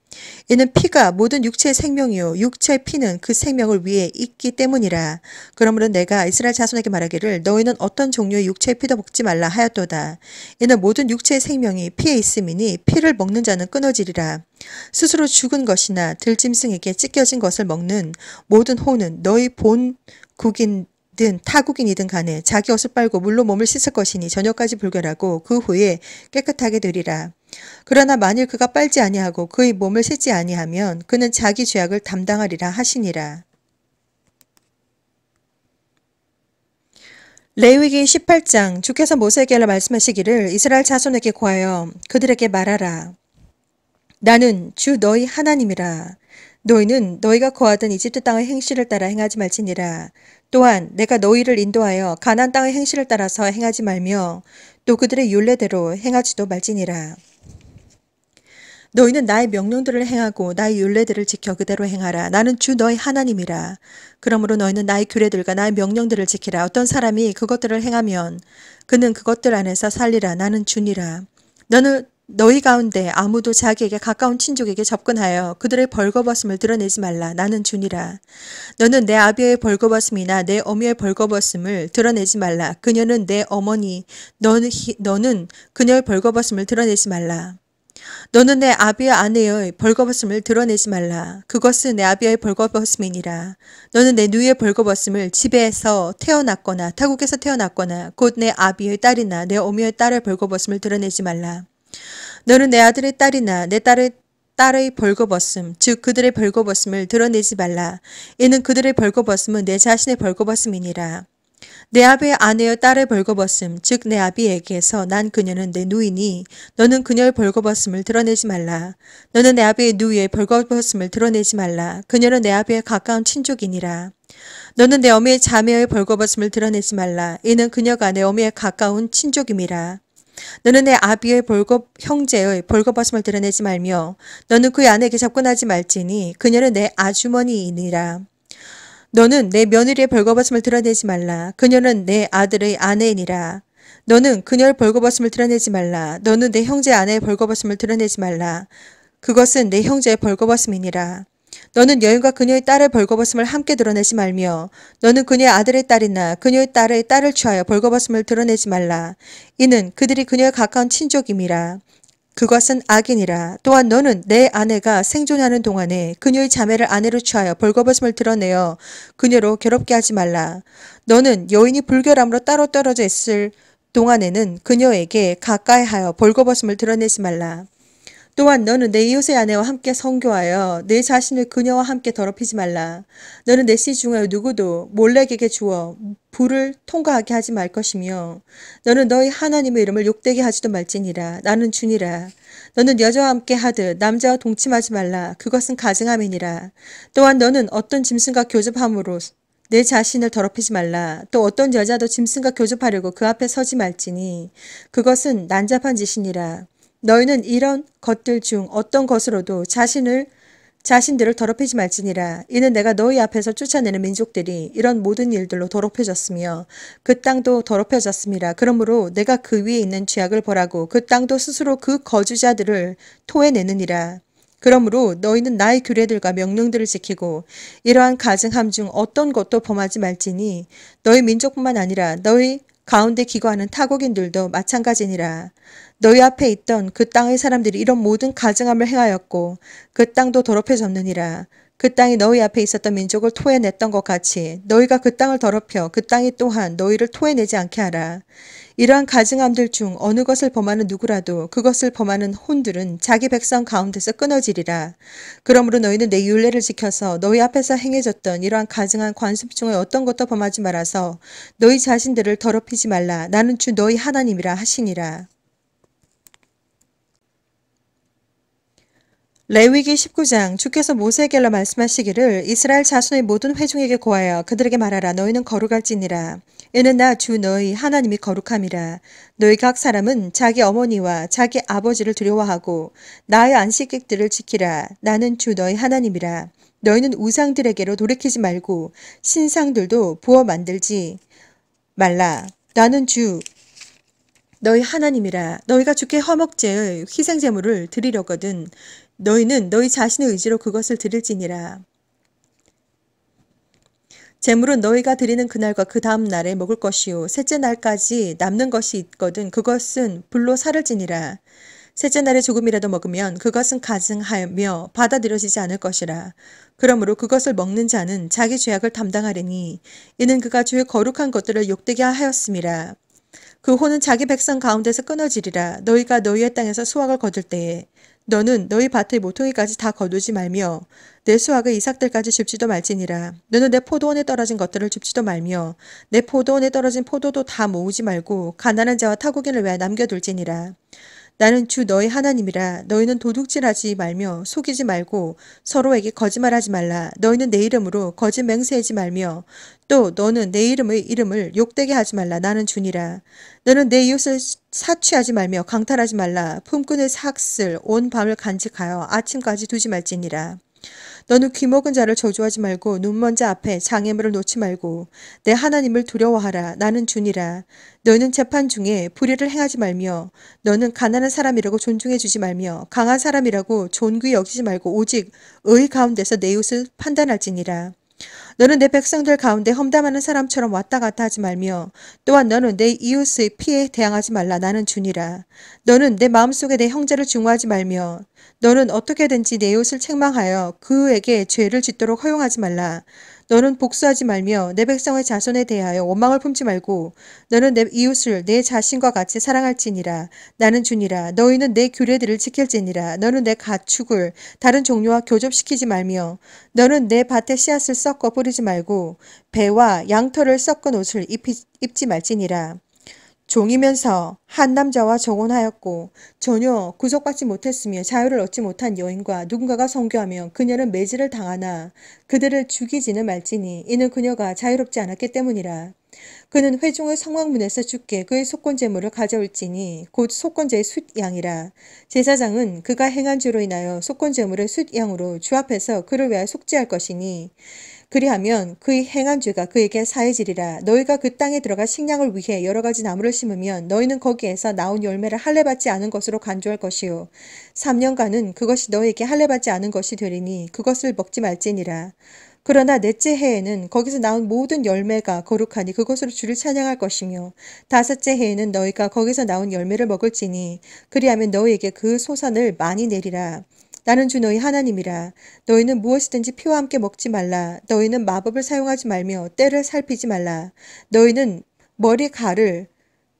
이는 피가 모든 육체의 생명이요 육체의 피는 그 생명을 위해 있기 때문이라. 그러므로 내가 이스라엘 자손에게 말하기를 너희는 어떤 종류의 육체의 피도 먹지 말라 하였도다. 이는 모든 육체의 생명이 피에 있음이니 피를 먹는 자는 끊어지리라. 스스로 죽은 것이나 들짐승에게 찢겨진 것을 먹는 모든 호는 너희 본 국인 든 타국인이든 간에 자기 옷을 빨고 물로 몸을 씻을 것이니 저녁까지 불결하고 그 후에 깨끗하게 되리라. 그러나 만일 그가 빨지 아니하고 그의 몸을 씻지 아니하면 그는 자기 죄악을 담당하리라 하시니라. 레위기 18장 주께서 모세에게 말씀하시기를 이스라엘 자손에게 구하여 그들에게 말하라. 나는 주 너희 하나님이라. 너희는 너희가 거하던 이집트 땅의 행실을 따라 행하지 말지니라. 또한 내가 너희를 인도하여 가난안 땅의 행실을 따라서 행하지 말며 또 그들의 율례대로 행하지도 말지니라. 너희는 나의 명령들을 행하고 나의 율례들을 지켜 그대로 행하라. 나는 주 너희 하나님이라. 그러므로 너희는 나의 규례들과 나의 명령들을 지키라. 어떤 사람이 그것들을 행하면 그는 그것들 안에서 살리라. 나는 주니라. 너는 너희 가운데 아무도 자기에게 가까운 친족에게 접근하여 그들의 벌거벗음을 드러내지 말라. 나는 주니라. 너는 내 아비의 벌거벗음이나 내 어미의 벌거벗음을 드러내지 말라. 그녀는 내 어머니, 너는, 너는 그녀의 벌거벗음을 드러내지 말라. 너는 내 아비의 아내의 벌거벗음을 드러내지 말라. 그것은 내 아비의 벌거벗음이니라. 너는 내 누이의 벌거벗음을 집에서 태어났거나 타국에서 태어났거나 곧 내 아비의 딸이나 내 어미의 딸의 벌거벗음을 드러내지 말라. 너는 내 아들의 딸이나 내 딸의 딸의 벌거벗음, 즉 그들의 벌거벗음을 드러내지 말라. 이는 그들의 벌거벗음은 내 자신의 벌거벗음이니라. 내 아비의 아내의 딸의 벌거벗음, 즉 내 아비에게서 난 그녀는 내 누이니 너는 그녀의 벌거벗음을 드러내지 말라. 너는 내 아비의 누이의 벌거벗음을 드러내지 말라. 그녀는 내 아비의 가까운 친족이니라. 너는 내 어미의 자매의 벌거벗음을 드러내지 말라. 이는 그녀가 내 어미의 가까운 친족임이라. 너는 내 아비의 벌겁 형제의 벌거벗음을 드러내지 말며 너는 그의 아내에게 접근하지 말지니 그녀는 내 아주머니이니라. 너는 내 며느리의 벌거벗음을 드러내지 말라. 그녀는 내 아들의 아내니라. 이 너는 그녀의 벌거벗음을 드러내지 말라. 너는 내 형제 아내의 벌거벗음을 드러내지 말라. 그것은 내 형제의 벌거벗음이니라. 너는 여인과 그녀의 딸의 벌거벗음을 함께 드러내지 말며 너는 그녀의 아들의 딸이나 그녀의 딸의 딸을 취하여 벌거벗음을 드러내지 말라. 이는 그들이 그녀의 가까운 친족임이라. 그것은 악인이라 또한 너는 내 아내가 생존하는 동안에 그녀의 자매를 아내로 취하여 벌거벗음을 드러내어 그녀로 괴롭게 하지 말라. 너는 여인이 불결함으로 따로 떨어져 있을 동안에는 그녀에게 가까이하여 벌거벗음을 드러내지 말라. 또한 너는 내 이웃의 아내와 함께 성교하여 내 자신을 그녀와 함께 더럽히지 말라. 너는 내씨 중하여 누구도 몰래에게 주어 불을 통과하게 하지 말 것이며 너는 너희 하나님의 이름을 욕되게 하지도 말지니라. 나는 주니라. 너는 여자와 함께 하듯 남자와 동침하지 말라. 그것은 가증함이니라. 또한 너는 어떤 짐승과 교접함으로 내 자신을 더럽히지 말라. 또 어떤 여자도 짐승과 교접하려고 그 앞에 서지 말지니 그것은 난잡한 짓이니라. 너희는 이런 것들 중 어떤 것으로도 자신을 자신들을 더럽히지 말지니라. 이는 내가 너희 앞에서 쫓아내는 민족들이 이런 모든 일들로 더럽혀졌으며 그 땅도 더럽혀졌습니다. 그러므로 내가 그 위에 있는 죄악을 벌하고 그 땅도 스스로 그 거주자들을 토해내느니라. 그러므로 너희는 나의 규례들과 명령들을 지키고 이러한 가증함 중 어떤 것도 범하지 말지니 너희 민족뿐만 아니라 너희 가운데 기거하는 타국인들도 마찬가지니라. 너희 앞에 있던 그 땅의 사람들이 이런 모든 가증함을 행하였고 그 땅도 더럽혀졌느니라. 그 땅이 너희 앞에 있었던 민족을 토해냈던 것 같이 너희가 그 땅을 더럽혀 그 땅이 또한 너희를 토해내지 않게 하라. 이러한 가증함들 중 어느 것을 범하는 누구라도 그것을 범하는 혼들은 자기 백성 가운데서 끊어지리라. 그러므로 너희는 내윤례를 지켜서 너희 앞에서 행해졌던 이러한 가증한 관습 중에 어떤 것도 범하지 말아서 너희 자신들을 더럽히지 말라. 나는 주 너희 하나님이라 하시니라. 레위기 19장 주께서 모세에게로 말씀하시기를 이스라엘 자손의 모든 회중에게 고하여 그들에게 말하라 너희는 거룩할지니라 이는 나 주 너희 하나님이 거룩함이라 너희 각 사람은 자기 어머니와 자기 아버지를 두려워하고 나의 안식객들을 지키라 나는 주 너희 하나님이라 너희는 우상들에게로 돌이키지 말고 신상들도 부어 만들지 말라 나는 주 너희 하나님이라 너희가 주께 허목제의 희생제물을 드리려거든 너희는 너희 자신의 의지로 그것을 드릴지니라. 재물은 너희가 드리는 그날과 그 다음 날에 먹을 것이요 셋째 날까지 남는 것이 있거든 그것은 불로 살을지니라. 셋째 날에 조금이라도 먹으면 그것은 가증하며 받아들여지지 않을 것이라. 그러므로 그것을 먹는 자는 자기 죄악을 담당하리니 이는 그가 주의 거룩한 것들을 욕되게 하였음이라. 그 혼은 자기 백성 가운데서 끊어지리라. 너희가 너희의 땅에서 수확을 거둘 때에 너는 너희 밭의 모퉁이까지 다 거두지 말며 내 수확의 이삭들까지 줍지도 말지니라. 너는 내 포도원에 떨어진 것들을 줍지도 말며 내 포도원에 떨어진 포도도 다 모으지 말고 가난한 자와 타국인을 위하여 남겨둘지니라. 나는 주 너희 하나님이라 너희는 도둑질하지 말며 속이지 말고 서로에게 거짓말하지 말라 너희는 내 이름으로 거짓 맹세하지 말며 또 너는 내 이름의 이름을 욕되게 하지 말라 나는 주니라 너는 내 이웃을 사취하지 말며 강탈하지 말라 품꾼의 삭슬 온 밤을 간직하여 아침까지 두지 말지니라 너는 귀먹은 자를 저주하지 말고 눈먼 자 앞에 장애물을 놓지 말고 내 하나님을 두려워하라 나는 주니라 너는 재판 중에 불의를 행하지 말며 너는 가난한 사람이라고 존중해 주지 말며 강한 사람이라고 존귀 여기지 말고 오직 의 가운데서 내 이웃을 판단할지니라 너는 내 백성들 가운데 험담하는 사람처럼 왔다 갔다 하지 말며 또한 너는 내 이웃의 피해 대항하지 말라 나는 주니라. 너는 내 마음속에 내 형제를 증오하지 말며 너는 어떻게든지 내 이웃을 책망하여 그에게 죄를 짓도록 허용하지 말라. 너는 복수하지 말며 내 백성의 자손에 대하여 원망을 품지 말고 너는 내 이웃을 내 자신과 같이 사랑할지니라 나는 주니라 너희는 내 규례들을 지킬지니라 너는 내 가축을 다른 종류와 교접시키지 말며 너는 내 밭에 씨앗을 섞어 뿌리지 말고 배와 양털을 섞은 옷을 입히, 입지 말지니라 종이면서 한 남자와 정혼하였고 전혀 구속받지 못했으며 자유를 얻지 못한 여인과 누군가가 성교하며 그녀는 매질을 당하나 그들을 죽이지는 말지니 이는 그녀가 자유롭지 않았기 때문이라. 그는 회중의 성왕문에서 죽게 그의 속건제물을 가져올지니 곧 속건제의 숫양이라. 제사장은 그가 행한 죄로 인하여 속건제물을 숫양으로 주 앞에서 그를 위하여 속죄할 것이니 그리하면 그의 행한 죄가 그에게 사해지리라. 너희가 그 땅에 들어가 식량을 위해 여러 가지 나무를 심으면 너희는 거기에서 나온 열매를 할례받지 않은 것으로 간주할 것이요. 3년간은 그것이 너에게 할례받지 않은 것이 되리니 그것을 먹지 말지니라. 그러나 넷째 해에는 거기서 나온 모든 열매가 거룩하니 그것으로 주를 찬양할 것이며 다섯째 해에는 너희가 거기서 나온 열매를 먹을지니 그리하면 너희에게 그 소산을 많이 내리라. 나는 주 너희 하나님이라. 너희는 무엇이든지 피와 함께 먹지 말라. 너희는 마법을 사용하지 말며 때를 살피지 말라. 너희는 머리 가를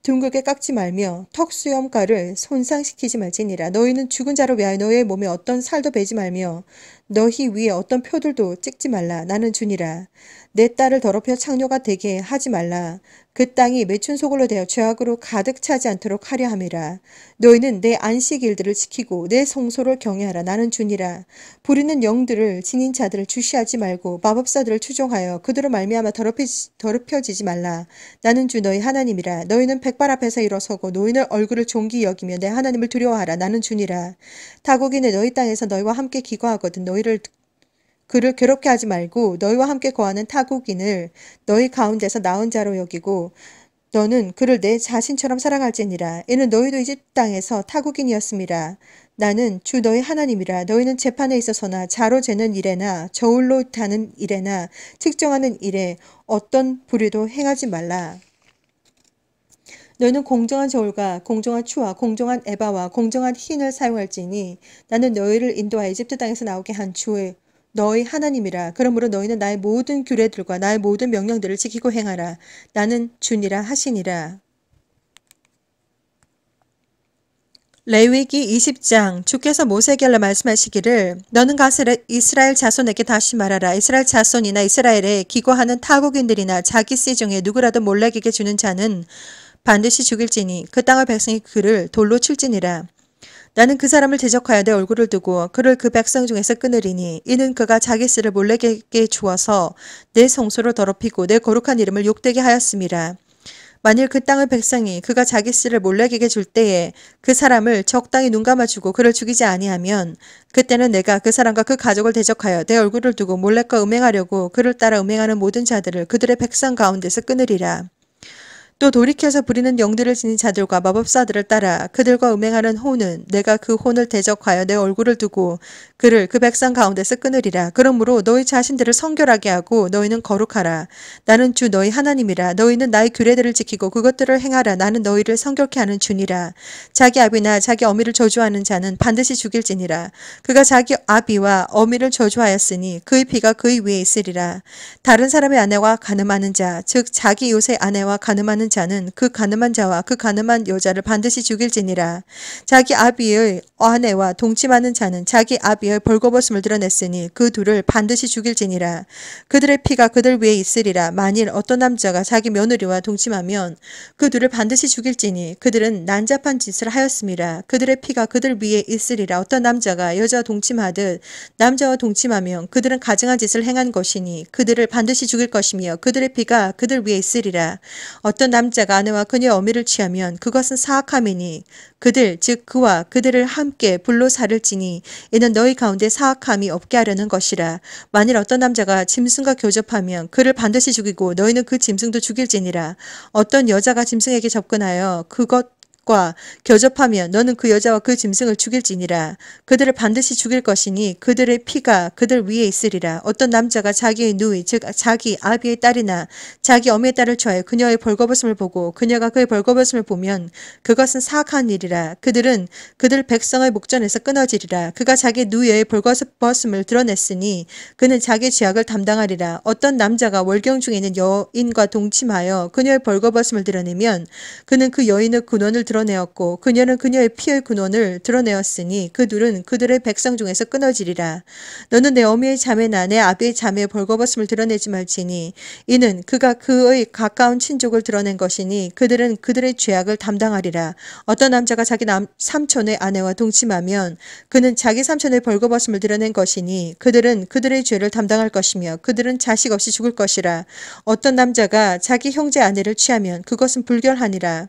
둥글게 깎지 말며 턱 수염가를 손상시키지 말지니라. 너희는 죽은 자로 위하여 너희의 몸에 어떤 살도 베지 말며 너희 위에 어떤 표들도 찍지 말라. 나는 주니라. 내 딸을 더럽혀 창녀가 되게 하지 말라. 그 땅이 매춘 소굴로 되어 죄악으로 가득 차지 않도록 하려 함이라. 너희는 내 안식일들을 지키고 내 성소를 경외하라. 나는 주니라. 부리는 영들을 지닌 자들을 주시하지 말고 마법사들을 추종하여 그들을 말미암아 더럽히 더럽혀지지 말라. 나는 주 너희 하나님이라. 너희는 백발 앞에서 일어서고 노인을 얼굴을 종기 여기며 내 하나님을 두려워하라. 나는 주니라. 다국인의 너희 땅에서 너희와 함께 기거하거든 너희 너희를 그를 괴롭게 하지 말고 너희와 함께 거하는 타국인을 너희 가운데서 나은 자로 여기고 너는 그를 내 자신처럼 사랑할지니라. 이는 너희도 이집 땅에서 타국인이었음이라. 나는 주 너희 하나님이라. 너희는 재판에 있어서나 자로 재는 일에나 저울로 타는 일에나 측정하는 일에 어떤 불의도 행하지 말라. 너희는 공정한 저울과 공정한 추와 공정한 에바와 공정한 흰을 사용할지니 나는 너희를 인도하여 이집트 땅에서 나오게 한주에 너희 하나님이라 그러므로 너희는 나의 모든 규례들과 나의 모든 명령들을 지키고 행하라 나는 주니라 하시니라 레위기 20장 주께서 모세에게 로 말씀하시기를 너는 가서 이스라엘 자손에게 다시 말하라 이스라엘 자손이나 이스라엘에 기고하는 타국인들이나 자기 씨중에 누구라도 몰래에게 주는 자는 반드시 죽일지니 그 땅의 백성이 그를 돌로 칠지니라. 나는 그 사람을 대적하여 내 얼굴을 두고 그를 그 백성 중에서 끊으리니 이는 그가 자기 쓰를 몰래 게 주어서 내 성소를 더럽히고 내 거룩한 이름을 욕되게 하였음이라. 만일 그 땅의 백성이 그가 자기 씨를 몰래게게줄 때에 그 사람을 적당히 눈 감아주고 그를 죽이지 아니하면 그때는 내가 그 사람과 그 가족을 대적하여 내 얼굴을 두고 몰래과 음행하려고 그를 따라 음행하는 모든 자들을 그들의 백성 가운데서 끊으리라. 또 돌이켜서 부리는 영들을 지닌 자들과 마법사들을 따라 그들과 음행하는 혼은 내가 그 혼을 대적하여 내 얼굴을 두고 그를 그 백성 가운데서 끊으리라. 그러므로 너희 자신들을 성결하게 하고 너희는 거룩하라. 나는 주 너희 하나님이라. 너희는 나의 규례들을 지키고 그것들을 행하라. 나는 너희를 성결케 하는 주니라. 자기 아비나 자기 어미를 저주하는 자는 반드시 죽일지니라. 그가 자기 아비와 어미를 저주하였으니 그의 피가 그의 위에 있으리라. 다른 사람의 아내와 가늠하는 자, 즉 자기 요새 아내와 가늠하는 하는 자는 그 가늠한 자와 그 가늠한 여자를 반드시 죽일지니라. 자기 아비의 아내와 동침하는 자는 자기 아비의 벌거벗음을 드러냈으니 그 둘을 반드시 죽일지니라. 그들의 피가 그들 위에 있으리라. 만일 어떤 남자가 자기 며느리와 동침하면 그 둘을 반드시 죽일지니 그들은 난잡한 짓을 하였음이라. 그들의 피가 그들 위에 있으리라. 어떤 남자가 여자와 동침하듯 남자와 동침하면 그들은 가증한 짓을 행한 것이니 그들을 반드시 죽일 것이며 그들의 피가 그들 위에 있으리라. 어떤 남자가 아내와 그녀의 어미를 취하면 그것은 사악함이니 그들 즉 그와 그들을 함께 불로 살을지니 이는 너희 가운데 사악함이 없게 하려는 것이라 만일 어떤 남자가 짐승과 교접하면 그를 반드시 죽이고 너희는 그 짐승도 죽일지니라 어떤 여자가 짐승에게 접근하여 그것 과 겨접하면 너는 그 여자와 그 짐승을 죽일지니라 그들을 반드시 죽일 것이니 그들의 피가 그들 위에 있으리라 어떤 남자가 자기의 누이 즉 자기 아비의 딸이나 자기 어미의 딸을 취해 그녀의 벌거벗음을 보고 그녀가 그의 벌거벗음을 보면 그것은 사악한 일이라 그들은 그들 백성의 목전에서 끊어지리라 그가 자기 누이의 벌거벗음을 드러냈으니 그는 자기 죄악을 담당하리라 어떤 남자가 월경 중에 있는 여인과 동침하여 그녀의 벌거벗음을 드러내면 그는 그 여인의 근원을 드러 드러내었고 그녀는 그녀의 피의 근원을 드러내었으니 그 둘은 그들의 백성 중에서 끊어지리라. 너는 내 어미의 자매나 내 아비의 자매의 벌거벗음을 드러내지 말지니 이는 그가 그의 가까운 친족을 드러낸 것이니 그들은 그들의 죄악을 담당하리라. 어떤 남자가 자기 남, 삼촌의 아내와 동침하면 그는 자기 삼촌의 벌거벗음을 드러낸 것이니 그들은 그들의 죄를 담당할 것이며 그들은 자식 없이 죽을 것이라. 어떤 남자가 자기 형제 아내를 취하면 그것은 불결하니라.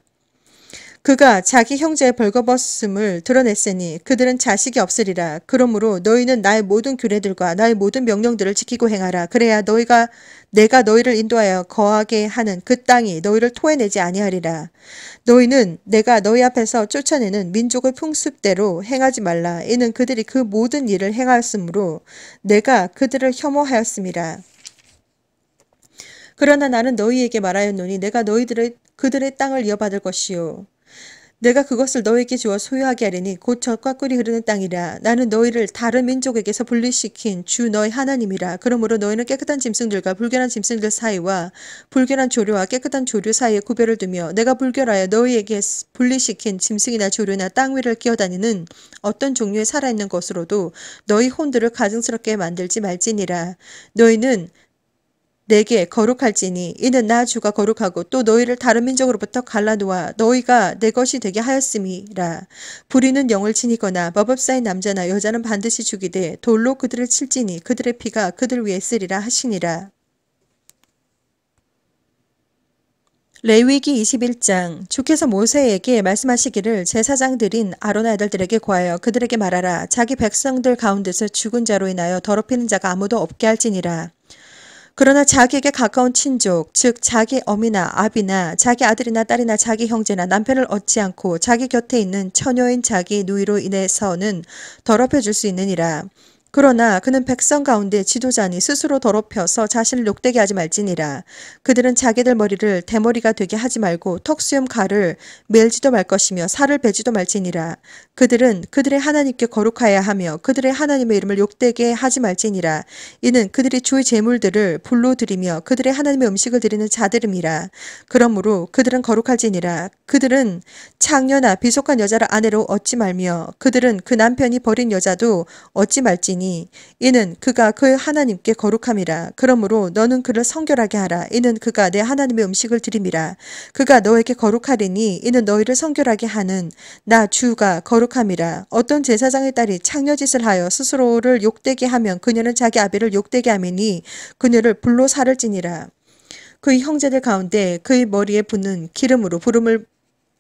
그가 자기 형제의 벌거벗음을 드러냈으니 그들은 자식이 없으리라. 그러므로 너희는 나의 모든 규례들과 나의 모든 명령들을 지키고 행하라. 그래야 너희가 내가 너희를 인도하여 거하게 하는 그 땅이 너희를 토해내지 아니하리라. 너희는 내가 너희 앞에서 쫓아내는 민족의 풍습대로 행하지 말라. 이는 그들이 그 모든 일을 행하였으므로 내가 그들을 혐오하였습니다 그러나 나는 너희에게 말하였노니 내가 너희들의 그들의 땅을 이어받을 것이요 내가 그것을 너에게 주어 소유하게 하리니 곧 젖과 꿀이 흐르는 땅이라 나는 너희를 다른 민족에게서 분리시킨 주너의 하나님이라 그러므로 너희는 깨끗한 짐승들과 불결한 짐승들 사이와 불결한 조류와 깨끗한 조류 사이에 구별을 두며 내가 불결하여 너희에게 분리시킨 짐승이나 조류나 땅 위를 기어다니는 어떤 종류의 살아있는 것으로도 너희 혼들을 가증스럽게 만들지 말지니라 너희는 내게 거룩할지니 이는 나 주가 거룩하고 또 너희를 다른 민족으로부터 갈라놓아 너희가 내 것이 되게 하였음이라. 불의는 영을 지니거나 마법사인 남자나 여자는 반드시 죽이되 돌로 그들을 칠지니 그들의 피가 그들 위에 쓰리라 하시니라. 레위기 21장 주께서 모세에게 말씀하시기를 제사장들인 아론의 아들들에게 구하여 그들에게 말하라 자기 백성들 가운데서 죽은 자로 인하여 더럽히는 자가 아무도 없게 할지니라 그러나 자기에게 가까운 친족, 즉 자기 어미나 아비나 자기 아들이나 딸이나 자기 형제나 남편을 얻지 않고 자기 곁에 있는 처녀인 자기 누이로 인해서는 더럽혀질 수 있느니라. 그러나 그는 백성 가운데 지도자니 스스로 더럽혀서 자신을 욕되게 하지 말지니라. 그들은 자기들 머리를 대머리가 되게 하지 말고 턱수염 가를 멜지도말 것이며 살을 베지도 말지니라. 그들은 그들의 하나님께 거룩하여 하며 그들의 하나님의 이름을 욕되게 하지 말지니라. 이는 그들이 주의 재물들을 불로 드리며 그들의 하나님의 음식을 드리는 자들임이라. 그러므로 그들은 거룩할지니라. 그들은 창녀나 비속한 여자를 아내로 얻지 말며 그들은 그 남편이 버린 여자도 얻지 말지니 이는 그가 그 하나님께 거룩함이라. 그러므로 너는 그를 성결하게 하라. 이는 그가 내 하나님의 음식을 드림이라. 그가 너에게 거룩하리니 이는 너희를 성결하게 하는 나 주가 거룩 거룩함이라 어떤 제사장의 딸이 창녀짓을 하여 스스로를 욕되게 하면 그녀는 자기 아비를 욕되게 하매니 그녀를 불로 살을지니라. 그의 형제들 가운데 그의 머리에 붙는 기름으로 부름을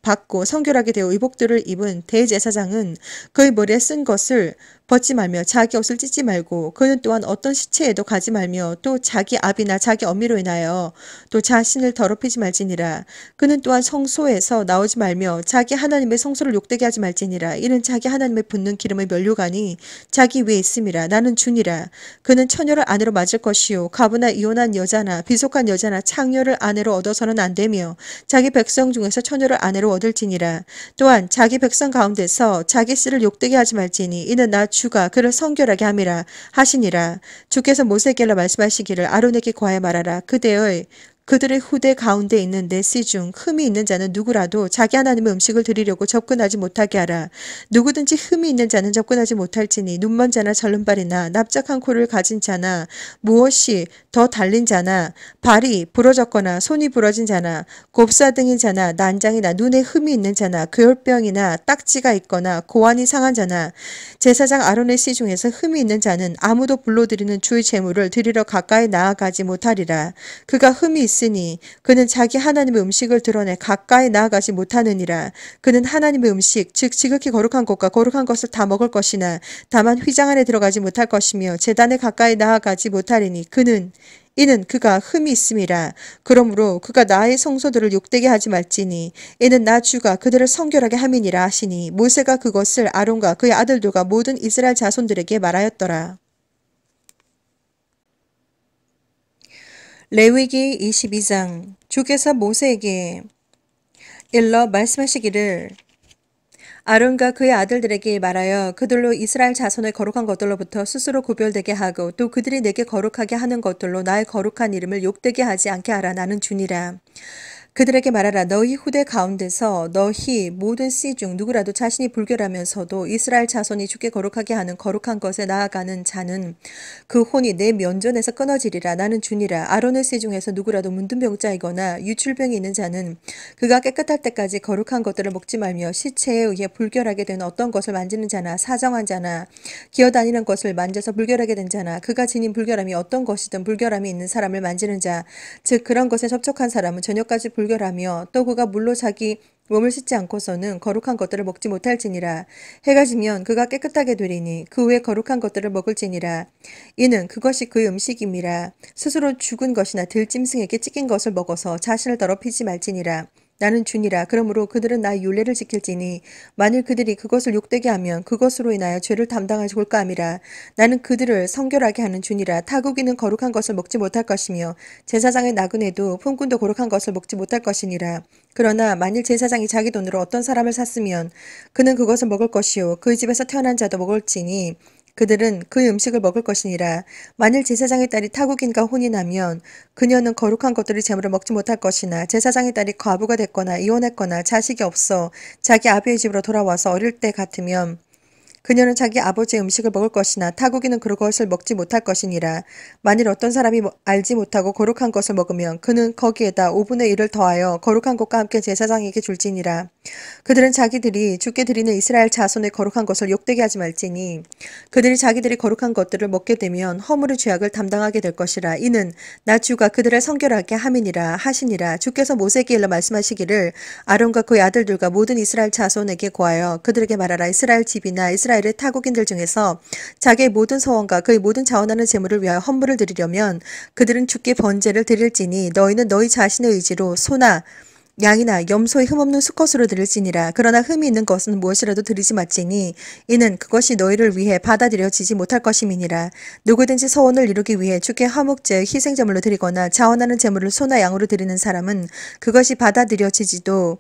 받고 성결하게 되어 의복들을 입은 대제사장은 그의 머리에 쓴 것을 벗지 말며 자기 옷을 찢지 말고 그는 또한 어떤 시체에도 가지 말며 또 자기 압이나 자기 어미로 인하여 또 자신을 더럽히지 말지니라 그는 또한 성소에서 나오지 말며 자기 하나님의 성소를 욕되게 하지 말지니라 이는 자기 하나님의 붓는 기름의 멸류관이 자기 위에 있음이라 나는 주니라 그는 처녀를 아내로 맞을 것이요 가부나 이혼한 여자나 비속한 여자나 창녀를 아내로 얻어서는 안 되며 자기 백성 중에서 처녀를 아내로 얻을지니라. 또한 자기 백성 가운데서 자기 씨를 욕되게 하지 말지니 이는 나 주가 그를 성결하게 함이라 하시니라. 주께서 모세에게로 말씀하시기를 아론에게 과해 말하라. 그대의 그들의 후대 가운데 있는 내 씨 중 흠이 있는 자는 누구라도 자기 하나님의 음식을 드리려고 접근하지 못하게 하라. 누구든지 흠이 있는 자는 접근하지 못할지니 눈먼 자나 절름발이나 납작한 코를 가진 자나 무엇이 더 달린 자나 발이 부러졌거나 손이 부러진 자나 곱사등인 자나 난장이나 눈에 흠이 있는 자나 그혈병이나 딱지가 있거나 고환이 상한 자나 제사장 아론의 씨 중에서 흠이 있는 자는 아무도 불러드리는 주의 재물을 드리러 가까이 나아가지 못하리라. 그가 흠이 있 없으니 그는 자기 하나님의 음식을 드러내 가까이 나아가지 못하느니라 그는 하나님의 음식 즉 지극히 거룩한 것과 거룩한 것을 다 먹을 것이나 다만 휘장 안에 들어가지 못할 것이며 재단에 가까이 나아가지 못하리니 그는 이는 그가 흠이 있음이라. 그러므로 그가 나의 성소들을 욕되게 하지 말지니 이는 나 주가 그들을 성결하게 함이니라 하시니 모세가 그것을 아론과 그의 아들들과 모든 이스라엘 자손들에게 말하였더라. 레위기 22장 주께서 모세에게 일러 말씀하시기를 아론과 그의 아들들에게 말하여 그들로 이스라엘 자손을 거룩한 것들로부터 스스로 구별되게 하고 또 그들이 내게 거룩하게 하는 것들로 나의 거룩한 이름을 욕되게 하지 않게 하라 나는 주니라. 그들에게 말하라 너희 후대 가운데서 너희 모든 씨 중 누구라도 자신이 불결하면서도 이스라엘 자손이 주께 거룩하게 하는 거룩한 것에 나아가는 자는 그 혼이 내 면전에서 끊어지리라 나는 주니라 아론의 씨 중에서 누구라도 문둥병자이거나 유출병이 있는 자는 그가 깨끗할 때까지 거룩한 것들을 먹지 말며 시체에 의해 불결하게 된 어떤 것을 만지는 자나 사정한 자나 기어다니는 것을 만져서 불결하게 된 자나 그가 지닌 불결함이 어떤 것이든 불결함이 있는 사람을 만지는 자 즉 그런 것에 접촉한 사람은 저녁까지 불 불결하며 또 그가 물로 자기 몸을 씻지 않고서는 거룩한 것들을 먹지 못할지니라. 해가 지면 그가 깨끗하게 되리니 그 후에 거룩한 것들을 먹을지니라. 이는 그것이 그의 음식임이라. 스스로 죽은 것이나 들짐승에게 찍힌 것을 먹어서 자신을 더럽히지 말지니라. 나는 주니라 그러므로 그들은 나의 윤례를 지킬지니 만일 그들이 그것을 욕되게 하면 그것으로 인하여 죄를 담당하지 올까 함이라 나는 그들을 성결하게 하는 주니라 타국인은 거룩한 것을 먹지 못할 것이며 제사장의 나그네도 품꾼도 거룩한 것을 먹지 못할 것이니라 그러나 만일 제사장이 자기 돈으로 어떤 사람을 샀으면 그는 그것을 먹을 것이요 그 집에서 태어난 자도 먹을지니 그들은 그 음식을 먹을 것이니라 만일 제사장의 딸이 타국인과 혼이 나면 그녀는 거룩한 것들을 제물을 먹지 못할 것이나 제사장의 딸이 과부가 됐거나 이혼했거나 자식이 없어 자기 아비의 집으로 돌아와서 어릴 때 같으면 그녀는 자기 아버지의 음식을 먹을 것이나 타국인은 그것을 먹지 못할 것이니라. 만일 어떤 사람이 뭐 알지 못하고 거룩한 것을 먹으면 그는 거기에다 5분의 1을 더하여 거룩한 것과 함께 제사장에게 줄지니라. 그들은 자기들이 죽게 드리는 이스라엘 자손의 거룩한 것을 욕되게 하지 말지니 그들이 자기들이 거룩한 것들을 먹게 되면 허물의 죄악을 담당하게 될 것이라 이는 나 주가 그들을 성결하게 함이니라 하시니라 주께서 모세에게 일러 말씀하시기를 아론과 그의 아들들과 모든 이스라엘 자손에게 고하여 그들에게 말하라 이스라엘 집이나 이스라엘의 타국인들 중에서 자기의 모든 서원과 그의 모든 자원하는 재물을 위하여 헌물을 드리려면 그들은 죽께 번제를 드릴지니 너희는 너희 자신의 의지로 소나 양이나 염소의 흠없는 수컷으로 들을지니라 그러나 흠이 있는 것은 무엇이라도 들이지 마치니 이는 그것이 너희를 위해 받아들여지지 못할 것임이니라 누구든지 서원을 이루기 위해 주께 화목제 희생제물로 드리거나 자원하는 제물을 소나 양으로 드리는 사람은 그것이 받아들여지지도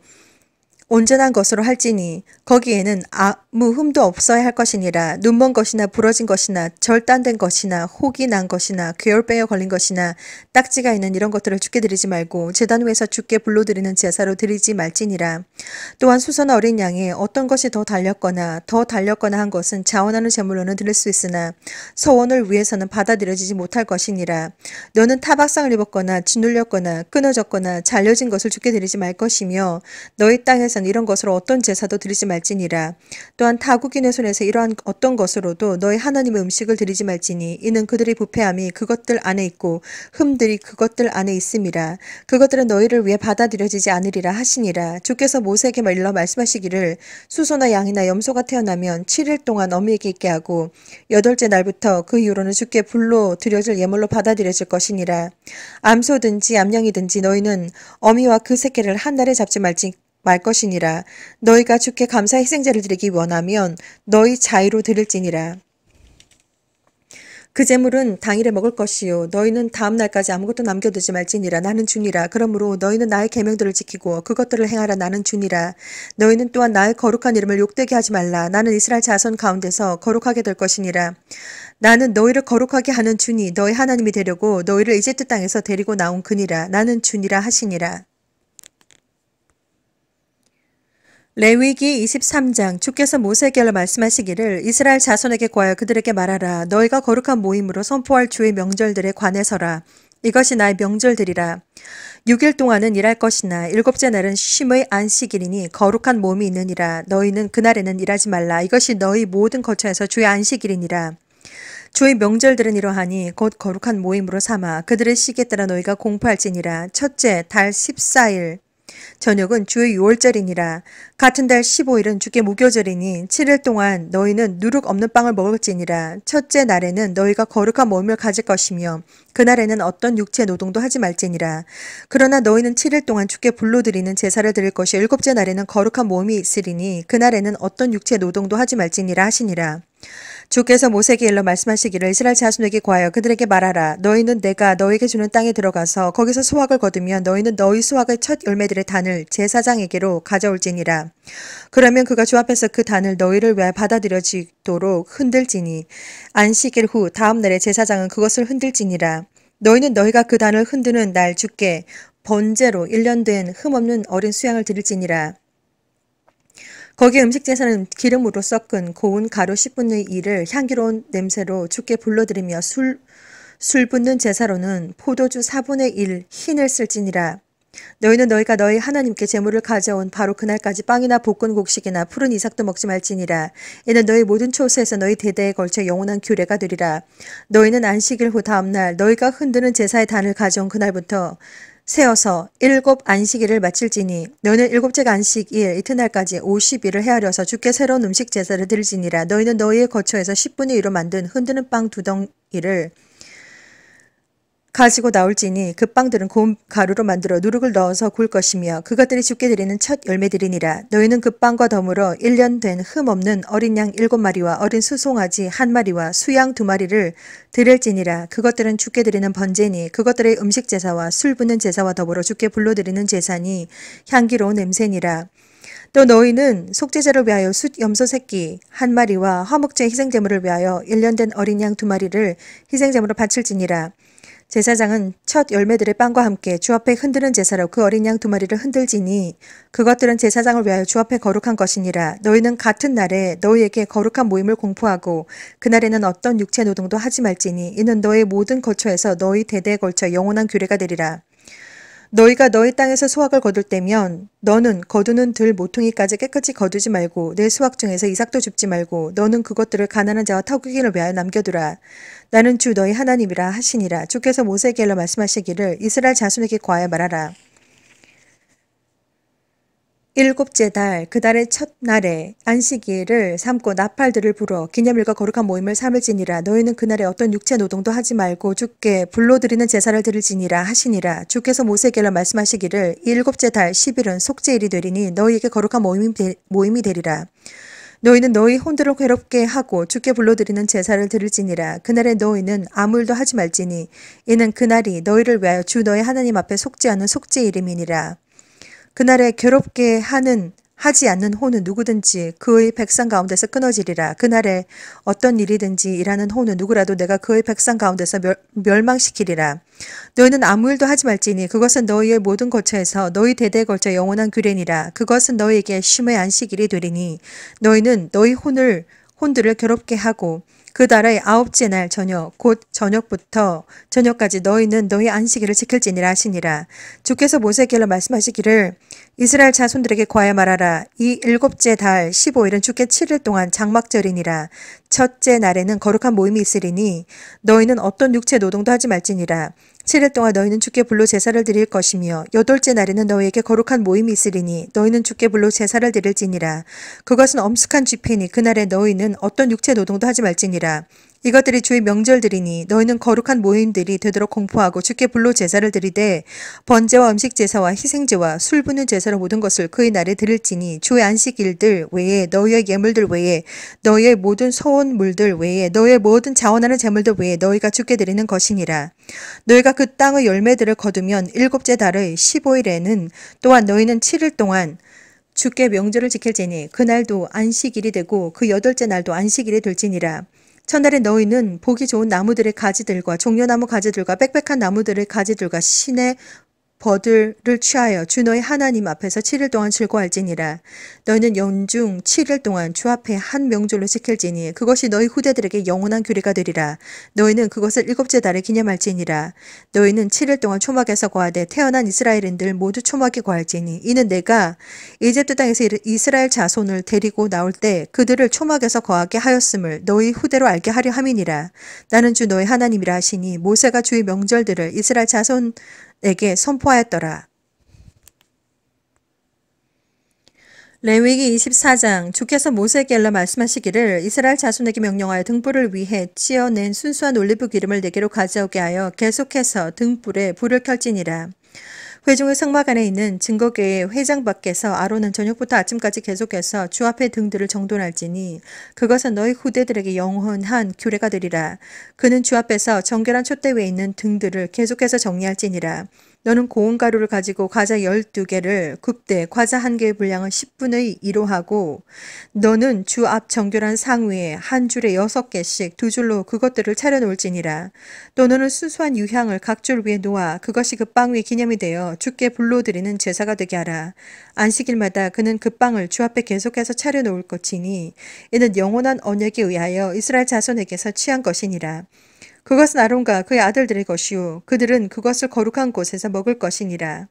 온전한 것으로 할지니 거기에는 아무 흠도 없어야 할 것이니라 눈먼 것이나 부러진 것이나 절단된 것이나 혹이 난 것이나 괴열빼에 걸린 것이나 딱지가 있는 이런 것들을 죽게 드리지 말고 재단 위에서 죽게 불러드리는 제사로 드리지 말지니라 또한 수선 어린 양에 어떤 것이 더 달렸거나 더 달렸거나 한 것은 자원하는 제물로는 드릴 수 있으나 서원을 위해서는 받아들여지지 못할 것이니라 너는 타박상을 입었거나 짓눌렸거나 끊어졌거나 잘려진 것을 죽게 드리지 말 것이며 너희 땅에서 손에 이런 것으로 어떤 제사도 드리지 말지니라. 또한 타국인의 손에서 이러한 어떤 것으로도 너희 하나님의 음식을 드리지 말지니 이는 그들의 부패함이 그것들 안에 있고 흠들이 그것들 안에 있음이라. 그것들은 너희를 위해 받아들여지지 않으리라 하시니라. 주께서 모세에게 말러 말씀하시기를 수소나 양이나 염소가 태어나면 7일 동안 어미에게 있게 하고 여덟째 날부터 그 이후로는 주께 불로 드려질 예물로 받아들여질 것이니라. 암소든지 암양이든지 너희는 어미와 그 새끼를 한 날에 잡지 말지 말 것이니라 너희가 주께 감사 희생자를 드리기 원하면 너희 자의로 드릴지니라. 그 재물은 당일에 먹을 것이요 너희는 다음 날까지 아무것도 남겨두지 말지니라 나는 주니라 그러므로 너희는 나의 계명들을 지키고 그것들을 행하라 나는 주니라 너희는 또한 나의 거룩한 이름을 욕되게 하지 말라 나는 이스라엘 자손 가운데서 거룩하게 될 것이니라 나는 너희를 거룩하게 하는 주니 너희 하나님이 되려고 너희를 이집트 땅에서 데리고 나온 그니라 나는 주니라 하시니라 레위기 23장 주께서 모세에게 말씀하시기를 이스라엘 자손에게 구하여 그들에게 말하라 너희가 거룩한 모임으로 선포할 주의 명절들에 관해서라 이것이 나의 명절들이라 6일 동안은 일할 것이나 일곱째 날은 쉼의 안식일이니 거룩한 몸이 있느니라 너희는 그날에는 일하지 말라 이것이 너희 모든 거처에서 주의 안식일이니라 주의 명절들은 이러하니 곧 거룩한 모임으로 삼아 그들의 시기에 따라 너희가 공포할지니라 첫째 달 14일 저녁은 주의 6월절이니라. 같은 달 15일은 주께 무교절이니 7일 동안 너희는 누룩 없는 빵을 먹을지니라. 첫째 날에는 너희가 거룩한 모 몸을 가질 것이며 그날에는 어떤 육체 노동도 하지 말지니라. 그러나 너희는 7일 동안 주께 불러 드리는 제사를 드릴 것이 일곱째 날에는 거룩한 모 몸이 있으리니 그날에는 어떤 육체 노동도 하지 말지니라 하시니라. 주께서 모세에게 일러 말씀하시기를 이스라엘 자손에게 구하여 그들에게 말하라. 너희는 내가 너에게 주는 땅에 들어가서 거기서 수확을 거두면 너희는 너희 수확의 첫 열매들의 단을 제사장에게로 가져올지니라. 그러면 그가 주 앞에서 그 단을 너희를 위하 받아들여지도록 흔들지니 안식일 후 다음 날에 제사장은 그것을 흔들지니라. 너희는 너희가 그 단을 흔드는 날 주께 번제로 일년된 흠없는 어린 수양을 드릴지니라. 거기에 음식제사는 기름으로 섞은 고운 가루 10분의 1을 향기로운 냄새로 주게 불러들이며 술, 술 붓는 제사로는 포도주 4분의 1 흰을 쓸지니라. 너희는 너희가 너희 하나님께 재물을 가져온 바로 그날까지 빵이나 볶은 곡식이나 푸른 이삭도 먹지 말지니라. 이는 너희 모든 초소에서 너희 대대에 걸쳐 영원한 규례가 되리라. 너희는 안식일 후 다음날 너희가 흔드는 제사의 단을 가져온 그날부터 세어서 일곱 안식일을 마칠지니 너희는 일곱째 안식일 이튿날까지 5 0일을 헤아려서 주께 새로운 음식 제사를 드릴지니라 너희는 너희의 거처에서 1 0분의 1로 만든 흔드는 빵 두 덩이를 가지고 나올지니 그 빵들은 곰 가루로 만들어 누룩을 넣어서 굴 것이며 그것들이 죽게 드리는 첫 열매들이니라 너희는 그 빵과 더불어 1년 된 흠 없는 어린 양7 마리와 어린 수송아지 1 마리와 수양 2 마리를 드릴지니라 그것들은 죽게 드리는 번제니 그것들의 음식 제사와 술 붓는 제사와 더불어 죽게 불러 드리는 제사니 향기로운 냄새니라 또 너희는 속죄제를 위하여 숫 염소 새끼 한 마리와 화목제 희생제물을 위하여 1년 된 어린 양 두 마리를 희생제물로 바칠지니라 제사장은 첫 열매들의 빵과 함께 주앞에 흔드는 제사로 그 어린 양 두 마리를 흔들지니 그것들은 제사장을 위하여 주앞에 거룩한 것이니라 너희는 같은 날에 너희에게 거룩한 모임을 공포하고 그날에는 어떤 육체 노동도 하지 말지니 이는 너희 모든 거처에서 너희 대대에 걸쳐 영원한 규례가 되리라 너희가 너희 땅에서 수확을 거둘 때면 너는 거두는 들 모퉁이까지 깨끗이 거두지 말고 내 수확 중에서 이삭도 줍지 말고 너는 그것들을 가난한 자와 타국인을 위하여 남겨두라. 나는 주 너희 하나님이라 하시니라 주께서 모세에게로 말씀하시기를 이스라엘 자손에게 과하여 말하라. 일곱째 달, 그 달의 첫 날에 안식일을 삼고 나팔들을 불어 기념일과 거룩한 모임을 삼을지니라. 너희는 그날에 어떤 육체 노동도 하지 말고 주께 불러드리는 제사를 드릴지니라 하시니라. 주께서 모세에게로 말씀하시기를 일곱째 달, 십일은 속죄일이 되리니 너희에게 거룩한 모임이, 되, 모임이 되리라. 너희는 너희 혼들을 괴롭게 하고 주께 불러드리는 제사를 드릴지니라 그날에 너희는 아무 일도 하지 말지니 이는 그날이 너희를 위하여 주너의 하나님 앞에 속죄하는 속죄이름이니라 그날에 괴롭게 하는 하지 않는 혼은 누구든지 그의 백성 가운데서 끊어지리라. 그날에 어떤 일이든지 일하는 혼은 누구라도 내가 그의 백성 가운데서 멸, 망시키리라 너희는 아무 일도 하지 말지니 그것은 너희의 모든 거처에서 너희 대대에 걸쳐 영원한 규례니라. 그것은 너희에게 쉼의 안식일이 되리니 너희는 너희 혼을 혼들을 괴롭게 하고 그달의 아홉째 날 저녁 곧 저녁부터 저녁까지 너희는 너희 안식일을 지킬지니라 하시니라. 주께서 모세에게로 말씀하시기를 이스라엘 자손들에게 과야 말하라. 이 일곱째 달 15일은 주께 7일 동안 장막절이니라. 첫째 날에는 거룩한 모임이 있으리니 너희는 어떤 육체 노동도 하지 말지니라. 7일 동안 너희는 주께 불로 제사를 드릴 것이며 여덟째 날에는 너희에게 거룩한 모임이 있으리니 너희는 주께 불로 제사를 드릴지니라. 그것은 엄숙한 집회니 그날에 너희는 어떤 육체 노동도 하지 말지니라. 이것들이 주의 명절들이니 너희는 거룩한 모임들이 되도록 공포하고 주께 불로 제사를 드리되 번제와 음식 제사와 희생제와 술부는 제사로 모든 것을 그의 날에 드릴지니 주의 안식일들 외에 너희의 예물들 외에 너희의 모든 소원물들 외에 너희의 모든 자원하는 재물들 외에 너희가 주께 드리는 것이니라 너희가 그 땅의 열매들을 거두면 일곱째 달의 십오일에는 또한 너희는 칠일 동안 주께 명절을 지킬지니 그날도 안식일이 되고 그 여덟째 날도 안식일이 될지니라. 첫날에 너희는 보기 좋은 나무들의 가지들과 종려나무 가지들과 빽빽한 나무들의 가지들과 신의 버들을 취하여 주 너의 하나님 앞에서 7일 동안 즐거할지니라 너희는 영중 7일 동안 주 앞에 한 명절로 지킬지니 그것이 너희 후대들에게 영원한 규례가 되리라. 너희는 그것을 일곱째 달에 기념할지니라. 너희는 7일 동안 초막에서 거하되 태어난 이스라엘인들 모두 초막에 거할지니 이는 내가 이집트 땅에서 이스라엘 자손을 데리고 나올 때 그들을 초막에서 거하게 하였음을 너희 후대로 알게 하려 함이니라. 나는 주 너의 하나님이라 하시니 모세가 주의 명절들을 이스라엘 자손 에게 선포하였더라. 레위기 24장 주께서 모세에게 일 말씀하시기를 이스라엘 자손에게 명령하여 등불을 위해 치어낸 순수한 올리브 기름을 내게로 가져오게 하여 계속해서 등불에 불을 켤지니라. 회중의 성막 안에 있는 증거교의 회장 밖에서 아론은 저녁부터 아침까지 계속해서 주 앞에 등들을 정돈할지니 그것은 너희 후대들에게 영원한 규례가 되리라. 그는 주 앞에서 정결한 촛대 위에 있는 등들을 계속해서 정리할지니라. 너는 고운 가루를 가지고 과자 12개를 굽되 과자 1개의 분량을 10분의 1로 하고 너는 주 앞 정결한 상 위에 한 줄에 6개씩 두 줄로 그것들을 차려놓을지니라. 또 너는 순수한 유향을 각 줄 위에 놓아 그것이 그 빵 위에 기념이 되어 죽게 불러드리는 제사가 되게 하라. 안식일마다 그는 그 빵을 주 앞에 계속해서 차려놓을 것이니 이는 영원한 언약에 의하여 이스라엘 자손에게서 취한 것이니라. 그것은 아론과 그의 아들들의 것이요 그들은 그것을 거룩한 곳에서 먹을 것이니라.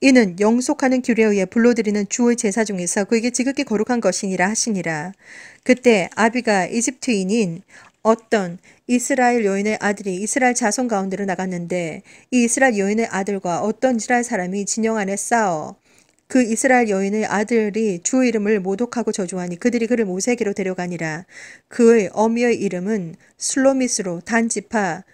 이는 영속하는 규례에 의해 불러들이는 주의 제사 중에서 그에게 지극히 거룩한 것이니라 하시니라. 그때 아비가 이집트인인 어떤 이스라엘 여인의 아들이 이스라엘 자손 가운데로 나갔는데 이 이스라엘 여인의 아들과 어떤 이스라엘 사람이 진영 안에 싸워 그 이스라엘 여인의 아들이 주 이름을 모독하고 저주하니 그들이 그를 모세기로 데려가니라. 그의 어미의 이름은 슬로미스로 단지파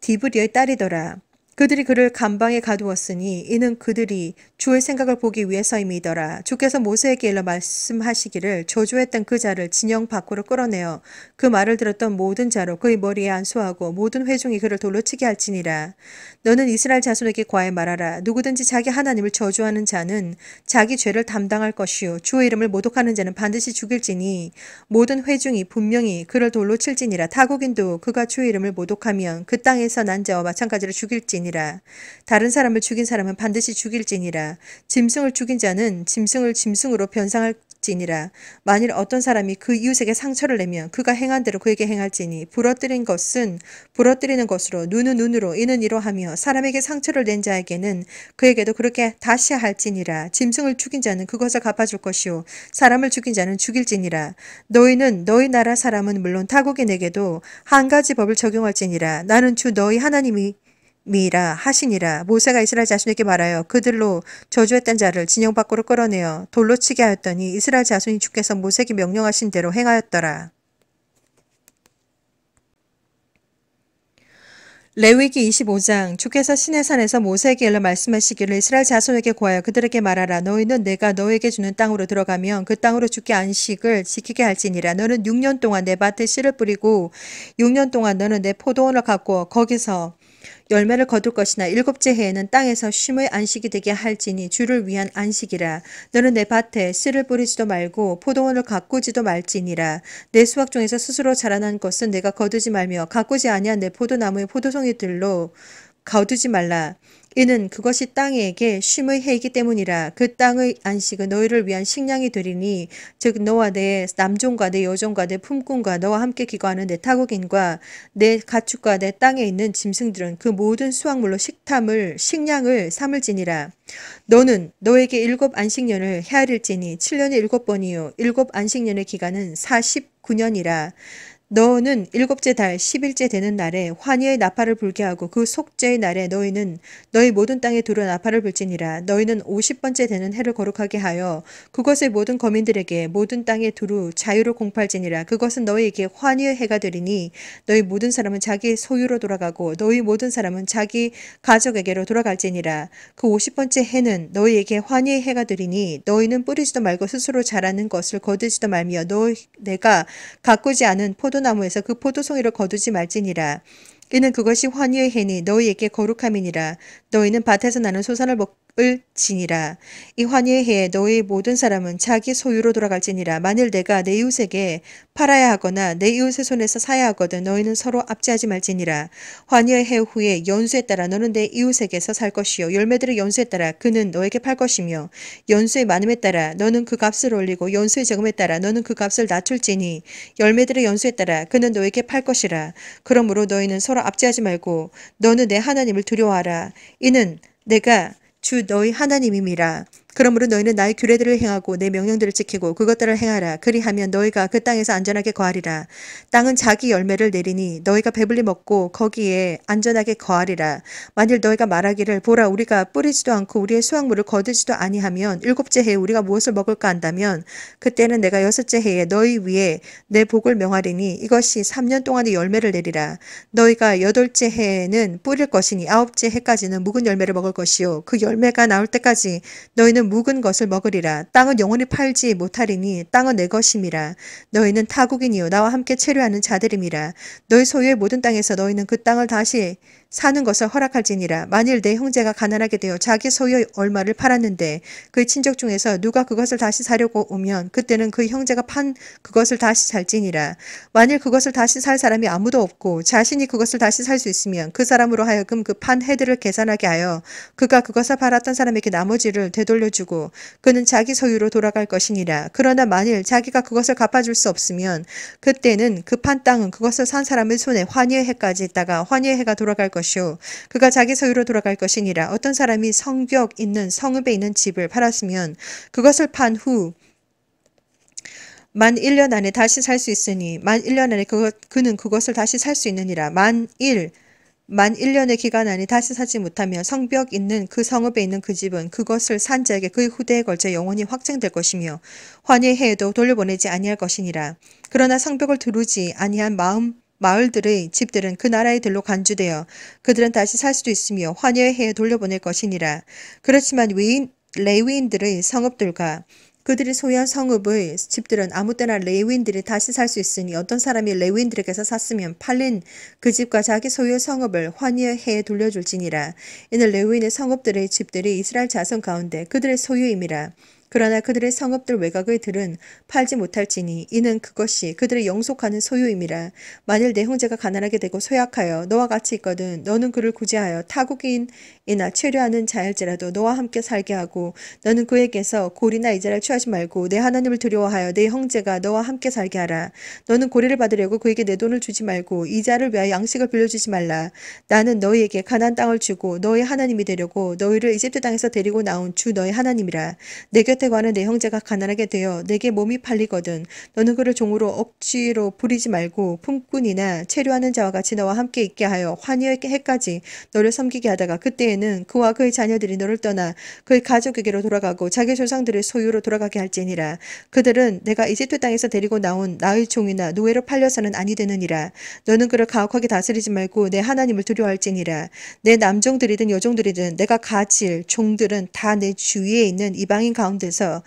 디브리의 딸이더라. 그들이 그를 감방에 가두었으니 이는 그들이 주의 생각을 보기 위해서임이더라. 주께서 모세에게 일러 말씀하시기를 저주했던 그 자를 진영 밖으로 끌어내어 그 말을 들었던 모든 자로 그의 머리에 안수하고 모든 회중이 그를 돌로 치게 할지니라. 너는 이스라엘 자손에게 과해 말하라. 누구든지 자기 하나님을 저주하는 자는 자기 죄를 담당할 것이요 주의 이름을 모독하는 자는 반드시 죽일지니 모든 회중이 분명히 그를 돌로 칠지니라. 타국인도 그가 주의 이름을 모독하면 그 땅에서 난 자와 마찬가지로 죽일지니 되니라. 다른 사람을 죽인 사람은 반드시 죽일지니라. 짐승을 죽인 자는 짐승을 짐승으로 변상할 지니라 만일 어떤 사람이 그 이웃에게 상처를 내면 그가 행한 대로 그에게 행할지니 부러뜨린 것은 부러뜨리는 것으로 눈은 눈으로 이는 이로 하며 사람에게 상처를 낸 자에게는 그에게도 그렇게 다시 할지니라 짐승을 죽인 자는 그것을 갚아줄 것이요 사람을 죽인 자는 죽일지니라 너희는 너희 나라 사람은 물론 타국인에게도 한 가지 법을 적용할지니라 나는 주 너희 하나님이 미라 하시니라 모세가 이스라엘 자손에게 말하여 그들로 저주했던 자를 진영 밖으로 끌어내어 돌로 치게 하였더니 이스라엘 자손이 주께서 모세에게 명령하신 대로 행하였더라. 레위기 25장 주께서 시내산에서 모세에게 일러 말씀하시기를 이스라엘 자손에게 구하여 그들에게 말하라 너희는 내가 너에게 주는 땅으로 들어가면 그 땅으로 주께 안식을 지키게 할지니라 너는 6년 동안 내 밭에 씨를 뿌리고 6년 동안 너는 내 포도원을 갖고 거기서 열매를 거둘 것이나 일곱째 해에는 땅에서 쉼의 안식이 되게 할지니 주를 위한 안식이라. 너는 내 밭에 씨를 뿌리지도 말고 포도원을 가꾸지도 말지니라. 내 수확 중에서 스스로 자라난 것은 내가 거두지 말며 가꾸지 아니한 내 포도나무의 포도송이들로 거두지 말라. 이는 그것이 땅에게 쉼의 해이기 때문이라 그 땅의 안식은 너희를 위한 식량이 되리니 즉 너와 내 남종과 내 여종과 내 품꾼과 너와 함께 기거하는 내 타국인과 내 가축과 내 땅에 있는 짐승들은 그 모든 수확물로 식탐을 식량을 삼을지니라 너는 너에게 일곱 안식년을 헤아릴지니 칠년에 일곱 번이요 일곱 안식년의 기간은 사십구년이라 너는 일곱째 달 십일째 되는 날에 환희의 나팔을 불게 하고 그 속죄의 날에 너희는 너희 모든 땅에 두루 나팔을 불지니라 너희는 오십 번째 되는 해를 거룩하게 하여 그것의 모든 거민들에게 모든 땅에 두루 자유를 공팔지니라 그것은 너희에게 환희의 해가 되리니 너희 모든 사람은 자기 소유로 돌아가고 너희 모든 사람은 자기 가족에게로 돌아갈지니라 그 오십 번째 해는 너희에게 환희의 해가 되리니 너희는 뿌리지도 말고 스스로 자라는 것을 거두지도 말며 너희 내가 가꾸지 않은 포도 포도나무에서 그 포도송이를 거두지 말지니라. 이는 그것이 환유의 해니 너희에게 거룩함이니라. 너희는 밭에서 나는 소산을 먹고 을 지니라. 이 환희의 해에 너희 모든 사람은 자기 소유로 돌아갈지니라. 만일 내가 내 이웃에게 팔아야 하거나 내 이웃의 손에서 사야 하거든 너희는 서로 압제하지 말지니라. 환희의 해 후에 연수에 따라 너는 내 이웃에게서 살 것이요 열매들의 연수에 따라 그는 너에게 팔 것이며 연수의 많음에 따라 너는 그 값을 올리고 연수의 적음에 따라 너는 그 값을 낮출지니 열매들의 연수에 따라 그는 너에게 팔 것이라. 그러므로 너희는 서로 압제하지 말고 너는 내 하나님을 두려워하라. 이는 내가 주 너희 하나님이라 그러므로 너희는 나의 규례들을 행하고 내 명령들을 지키고 그것들을 행하라. 그리하면 너희가 그 땅에서 안전하게 거하리라. 땅은 자기 열매를 내리니 너희가 배불리 먹고 거기에 안전하게 거하리라. 만일 너희가 말하기를 보라 우리가 뿌리지도 않고 우리의 수확물을 거두지도 아니하면 일곱째 해에 우리가 무엇을 먹을까 한다면 그때는 내가 여섯째 해에 너희 위에 내 복을 명하리니 이것이 3년 동안의 열매를 내리라. 너희가 여덟째 해에는 뿌릴 것이니 아홉째 해까지는 묵은 열매를 먹을 것이요 그 열매가 나올 때까지 너희는 너희는 묵은 것을 먹으리라. 땅은 영원히 팔지 못하리니 땅은 내 것임이라. 너희는 타국인이요 나와 함께 체류하는 자들임이라. 너희 소유의 모든 땅에서 너희는 그 땅을 다시 사는 것을 허락할지니라 만일 내 형제가 가난하게 되어 자기 소유의 얼마를 팔았는데 그 친족 중에서 누가 그것을 다시 사려고 오면 그때는 그 형제가 판 그것을 다시 살지니라 만일 그것을 다시 살 사람이 아무도 없고 자신이 그것을 다시 살 수 있으면 그 사람으로 하여금 그 판 헤드를 계산하게 하여 그가 그것을 팔았던 사람에게 나머지를 되돌려주고 그는 자기 소유로 돌아갈 것이니라 그러나 만일 자기가 그것을 갚아줄 수 없으면 그때는 그 판 땅은 그것을 산 사람의 손에 환희의 해까지 있다가 환희의 해가 돌아갈 것이니라 것이요 그가 자기 소유로 돌아갈 것이니라 어떤 사람이 성벽 있는 성읍에 있는 집을 팔았으면 그것을 판 후 만 1년 안에 다시 살 수 있으니 만 1년 안에 그, 그는 그것을 다시 살 수 있느니라 만 1, 만 1년의 기간 안에 다시 사지 못하면 성벽 있는 그 성읍에 있는 그 집은 그것을 산 자에게 그의 후대에 걸쳐 영원히 확증될 것이며 환희해도 돌려보내지 아니할 것이니라. 그러나 성벽을 두르지 아니한 마음 마을들의 집들은 그 나라의 들로 간주되어 그들은 다시 살 수도 있으며 환여의 해에 돌려보낼 것이니라. 그렇지만 위인, 레위인들의 성읍들과 그들이 소유한 성읍의 집들은 아무 때나 레위인들이 다시 살 수 있으니 어떤 사람이 레위인들에게서 샀으면 팔린 그 집과 자기 소유의 성읍을 환희의 해에 돌려줄지니라. 이는 레위인의 성읍들의 집들이 이스라엘 자손 가운데 그들의 소유임이라. 그러나 그들의 성읍들 외곽의 들은 팔지 못할지니 이는 그것이 그들의 영속하는 소유임이라 만일 내 형제가 가난하게 되고 소약하여 너와 같이 있거든 너는 그를 구제하여 타국인이나 체류하는 자일지라도 너와 함께 살게 하고 너는 그에게서 고리나 이자를 취하지 말고 내 하나님을 두려워하여 내 형제가 너와 함께 살게 하라 너는 고리를 받으려고 그에게 내 돈을 주지 말고 이자를 위하여 양식을 빌려주지 말라 나는 너희에게 가난 땅을 주고 너희 하나님이 되려고 너희를 이집트 땅에서 데리고 나온 주 너희 하나님이라 내곁 사태관은 내 형제가 가난하게 되어 내게 몸이 팔리거든 너는 그를 종으로 억지로 부리지 말고 품꾼이나 체류하는 자와 같이 너와 함께 있게 하여 환희의 해까지 너를 섬기게 하다가 그때에는 그와 그의 자녀들이 너를 떠나 그의 가족에게로 돌아가고 자기 조상들의 소유로 돌아가게 할지니라 그들은 내가 이집트 땅에서 데리고 나온 나의 종이나 노예로 팔려서는 아니 되느니라 너는 그를 가혹하게 다스리지 말고 내 하나님을 두려워할지니라 내 남종들이든 여종들이든 내가 가질 종들은 다 내 주위에 있는 이방인 가운데 하면서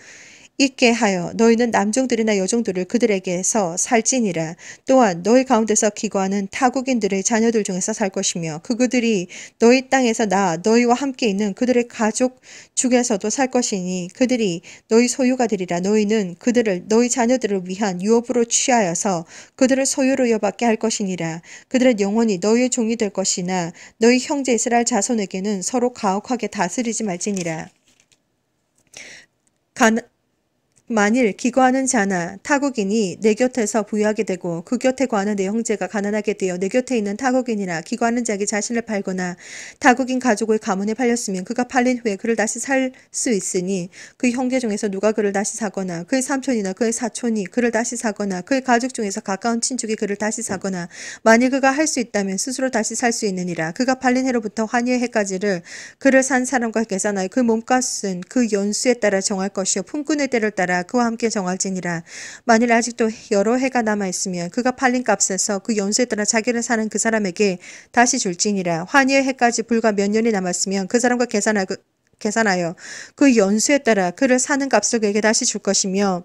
있게 하여 너희는 남종들이나 여종들을 그들에게서 살지니라. 또한 너희 가운데서 기거하는 타국인들의 자녀들 중에서 살 것이며 그들이 너희 땅에서 나 너희와 함께 있는 그들의 가족 중에서도 살 것이니 그들이 너희 소유가 되리라. 너희는 그들을 너희 자녀들을 위한 유업으로 취하여서 그들을 소유로 여받게 할 것이니라. 그들은 영원히 너희의 종이 될 것이나 너희 형제 이스라엘 자손에게는 서로 가혹하게 다스리지 말지니라. 가나, 만일 기거하는 자나 타국인이 내 곁에서 부유하게 되고 그 곁에 거하는 내 형제가 가난하게 되어 내 곁에 있는 타국인이나 기거하는 자에게 자신을 팔거나 타국인 가족을 가문에 팔렸으면 그가 팔린 후에 그를 다시 살 수 있으니 그 형제 중에서 누가 그를 다시 사거나 그의 삼촌이나 그의 사촌이 그를 다시 사거나 그의 가족 중에서 가까운 친족이 그를 다시 사거나 만일 그가 할 수 있다면 스스로 다시 살 수 있느니라 그가 팔린 해로부터 환희의 해까지를 그를 산 사람과 계산하여 그 몸값은 그 연수에 따라 정할 것이요 품꾼의 때를 따라 하라 그와 함께 정할지니라. 만일 아직도 여러 해가 남아 있으면 그가 팔린 값에서 그 연수에 따라 자기를 사는 그 사람에게 다시 줄지니라. 환희의 해까지 불과 몇 년이 남았으면 그 사람과 계산하고 계산하여 그 연수에 따라 그를 사는 값을 그에게 다시 줄 것이며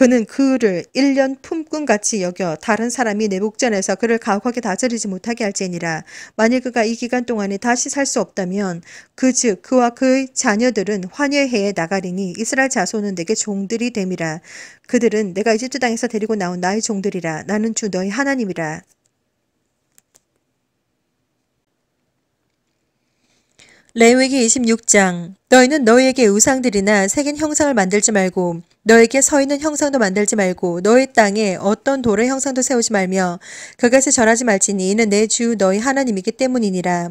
그는 그를 일년 품꾼같이 여겨 다른 사람이 내 목전에서 그를 가혹하게 다스리지 못하게 할지니라. 만일 그가 이 기간 동안에 다시 살 수 없다면 그 즉 그와 그의 자녀들은 환예해에 나가리니 이스라엘 자손은 내게 종들이 됨이라. 그들은 내가 이집트 땅에서 데리고 나온 나의 종들이라. 나는 주 너희 하나님이라. 레위기 26장 너희는 너희에게 우상들이나 새긴 형상을 만들지 말고 너에게 서 있는 형상도 만들지 말고 너희 땅에 어떤 돌의 형상도 세우지 말며 그것에 절하지 말지니 이는 내 주 너희 하나님이기 때문이니라.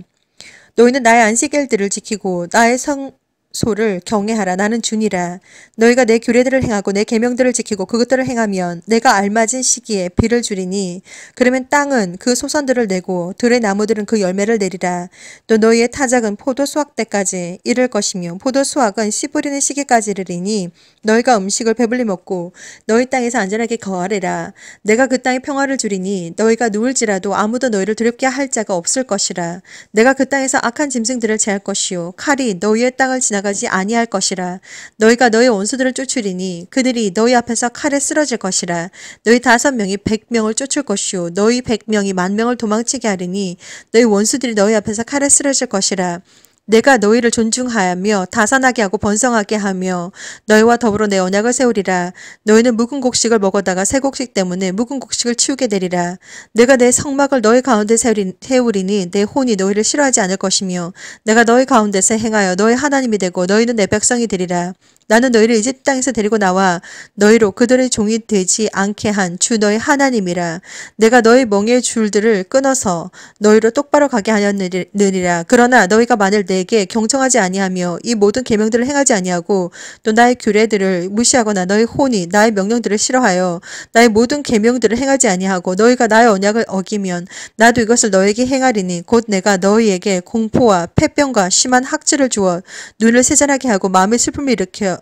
너희는 나의 안식일들을 지키고 나의 성 소를 경외하라 나는 주니라 너희가 내 규례들을 행하고 내 계명들을 지키고 그것들을 행하면 내가 알맞은 시기에 비를 줄이니 그러면 땅은 그소선들을 내고 들의 나무들은 그 열매를 내리라 또 너희의 타작은 포도 수확 때까지 이를 것이며 포도 수확은 씨 뿌리는 시기까지 이르리니 너희가 음식을 배불리 먹고 너희 땅에서 안전하게 거하리라 내가 그 땅에 평화를 줄이니 너희가 누울지라도 아무도 너희를 두렵게 할 자가 없을 것이라 내가 그 땅에서 악한 짐승들을 제할 것이요 칼이 너희의 땅을 지나가 가지 아니할 것이라 너희가 너희 원수들을 쫓으리니 그들이 너희 앞에서 칼에 쓰러질 것이라 너희 다섯 명이 백 명을 쫓을 것이요 너희 백 명이 만 명을 도망치게 하리니 너희 원수들이 너희 앞에서 칼에 쓰러질 것이라 내가 너희를 존중하며 다산하게 하고 번성하게 하며 너희와 더불어 내 언약을 세우리라. 너희는 묵은 곡식을 먹어다가 새 곡식 때문에 묵은 곡식을 치우게 되리라. 내가 내 성막을 너희 가운데 세우리니 내 혼이 너희를 싫어하지 않을 것이며 내가 너희 가운데서 행하여 너희 하나님이 되고 너희는 내 백성이 되리라. 나는 너희를 이집 땅에서 데리고 나와 너희로 그들의 종이 되지 않게 한 주 너희 하나님이라 내가 너희 멍에 줄들을 끊어서 너희로 똑바로 가게 하였느니라 그러나 너희가 만일 내게 경청하지 아니하며 이 모든 계명들을 행하지 아니하고 또 나의 규례들을 무시하거나 너희 혼이 나의 명령들을 싫어하여 나의 모든 계명들을 행하지 아니하고 너희가 나의 언약을 어기면 나도 이것을 너에게 행하리니 곧 내가 너희에게 공포와 폐병과 심한 학질을 주어 눈을 세잔하게 하고 마음의 슬픔을 일으켜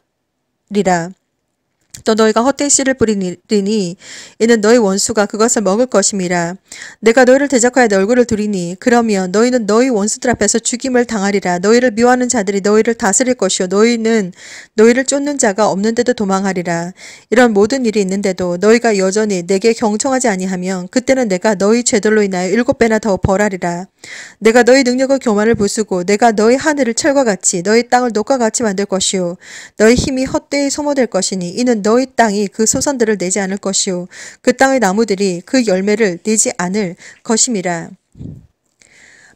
ಗಿಡ 또 너희가 헛된 씨를 뿌리니 이는 너희 원수가 그것을 먹을 것임이라 내가 너희를 대적하여 내 얼굴을 두리니 그러면 너희는 너희 원수들 앞에서 죽임을 당하리라 너희를 미워하는 자들이 너희를 다스릴 것이요 너희는 너희를 쫓는 자가 없는데도 도망하리라 이런 모든 일이 있는데도 너희가 여전히 내게 경청하지 아니하면 그때는 내가 너희 죄들로 인하여 일곱 배나 더 벌하리라 내가 너희 능력의 교만을 부수고 내가 너희 하늘을 철과 같이 너희 땅을 녹과 같이 만들 것이요 너희 힘이 헛되이 소모될 것이니 이는 너희 땅이 그 소산들을 내지 않을 것이요 그 땅의 나무들이 그 열매를 내지 않을 것임이라.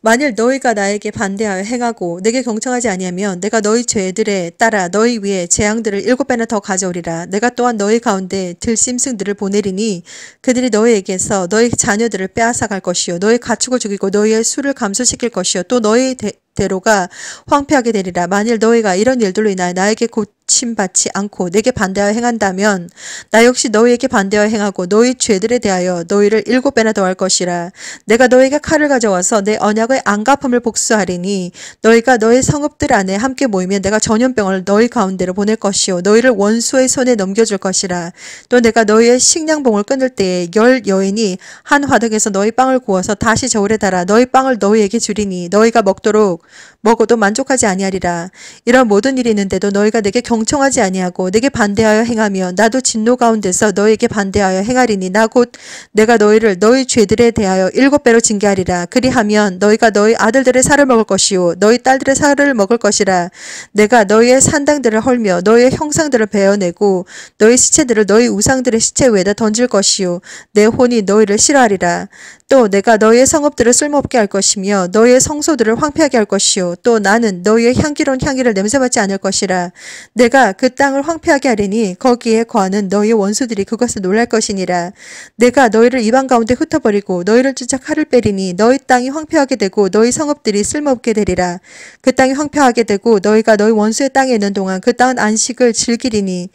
만일 너희가 나에게 반대하여 행하고 내게 경청하지 아니하면 내가 너희 죄들에 따라 너희 위에 재앙들을 일곱 배나 더 가져오리라. 내가 또한 너희 가운데 들짐승들을 보내리니 그들이 너희에게서 너희 자녀들을 빼앗아 갈 것이요 너희 가축을 죽이고 너희의 수를 감소시킬 것이요 또 너희 대, 대로가 황폐하게 되리라. 만일 너희가 이런 일들로 인하여 나에게 곧 고침받지 않고 내게 반대하여 행한다면 나 역시 너희에게 반대하여 행하고 너희 죄들에 대하여 너희를 일곱 배나 더할 것이라 내가 너희에게 칼을 가져와서 내 언약의 안갚음을 복수하리니 너희가 너희 성읍들 안에 함께 모이면 내가 전염병을 너희 가운데로 보낼 것이요 너희를 원수의 손에 넘겨줄 것이라 또 내가 너희의 식량봉을 끊을 때에 열 여인이 한 화덕에서 너희 빵을 구워서 다시 저울에 달아 너희 빵을 너희에게 주리니 너희가 먹도록 먹어도 만족하지 아니하리라 이런 모든 일이 있는데도 너희가 내게 경 경청하지 아니하고 내게 반대하여 행하며 나도 진노 가운데서 너에게 반대하여 행하리니 나 곧 내가 너희를 너희 죄들에 대하여 일곱 배로 징계하리라 그리하면 너희가 너희 아들들의 살을 먹을 것이요 너희 딸들의 살을 먹을 것이라 내가 너희의 산당들을 헐며 너희의 형상들을 베어내고 너희 시체들을 너희 우상들의 시체 위에다 던질 것이요 내 혼이 너희를 싫어하리라 또 내가 너희의 성읍들을 쓸모없게 할 것이며 너희의 성소들을 황폐하게 할 것이요 또 나는 너희의 향기로운 향기를 냄새맡지 않을 것이라 내가 그 땅을 황폐하게 하리니 거기에 거하는 너희의 원수들이 그것을 놀랄 것이니라 내가 너희를 이방 가운데 흩어버리고 너희를 쫓아 칼을 빼리니 너희 땅이 황폐하게 되고 너희 성읍들이 쓸모없게 되리라 그 땅이 황폐하게 되고 너희가 너희 원수의 땅에 있는 동안 그 땅은 안식을 즐기리니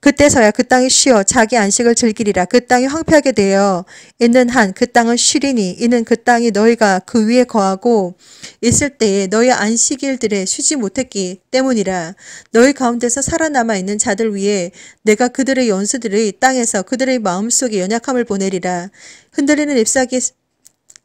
그때서야 그 땅이 쉬어 자기 안식을 즐기리라 그 땅이 황폐하게 되어 있는 한 그 땅은 쉬리니 이는 그 땅이 너희가 그 위에 거하고 있을 때에 너희 안식일들에 쉬지 못했기 때문이라 너희 가운데서 살아남아 있는 자들 위에 내가 그들의 연수들의 땅에서 그들의 마음속에 연약함을 보내리라 흔들리는 잎사귀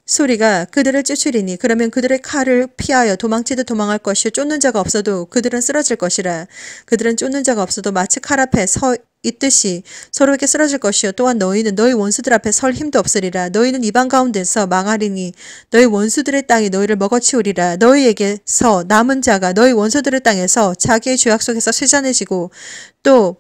소리가 그들을 쫓으리니 그러면 그들의 칼을 피하여 도망치듯 도망할 것이요 쫓는 자가 없어도 그들은 쓰러질 것이라 그들은 쫓는 자가 없어도 마치 칼 앞에 서 있듯이 서로에게 쓰러질 것이요 또한 너희는 너희 원수들 앞에 설 힘도 없으리라 너희는 이방 가운데서 망하리니 너희 원수들의 땅이 너희를 먹어치우리라 너희에게서 남은 자가 너희 원수들의 땅에서 자기의 죄악 속에서 쇠잔해지고 또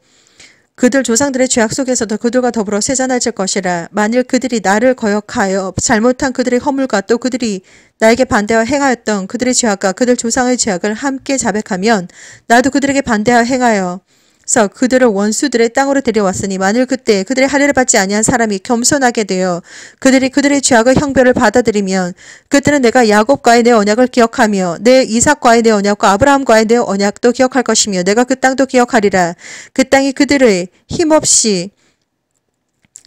그들 조상들의 죄악 속에서도 그들과 더불어 세자나질 것이라 만일 그들이 나를 거역하여 잘못한 그들의 허물과 또 그들이 나에게 반대와 행하였던 그들의 죄악과 그들 조상의 죄악을 함께 자백하면 나도 그들에게 반대와 행하여 그래서 그들을 원수들의 땅으로 데려왔으니 만일 그때 그들의 할례를 받지 아니한 사람이 겸손하게 되어 그들이 그들의 죄악의 형벌을 받아들이면 그때는 내가 야곱과의 내 언약을 기억하며 내 이삭과의 내 언약과 아브라함과의 내 언약도 기억할 것이며 내가 그 땅도 기억하리라 그 땅이 그들의 힘없이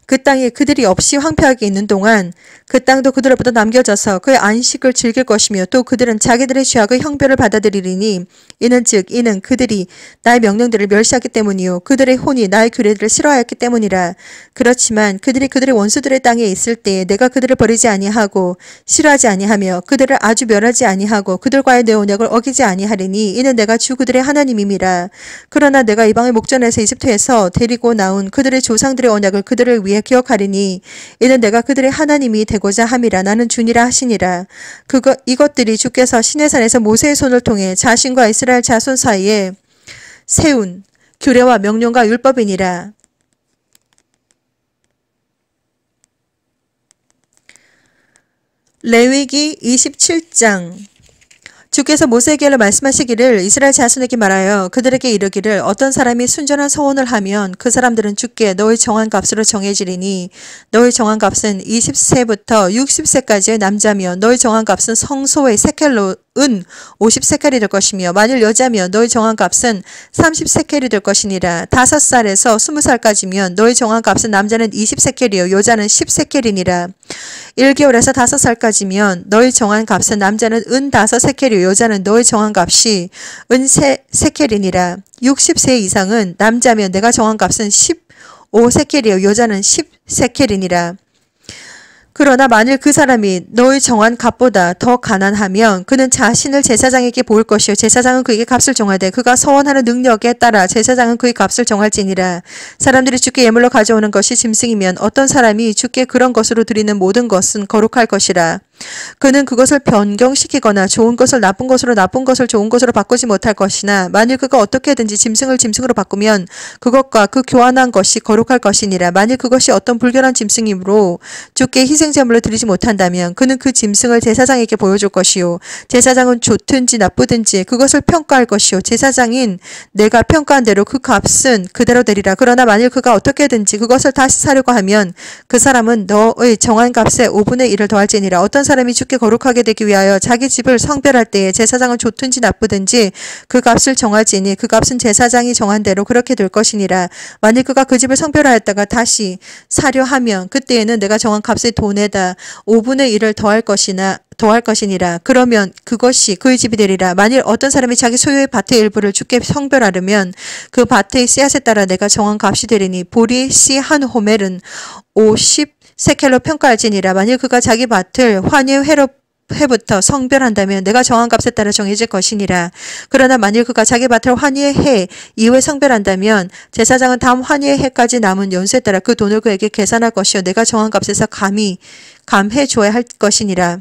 그 땅에 그들이 없이 황폐하게 있는 동안 그 땅도 그들로부터 남겨져서 그의 안식을 즐길 것이며 또 그들은 자기들의 죄악의 형벌을 받아들이리니 이는즉 이는 그들이 나의 명령들을 멸시하기 때문이요 그들의 혼이 나의 규례들을 싫어하였기 때문이라 그렇지만 그들이 그들의 원수들의 땅에 있을 때 내가 그들을 버리지 아니하고 싫어하지 아니하며 그들을 아주 멸하지 아니하고 그들과의 내 언약을 어기지 아니하리니 이는 내가 주 그들의 하나님임이라 그러나 내가 이방의 목전에서 이집트에서 데리고 나온 그들의 조상들의 언약을 그들을 위해 기억하기억하리니 이는 내가 그들의 하나님이 되고자 함이라 나는 주니라 하시니라 그것 이것들이 주께서 시내산에서 모세의 손을 통해 자신과 이스라엘 자손 사이에 세운 규례와 명령과 율법이니라 레위기 27장 주께서 모세에게로 말씀하시기를 이스라엘 자손에게 말하여 그들에게 이르기를 어떤 사람이 순전한 서원을 하면 그 사람들은 주께 너의 정한 값으로 정해지리니 너의 정한 값은 20세부터 60세까지의 남자며 너의 정한 값은 성소의 세켈로 은 50세켈이 될 것이며 만일 여자며 너의 정한 값은 30세켈이 될 것이니라 다섯 살에서 스무 살까지면 너의 정한 값은 남자는 20세켈이요 여자는 10세켈이니라 1개월에서 5살까지면 너희 정한 값은 남자는 은5 세켈이요 여자는 너희 정한 값이 은 세, 세켈이니라. 60세 이상은 남자면 내가 정한 값은 15세켈이요 여자는 10세켈이니라. 그러나 만일 그 사람이 너의 정한 값보다 더 가난하면 그는 자신을 제사장에게 보일 것이요 제사장은 그에게 값을 정하되 그가 서원하는 능력에 따라 제사장은 그의 값을 정할지니라 사람들이 주께 예물로 가져오는 것이 짐승이면 어떤 사람이 주께 그런 것으로 드리는 모든 것은 거룩할 것이라 그는 그것을 변경시키거나 좋은 것을 나쁜 것으로 나쁜 것을 좋은 것으로 바꾸지 못할 것이나 만일 그가 어떻게든지 짐승을 짐승으로 바꾸면 그것과 그 교환한 것이 거룩할 것이니라 만일 그것이 어떤 불결한 짐승이므로 주께 희생 희생제물로 드리지 못한다면 그는 그 짐승을 제사장에게 보여줄 것이요 제사장은 좋든지 나쁘든지 그것을 평가할 것이요 제사장인 내가 평가한 대로 그 값은 그대로 되리라 그러나 만일 그가 어떻게든지 그것을 다시 사려고 하면 그 사람은 너의 정한 값에 5분의 1을 더할지니라 어떤 사람이 주께 거룩하게 되기 위하여 자기 집을 성별할 때에 제사장은 좋든지 나쁘든지 그 값을 정할지니 그 값은 제사장이 정한 대로 그렇게 될 것이니라 만일 그가 그 집을 성별하였다가 다시 사려 하면 그때에는 내가 정한 값의 돈 돈에다 5분의 1을 더할 것이나 더할 것이니라. 그러면 그것이 그의 집이 되리라. 만일 어떤 사람이 자기 소유의 밭의 일부를 주께 성별하려면 그 밭의 씨앗에 따라 내가 정한 값이 되리니 보리 씨 한 호멜은 50 세켈로 평가할지니라. 만일 그가 자기 밭을 환유 회로 해부터 성별한다면 내가 정한 값에 따라 정해질 것이니라. 그러나 만일 그가 자기 밭을 환희의 해 이후에 성별한다면 제사장은 다음 환희의 해까지 남은 연수에 따라 그 돈을 그에게 계산할 것이요 내가 정한 값에서 감히 감해 줘야 할 것이니라.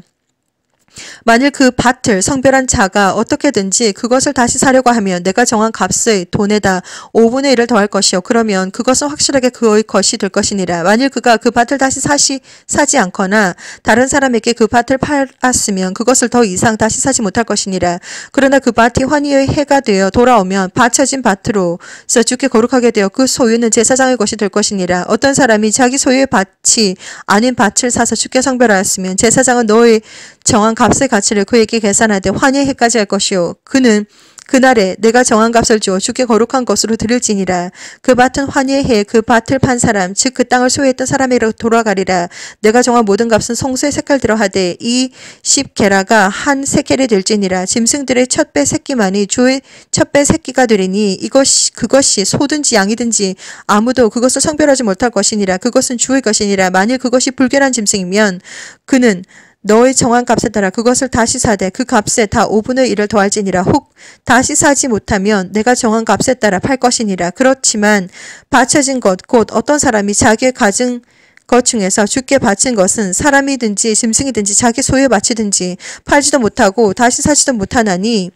만일 그 밭을 성별한 자가 어떻게든지 그것을 다시 사려고 하면 내가 정한 값의 돈에다 5분의 1을 더할 것이요 그러면 그것은 확실하게 그의 것이 될 것이니라 만일 그가 그 밭을 다시 사시, 사지 않거나 다른 사람에게 그 밭을 팔았으면 그것을 더 이상 다시 사지 못할 것이니라 그러나 그 밭이 환희의 해가 되어 돌아오면 받쳐진 밭으로서 주께 거룩하게 되어 그 소유는 제사장의 것이 될 것이니라 어떤 사람이 자기 소유의 밭이 아닌 밭을 사서 주께 성별하였으면 제사장은 너의 정한 값 값의 가치를 그에게 계산할 때 환의 해까지 할 것이요. 그는 그날에 내가 정한 값을 주어 주께 거룩한 것으로 드릴지니라. 그 밭은 환희의 해, 그 밭을 판 사람, 즉 그 땅을 소유했던 사람에게로 돌아가리라. 내가 정한 모든 값은 성수의 색깔대로 하되 이 십개라가 한 세겔이 될지니라. 짐승들의 첫 배 새끼만이 주의 첫 배 새끼가 되리니 이것이 그것이 소든지 양이든지 아무도 그것을 성별하지 못할 것이니라. 그것은 주의 것이니라. 만일 그것이 불결한 짐승이면 그는 너의 정한 값에 따라 그것을 다시 사되 그 값에 다 5분의 1을 더할지니라 혹 다시 사지 못하면 내가 정한 값에 따라 팔 것이니라 그렇지만 바쳐진 것 곧 어떤 사람이 자기의 가진것 중에서 주께 바친 것은 사람이든지 짐승이든지 자기 소유에 바치든지 팔지도 못하고 다시 사지도 못하나니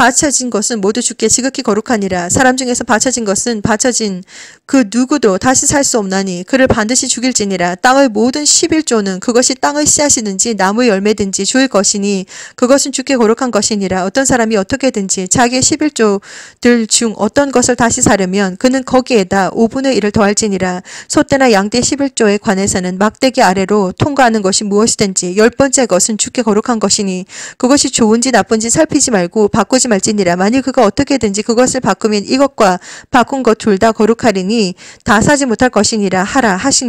바쳐진 것은 모두 주께 지극히 거룩하니라. 사람 중에서 바쳐진 것은 바쳐진 그 누구도 다시 살 수 없나니 그를 반드시 죽일지니라. 땅의 모든 11조는 그것이 땅의 씨앗이든지 나무의 열매든지 주의 것이니 그것은 주께 거룩한 것이니라. 어떤 사람이 어떻게든지 자기의 11조들 중 어떤 것을 다시 사려면 그는 거기에다 5분의 1을 더할지니라. 소떼나 양대 11조에 관해서는 막대기 아래로 통과하는 것이 무엇이든지 열 번째 것은 주께 거룩한 것이니 그것이 좋은지 나쁜지 살피지 말고 바꾸지 말지니라 만일 그가 어떻게든지 그것을 바꾸면 이것과 바꾼 것 둘 다 거룩하리니 다 사지 못할 것이니라 하라 하시니